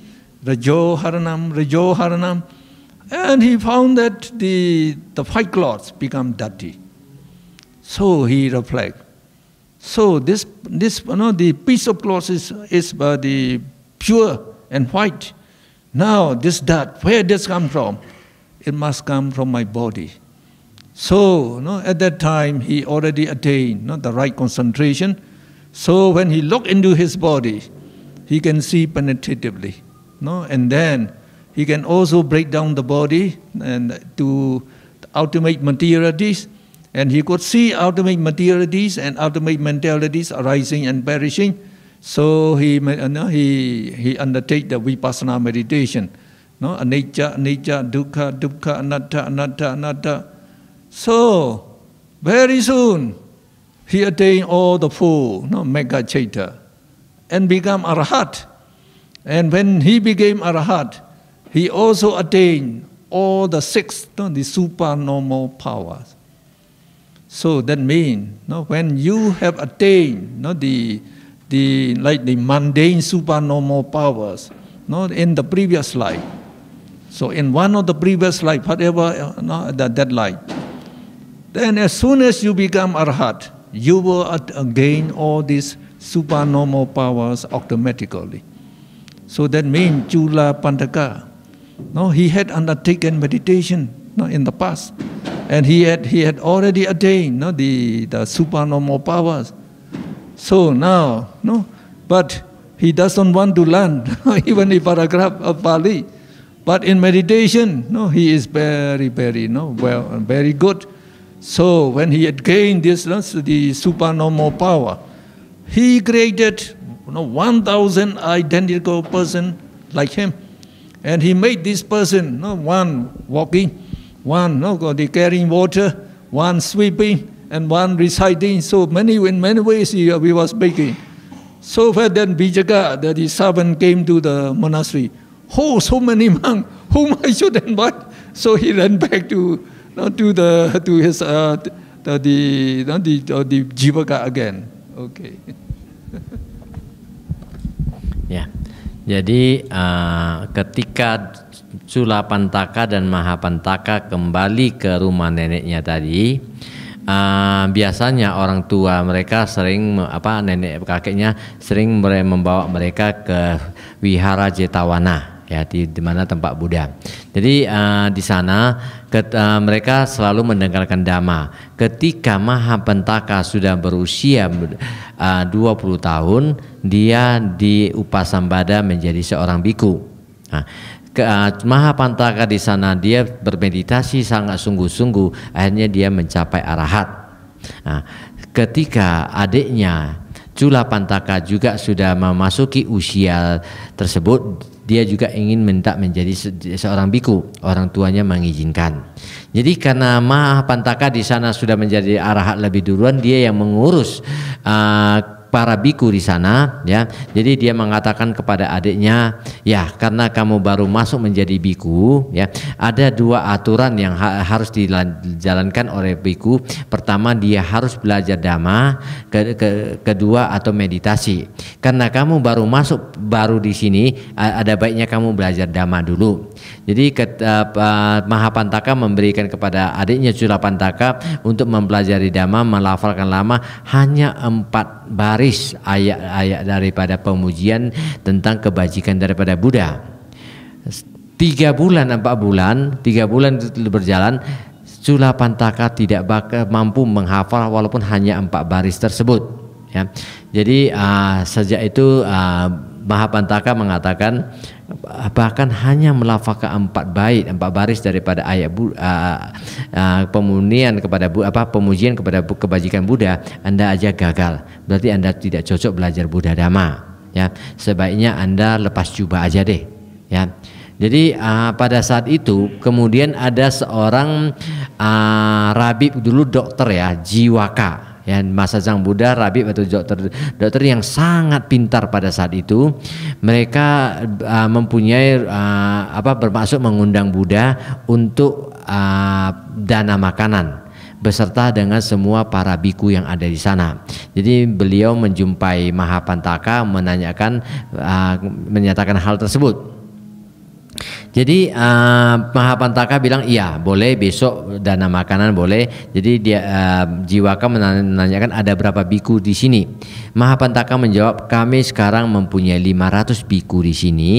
Rajo Haranam, Rajo Haranam. And he found that the, the white cloths become dirty. So he reflected. So this, this you know, the piece of cloth is, is uh, the pure and white. Now this dirt, where does come from? It must come from my body. So you know, at that time he already attained you know, the right concentration. So when he looked into his body, he can see penetratively. You know? And then he can also break down the body and to ultimate materialities and he could see ultimate materialities and ultimate mentalities arising and perishing. So he, uh, no, he, he undertake the vipassana meditation. No, anicca, anicca, dukkha, dukkha, anatta, anatta, anatta. So, very soon, he attained all the four, no, mega chaita, and become arahat. And when he became arahat, he also attained all the six, no, the supernormal powers. So that means when you have attained the, the, like the mundane supernormal powers no, in the previous life, so in one of the previous life, whatever that, that life, then as soon as you become arhat, you will gain all these supernormal powers automatically. So that means Chula Pandaka. No, he had undertaken meditation no, in the past. And he had, he had already attained no, the, the supernormal powers. So now, no, but he doesn't want to learn even the paragraph of Pali. But in meditation, no, he is very, very, no, well, very good. So when he had gained this, no, the supernormal power, he created you know, 1,000 identical person like him. And he made this person, no one walking, one no, carrying water, one sweeping, and one reciting. So many in many ways he, uh, he was making. So far then Vijaka, that his servant came to the monastery. Oh, so many monks, whom I should invite. So he ran back to, no, to, the, to his uh, the, the, no, the, uh, the Jivaka again. Okay. Yeah. jadi uh, ketika Sulapantaka dan Mahapantaka kembali ke rumah neneknya tadi, uh, biasanya orang tua mereka sering apa nenek kakeknya sering membawa mereka ke wihara Jetawana ya di, di mana tempat Buddha. Jadi uh, di sana ket, uh, mereka selalu mendengarkan dhamma. Ketika Mahapentaka sudah berusia uh, 20 tahun, dia di Upasambada menjadi seorang biku. Nah, ke uh, Mahapantaka di sana dia bermeditasi sangat sungguh-sungguh akhirnya dia mencapai arahat. Nah, ketika adiknya Cula Pantaka juga sudah memasuki usia tersebut dia juga ingin minta menjadi seorang biku orang tuanya mengizinkan jadi karena Mahapantaka di sana sudah menjadi arahat lebih duluan dia yang mengurus uh, para biku di sana ya. Jadi dia mengatakan kepada adiknya, "Ya, karena kamu baru masuk menjadi biku, ya, ada dua aturan yang ha harus dijalankan oleh biku. Pertama, dia harus belajar dhamma, ke ke kedua atau meditasi. Karena kamu baru masuk baru di sini, ada baiknya kamu belajar dhamma dulu." Jadi Mahapantaka memberikan kepada adiknya Pantaka untuk mempelajari dhamma, melafalkan lama hanya empat baris baris ayat-ayat daripada pemujian tentang kebajikan daripada Buddha. Tiga bulan, empat bulan, tiga bulan berjalan, Sula Pantaka tidak mampu menghafal walaupun hanya empat baris tersebut. Ya. Jadi uh, sejak itu uh, ah, Mahapantaka mengatakan bahkan hanya melafalkan empat bait empat baris daripada ayat bu, uh, uh, pemunian kepada bu, apa pemujian kepada bu, kebajikan Buddha Anda aja gagal berarti Anda tidak cocok belajar Buddha Dhamma ya sebaiknya Anda lepas jubah aja deh ya jadi uh, pada saat itu kemudian ada seorang uh, rabib dulu dokter ya jiwaka ya masa Zhang Buddha Rabi atau dokter dokter yang sangat pintar pada saat itu mereka uh, mempunyai uh, apa bermaksud mengundang Buddha untuk uh, dana makanan beserta dengan semua para biku yang ada di sana. Jadi beliau menjumpai Mahapantaka menanyakan uh, menyatakan hal tersebut. Jadi uh, Mahapantaka bilang iya boleh besok dana makanan boleh. Jadi dia uh, Jiwaka menanyakan ada berapa biku di sini. Mahapantaka menjawab kami sekarang mempunyai 500 biku di sini.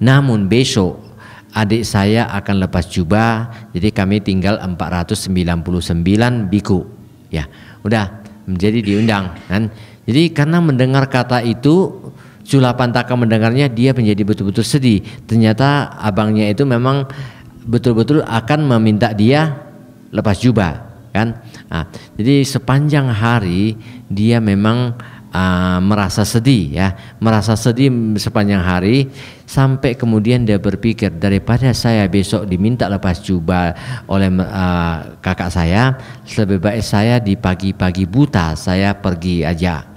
Namun besok adik saya akan lepas jubah. Jadi kami tinggal 499 biku. Ya udah menjadi diundang kan. Jadi karena mendengar kata itu Sulapantaka mendengarnya dia menjadi betul-betul sedih. Ternyata abangnya itu memang betul-betul akan meminta dia lepas jubah, kan? Nah, jadi sepanjang hari dia memang uh, merasa sedih ya, merasa sedih sepanjang hari sampai kemudian dia berpikir daripada saya besok diminta lepas jubah oleh uh, kakak saya, lebih baik saya di pagi-pagi buta saya pergi aja.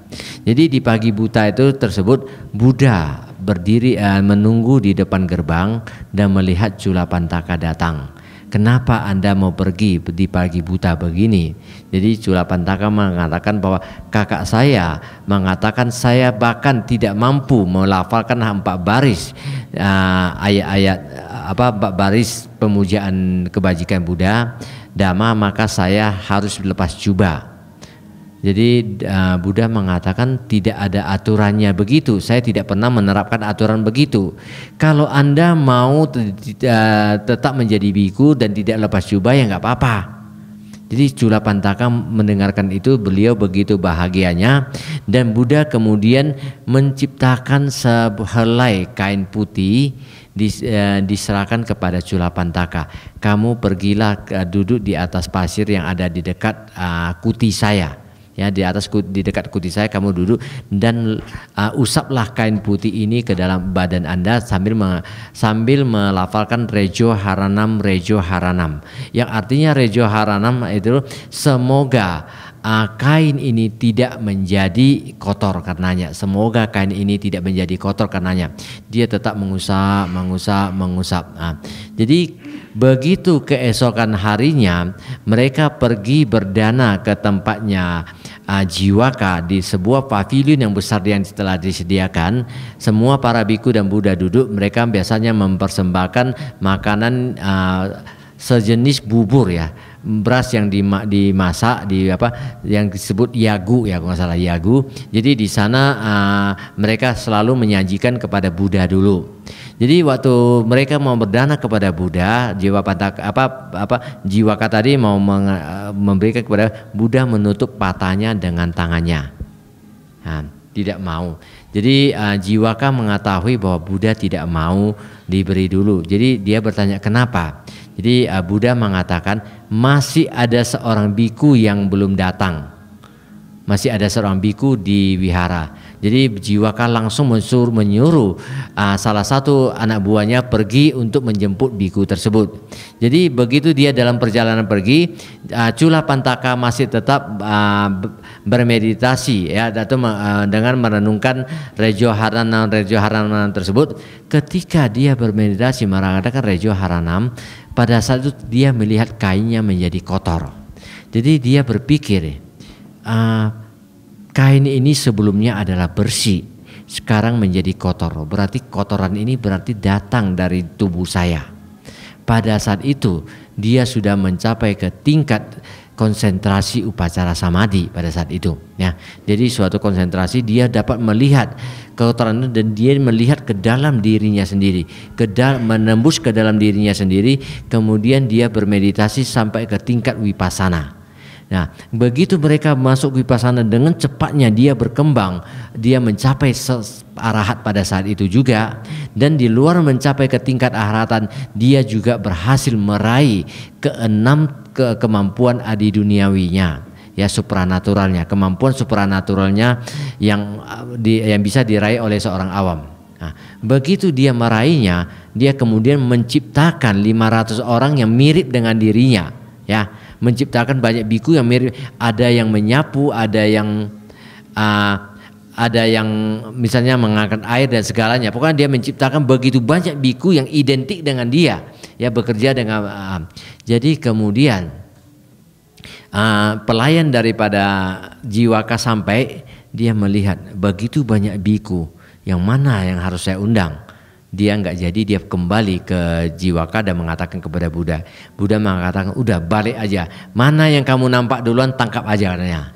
Jadi di pagi buta itu tersebut Buddha berdiri eh, menunggu di depan gerbang dan melihat Culapantaka datang. Kenapa Anda mau pergi di pagi buta begini? Jadi Culapantaka mengatakan bahwa kakak saya mengatakan saya bahkan tidak mampu melafalkan empat baris eh, ayat-ayat uh, apa empat baris pemujaan kebajikan Buddha. Dama maka saya harus lepas jubah jadi uh, Buddha mengatakan tidak ada aturannya begitu. Saya tidak pernah menerapkan aturan begitu. Kalau anda mau uh, tetap menjadi biku dan tidak lepas jubah ya nggak apa-apa. Jadi Cula Pantaka mendengarkan itu beliau begitu bahagianya dan Buddha kemudian menciptakan sehelai kain putih eh, diserahkan kepada Cula Pantaka. Kamu pergilah duduk di atas pasir yang ada di dekat uh, kuti saya ya di atas di dekat kuti saya kamu duduk dan uh, usaplah kain putih ini ke dalam badan Anda sambil me, sambil melafalkan rejo haranam rejo haranam yang artinya rejo haranam itu semoga uh, kain ini tidak menjadi kotor karenanya. Semoga kain ini tidak menjadi kotor karenanya. Dia tetap mengusap, mengusap, mengusap. Uh, jadi begitu keesokan harinya mereka pergi berdana ke tempatnya Ajiwaka ah, di sebuah pavilion yang besar yang telah disediakan semua para biku dan buddha duduk mereka biasanya mempersembahkan makanan uh, sejenis bubur ya beras yang dimasak di apa yang disebut yagu ya kalau salah yagu jadi di sana uh, mereka selalu menyajikan kepada Buddha dulu jadi waktu mereka mau berdana kepada Buddha, jiwa patah apa apa jiwa kata tadi mau meng, memberikan kepada Buddha menutup patahnya dengan tangannya. Nah, tidak mau. Jadi uh, jiwaka mengetahui bahwa Buddha tidak mau diberi dulu. Jadi dia bertanya kenapa? Jadi uh, Buddha mengatakan masih ada seorang biku yang belum datang. Masih ada seorang biku di wihara jadi Jiwaka langsung menyuruh, menyuruh ah, uh, salah satu anak buahnya pergi untuk menjemput biku tersebut. Jadi begitu dia dalam perjalanan pergi, uh, ah, Cula Pantaka masih tetap uh, bermeditasi ya atau uh, dengan merenungkan rejo haranam rejo haranam tersebut. Ketika dia bermeditasi mengatakan rejo haranam, pada saat itu dia melihat kainnya menjadi kotor. Jadi dia berpikir uh, Kain ini sebelumnya adalah bersih, sekarang menjadi kotor. Berarti kotoran ini berarti datang dari tubuh saya. Pada saat itu dia sudah mencapai ke tingkat konsentrasi upacara samadhi pada saat itu ya. Jadi suatu konsentrasi dia dapat melihat kotoran dan dia melihat ke dalam dirinya sendiri, ke dalam, menembus ke dalam dirinya sendiri, kemudian dia bermeditasi sampai ke tingkat wipasana. Nah, begitu mereka masuk wipasana dengan cepatnya dia berkembang, dia mencapai arahat pada saat itu juga dan di luar mencapai ke tingkat arahatan, dia juga berhasil meraih keenam ke kemampuan adi duniawinya ya supranaturalnya, kemampuan supranaturalnya yang di, yang bisa diraih oleh seorang awam. Nah, begitu dia meraihnya, dia kemudian menciptakan 500 orang yang mirip dengan dirinya, ya menciptakan banyak biku yang mirip ada yang menyapu ada yang uh, ada yang misalnya mengangkat air dan segalanya pokoknya dia menciptakan begitu banyak biku yang identik dengan dia ya bekerja dengan uh, jadi kemudian uh, pelayan daripada jiwa jiwaka sampai dia melihat begitu banyak biku yang mana yang harus saya undang dia nggak jadi dia kembali ke jiwa kada mengatakan kepada Buddha Buddha mengatakan udah balik aja mana yang kamu nampak duluan tangkap aja katanya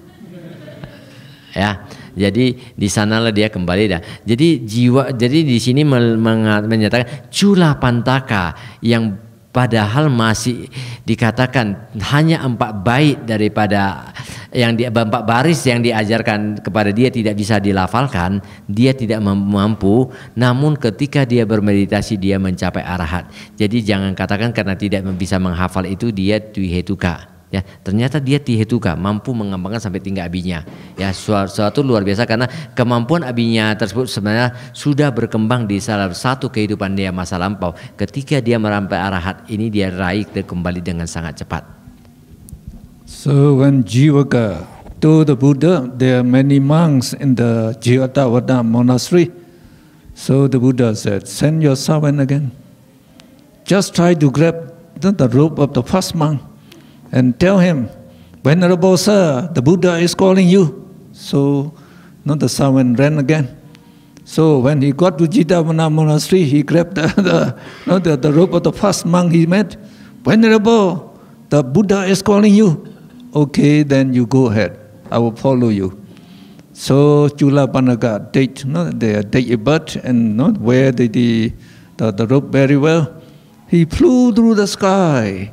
ya jadi di sanalah dia kembali dah jadi jiwa jadi di sini menyatakan cula pantaka yang padahal masih dikatakan hanya empat bait daripada yang di, empat baris yang diajarkan kepada dia tidak bisa dilafalkan dia tidak mampu namun ketika dia bermeditasi dia mencapai arahat jadi jangan katakan karena tidak bisa menghafal itu dia tuhetuka ya ternyata dia Tihetuka mampu mengembangkan sampai tingkat abinya ya suatu luar biasa karena kemampuan abinya tersebut sebenarnya sudah berkembang di salah satu kehidupan dia masa lampau ketika dia merampai arahat ini dia raih dan kembali dengan sangat cepat so when Jivaka to the Buddha there are many monks in the Jivatavada monastery so the Buddha said send your servant again just try to grab the, the rope of the first monk and tell him, Venerable sir, the Buddha is calling you. So not the son went ran again. So when he got to Jidavana monastery, he grabbed the, the, no, the, the rope of the first monk he met. Venerable, the Buddha is calling you. Okay, then you go ahead. I will follow you. So Chula Panaga date, no, they date a bird and not wear the, the, the, the very well. He flew through the sky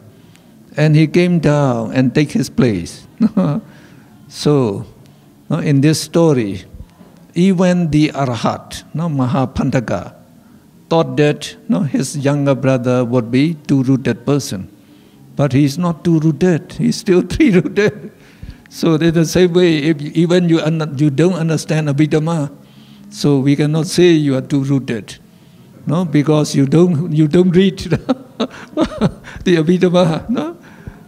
and he came down and take his place. so, in this story, even the Arhat, no, Mahapantaka, thought that no, his younger brother would be two-rooted person. But he's not two-rooted, he's still three-rooted. So in the same way, if even you, you don't understand Abhidhamma, so we cannot say you are two-rooted, no, because you don't, you don't read the Abhidhamma. No?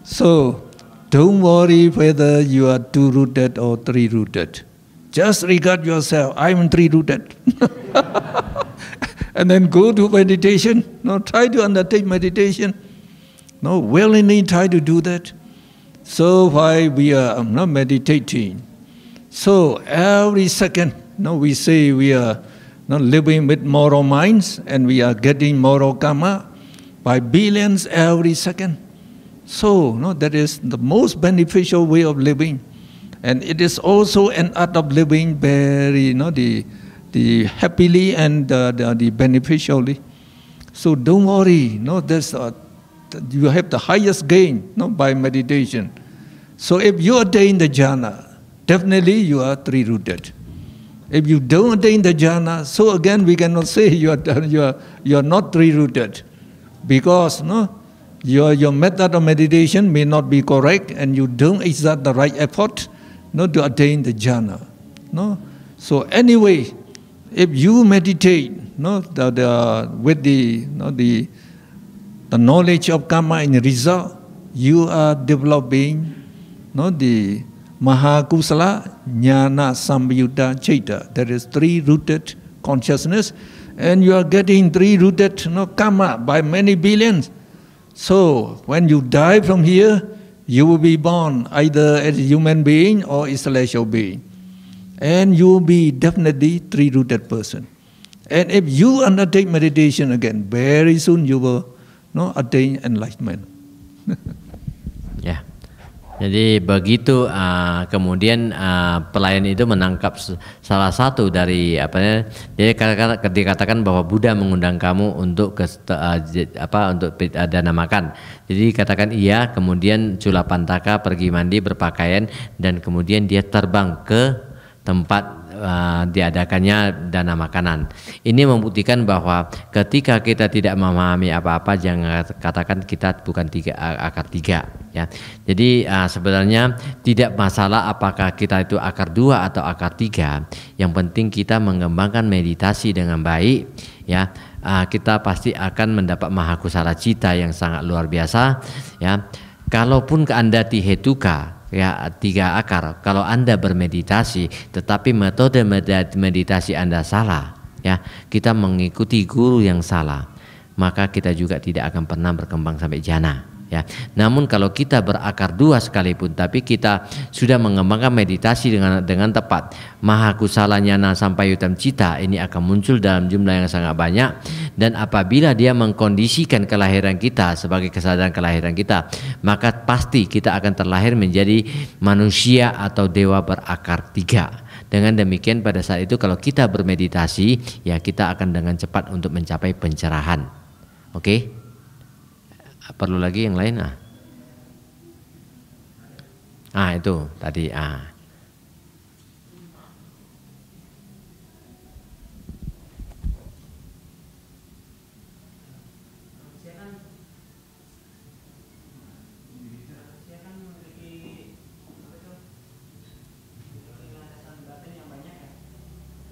So don't worry whether you are two rooted or three rooted. Just regard yourself, I'm three rooted. and then go to meditation. No, try to undertake meditation. No, willingly try to do that. So while we are um, not meditating, so every second, no, we say we are not living with moral minds and we are getting moral karma by billions every second. So, no, that is the most beneficial way of living. And it is also an art of living very, you know, the, the happily and the, the, the beneficially. So don't worry, no, there's a, you have the highest gain no, by meditation. So if you attain the jhana, definitely you are three-rooted. If you don't attain the jhana, so again we cannot say you are, you are, you are not three-rooted. Because no, your, your method of meditation may not be correct and you don't exert the right effort not to attain the jhana. No? So anyway, if you meditate no, the, the, with the, no, the, the knowledge of karma and result, you are developing no, the Mahakusala Jnana Samyutta Chaita. There is three-rooted consciousness. And you are getting three-rooted no, karma by many billions. So when you die from here, you will be born either as a human being or a celestial being. And you will be definitely three-rooted person. And if you undertake meditation again, very soon you will you know, attain enlightenment. yeah. Jadi begitu uh, kemudian uh, pelayan itu menangkap salah satu dari apa ya, jadi dikatakan bahwa Buddha mengundang kamu untuk ke, uh, apa untuk uh, dana makan. Jadi katakan iya, kemudian Culapantaka pergi mandi berpakaian dan kemudian dia terbang ke tempat uh, diadakannya dana makanan. Ini membuktikan bahwa ketika kita tidak memahami apa-apa, jangan katakan kita bukan tiga eh, akar tiga. Ya, jadi uh, sebenarnya tidak masalah apakah kita itu akar dua atau akar tiga. Yang penting kita mengembangkan meditasi dengan baik. Ya, uh, kita pasti akan mendapat mahakusala cita yang sangat luar biasa. Ya, kalaupun anda tihetuka ya tiga akar. Kalau Anda bermeditasi tetapi metode meditasi Anda salah, ya, kita mengikuti guru yang salah, maka kita juga tidak akan pernah berkembang sampai jana ya. Namun kalau kita berakar dua sekalipun tapi kita sudah mengembangkan meditasi dengan dengan tepat, maha kusalanya na sampai yutam cita ini akan muncul dalam jumlah yang sangat banyak dan apabila dia mengkondisikan kelahiran kita sebagai kesadaran kelahiran kita, maka pasti kita akan terlahir menjadi manusia atau dewa berakar tiga. Dengan demikian pada saat itu kalau kita bermeditasi ya kita akan dengan cepat untuk mencapai pencerahan. Oke? Okay? Ah, perlu lagi yang lain ah. Ah itu tadi ah.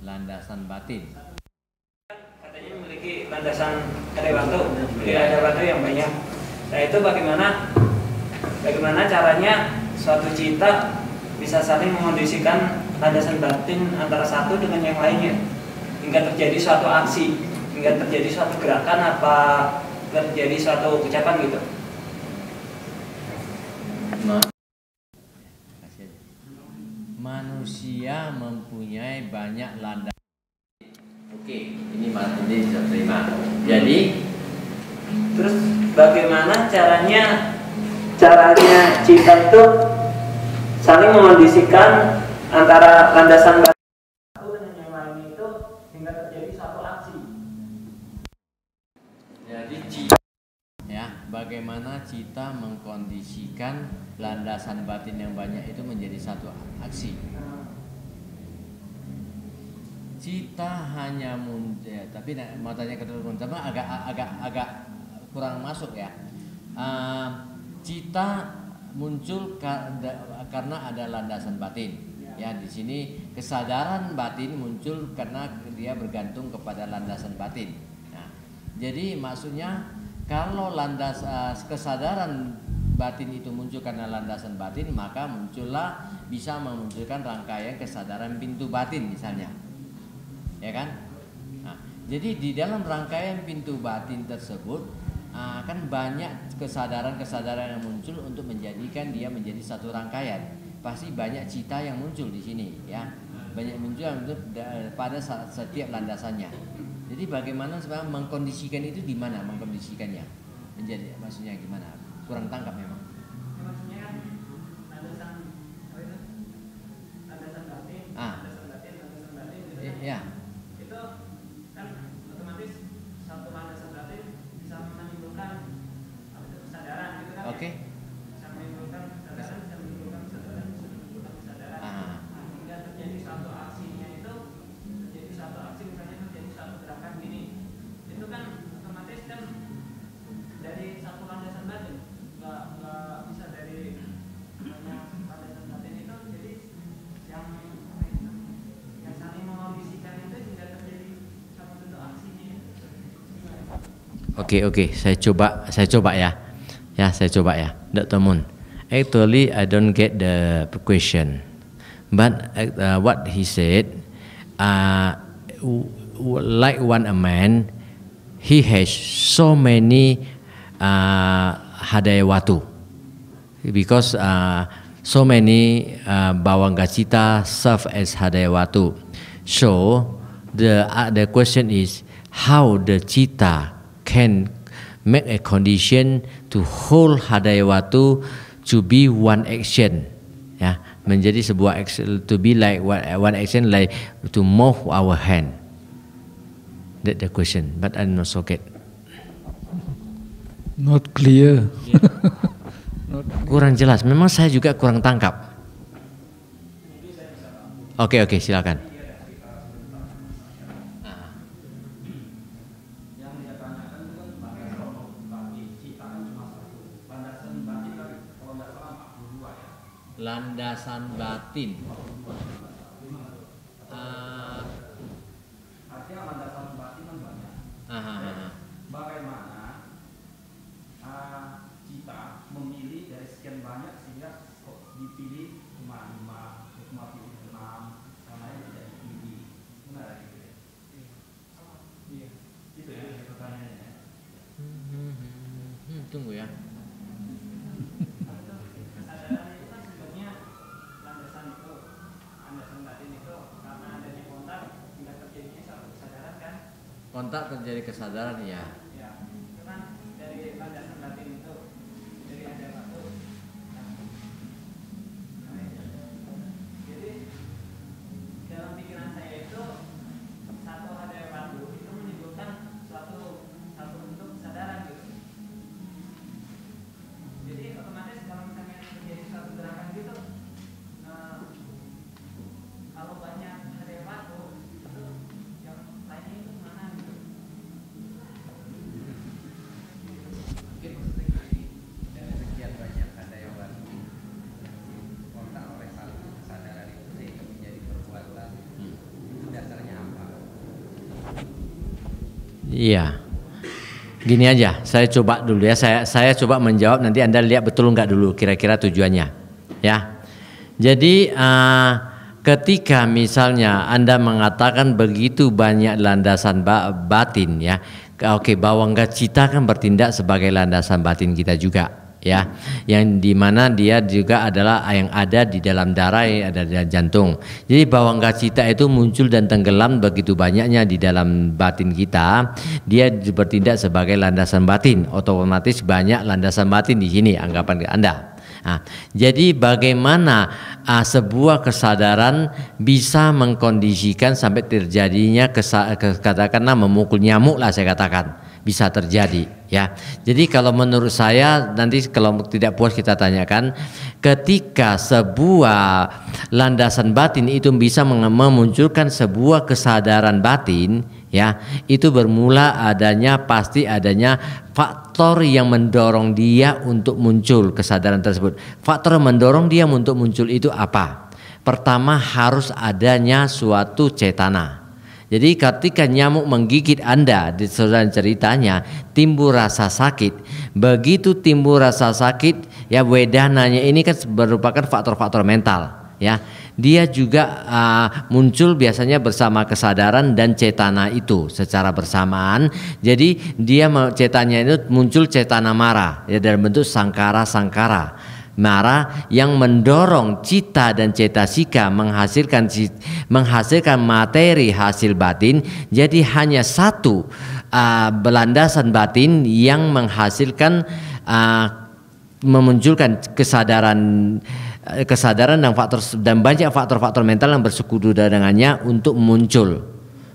landasan batin. Katanya memiliki landasan dari batu, tidak ada batu yang banyak. Nah Itu bagaimana bagaimana caranya suatu cita bisa saling mengondisikan landasan batin antara satu dengan yang lainnya hingga terjadi suatu aksi hingga terjadi suatu gerakan apa terjadi suatu ucapan gitu manusia mempunyai banyak landasan oke ini ini bisa terima jadi Terus bagaimana caranya caranya cinta itu saling mengondisikan antara landasan satu dengan yang lainnya itu hingga terjadi satu aksi. Jadi cinta ya bagaimana cita mengkondisikan landasan batin yang banyak itu menjadi satu aksi. Cita hanya muncul, ya, tapi mau tanya ke teman-teman agak agak agak kurang masuk ya. Ehm, cita muncul karena ada landasan batin. Ya, di sini kesadaran batin muncul karena dia bergantung kepada landasan batin. Nah, jadi maksudnya kalau landas eh, kesadaran batin itu muncul karena landasan batin, maka muncullah bisa memunculkan rangkaian kesadaran pintu batin misalnya. Ya kan? Nah, jadi di dalam rangkaian pintu batin tersebut uh, kan banyak kesadaran-kesadaran yang muncul untuk menjadikan dia menjadi satu rangkaian. Pasti banyak cita yang muncul di sini, ya. Banyak muncul untuk pada saat setiap landasannya. Jadi bagaimana sebenarnya mengkondisikan itu di mana mengkondisikannya? Menjadi maksudnya gimana? Kurang tangkap memang. Yeah. Ya, Oke okay, oke, okay. saya coba saya coba ya. Ya, saya coba ya. tidak temun. Actually I don't get the question. But uh, what he said uh, like one a man he has so many uh, hadayawatu because uh, so many uh, gacita serve as hadayawatu so the uh, the question is how the cita can make a condition to hold hadayawatu to be one action ya menjadi sebuah action to be like one, action like to move our hand that the question but I'm not so get not clear yeah. not clear. kurang jelas memang saya juga kurang tangkap oke okay, oke okay, silakan batin uh, eh, artinya landasan batin kan banyak aha, aha. bagaimana uh, kita memilih dari sekian banyak sehingga kok dipilih cuma lima cuma pilih enam karena itu tidak dipilih benar gitu ya iya itu ya pertanyaannya hmm, hmm, hmm, hmm, tunggu ya Hmm. Tak terjadi kesadaran ya Iya. Gini aja, saya coba dulu ya. Saya saya coba menjawab nanti Anda lihat betul nggak dulu kira-kira tujuannya. Ya. Jadi uh, ketika misalnya Anda mengatakan begitu banyak landasan batin ya. Oke, okay, bahwa nggak kan bertindak sebagai landasan batin kita juga ya yang dimana dia juga adalah yang ada di dalam darah yang ada di jantung jadi bawang gacita itu muncul dan tenggelam begitu banyaknya di dalam batin kita dia bertindak sebagai landasan batin otomatis banyak landasan batin di sini anggapan anda Nah, jadi bagaimana uh, sebuah kesadaran bisa mengkondisikan sampai terjadinya kesa- katakanlah memukul nyamuk lah saya katakan bisa terjadi ya. Jadi kalau menurut saya nanti kalau tidak puas kita tanyakan ketika sebuah landasan batin itu bisa memunculkan sebuah kesadaran batin ya itu bermula adanya pasti adanya faktor yang mendorong dia untuk muncul kesadaran tersebut faktor yang mendorong dia untuk muncul itu apa pertama harus adanya suatu cetana jadi ketika nyamuk menggigit Anda di saudara ceritanya timbul rasa sakit. Begitu timbul rasa sakit ya wedananya ini kan merupakan faktor-faktor mental ya. Dia juga uh, muncul biasanya bersama kesadaran dan cetana itu secara bersamaan. Jadi dia cetanya itu muncul cetana marah, ya dalam bentuk sangkara-sangkara marah yang mendorong cita dan cetasika menghasilkan menghasilkan materi hasil batin jadi hanya satu uh, belandasan batin yang menghasilkan uh, memunculkan kesadaran eh, kesadaran dan faktor dan banyak faktor-faktor mental yang bersekutu dengannya untuk muncul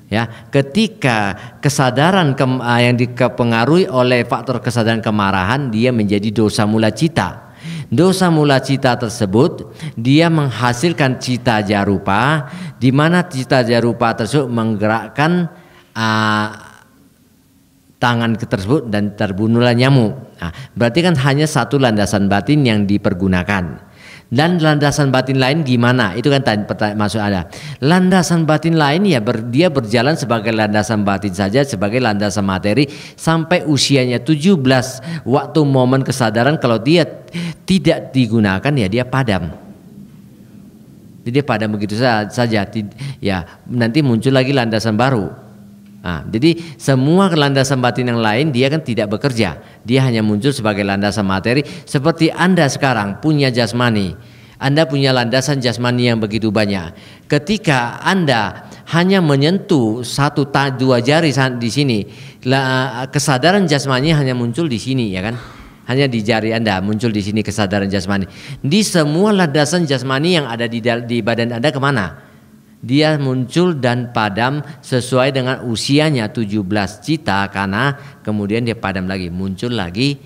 ya ketika kesadaran ke, ah, yang dipengaruhi oleh faktor kesadaran kemarahan dia menjadi dosa mula cita Dosa mula cita tersebut dia menghasilkan cita jarupa di mana cita jarupa tersebut menggerakkan uh, tangan tersebut dan terbunuhlah nyamuk. Nah, berarti kan hanya satu landasan batin yang dipergunakan dan landasan batin lain gimana itu kan masuk ada landasan batin lain ya ber, dia berjalan sebagai landasan batin saja sebagai landasan materi sampai usianya 17 waktu momen kesadaran kalau dia tidak digunakan ya dia padam jadi pada begitu saja ya nanti muncul lagi landasan baru Nah, jadi semua landasan batin yang lain dia kan tidak bekerja. Dia hanya muncul sebagai landasan materi seperti Anda sekarang punya jasmani. Anda punya landasan jasmani yang begitu banyak. Ketika Anda hanya menyentuh satu dua jari di sini, kesadaran jasmani hanya muncul di sini ya kan? Hanya di jari Anda muncul di sini kesadaran jasmani. Di semua landasan jasmani yang ada di, di badan Anda kemana? dia muncul dan padam sesuai dengan usianya 17 cita karena kemudian dia padam lagi muncul lagi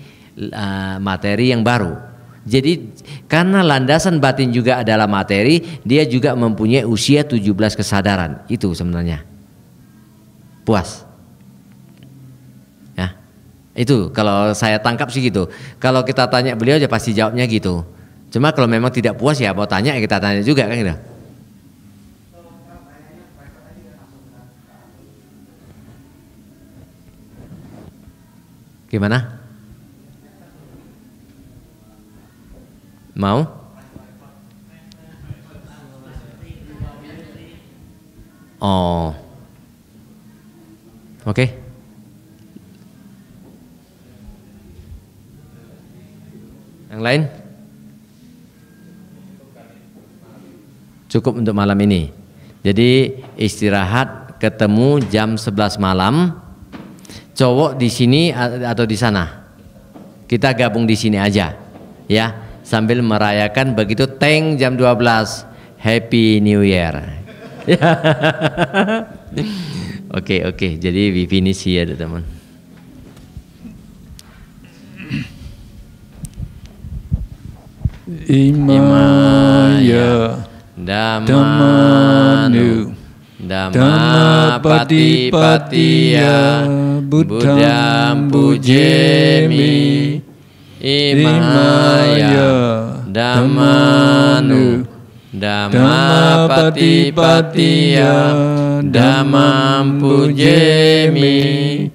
uh, materi yang baru jadi karena landasan batin juga adalah materi dia juga mempunyai usia 17 kesadaran itu sebenarnya puas ya itu kalau saya tangkap sih gitu kalau kita tanya beliau aja pasti jawabnya gitu cuma kalau memang tidak puas ya mau tanya kita tanya juga kan gitu Gimana? Mau? Oh. Oke. Okay. Yang lain? Cukup untuk malam ini. Jadi istirahat ketemu jam 11 malam cowok di sini atau di sana. Kita gabung di sini aja. Ya, sambil merayakan begitu tank jam 12 Happy New Year. Oke, oke. Okay, okay. Jadi we finish here, teman. Imaya Damanu Damapati Patiya Buddham pujemi Imaya Dhammanu Dhamma pati patiya Dhammam pujemi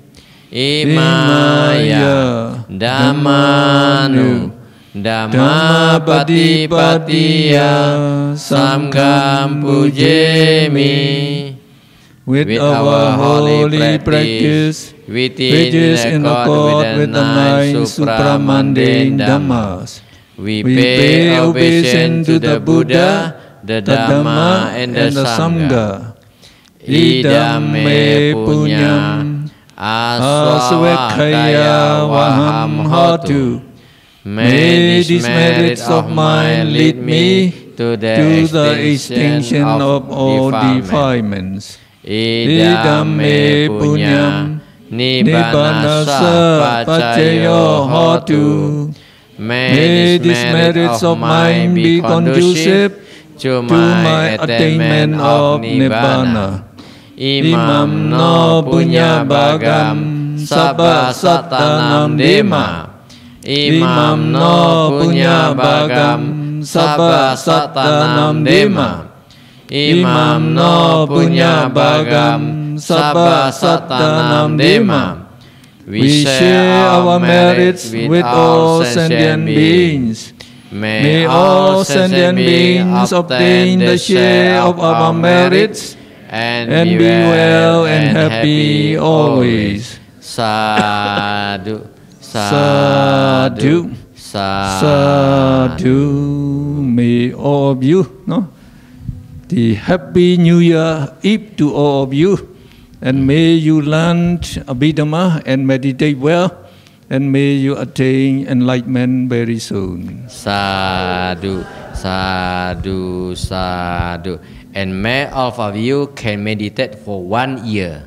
Imaya Dhammanu Dhamma pati patiya Samgam pujemi with, with our holy practice, practice which is in accord with the nine supramundane dhammas. We pay obeisance to the Buddha, the Dhamma, and the Sangha. Idame punyam asvakaya vaham hotu. May these merits of mine lead me to the extinction of all defilements. idame punyam nibbanasa pacayo hotu. May these merits of mine be conducive to my attainment of Nibbana. Imam no punya bagam sabba satanam dema. Imam no punya bagam sabba satanam dema. Imam no punya bagam sabba satanam demam. We share our merits with all sentient beings. May all sentient beings obtain the share of our merits and, and be well and happy always. Sadhu, sadhu, sadhu. May all of you, no? the Happy New Year Eve to all of you. And may you learn Abhidhamma and meditate well. And may you attain enlightenment very soon. Sadhu, sadhu, sadhu. And may all of you can meditate for one year.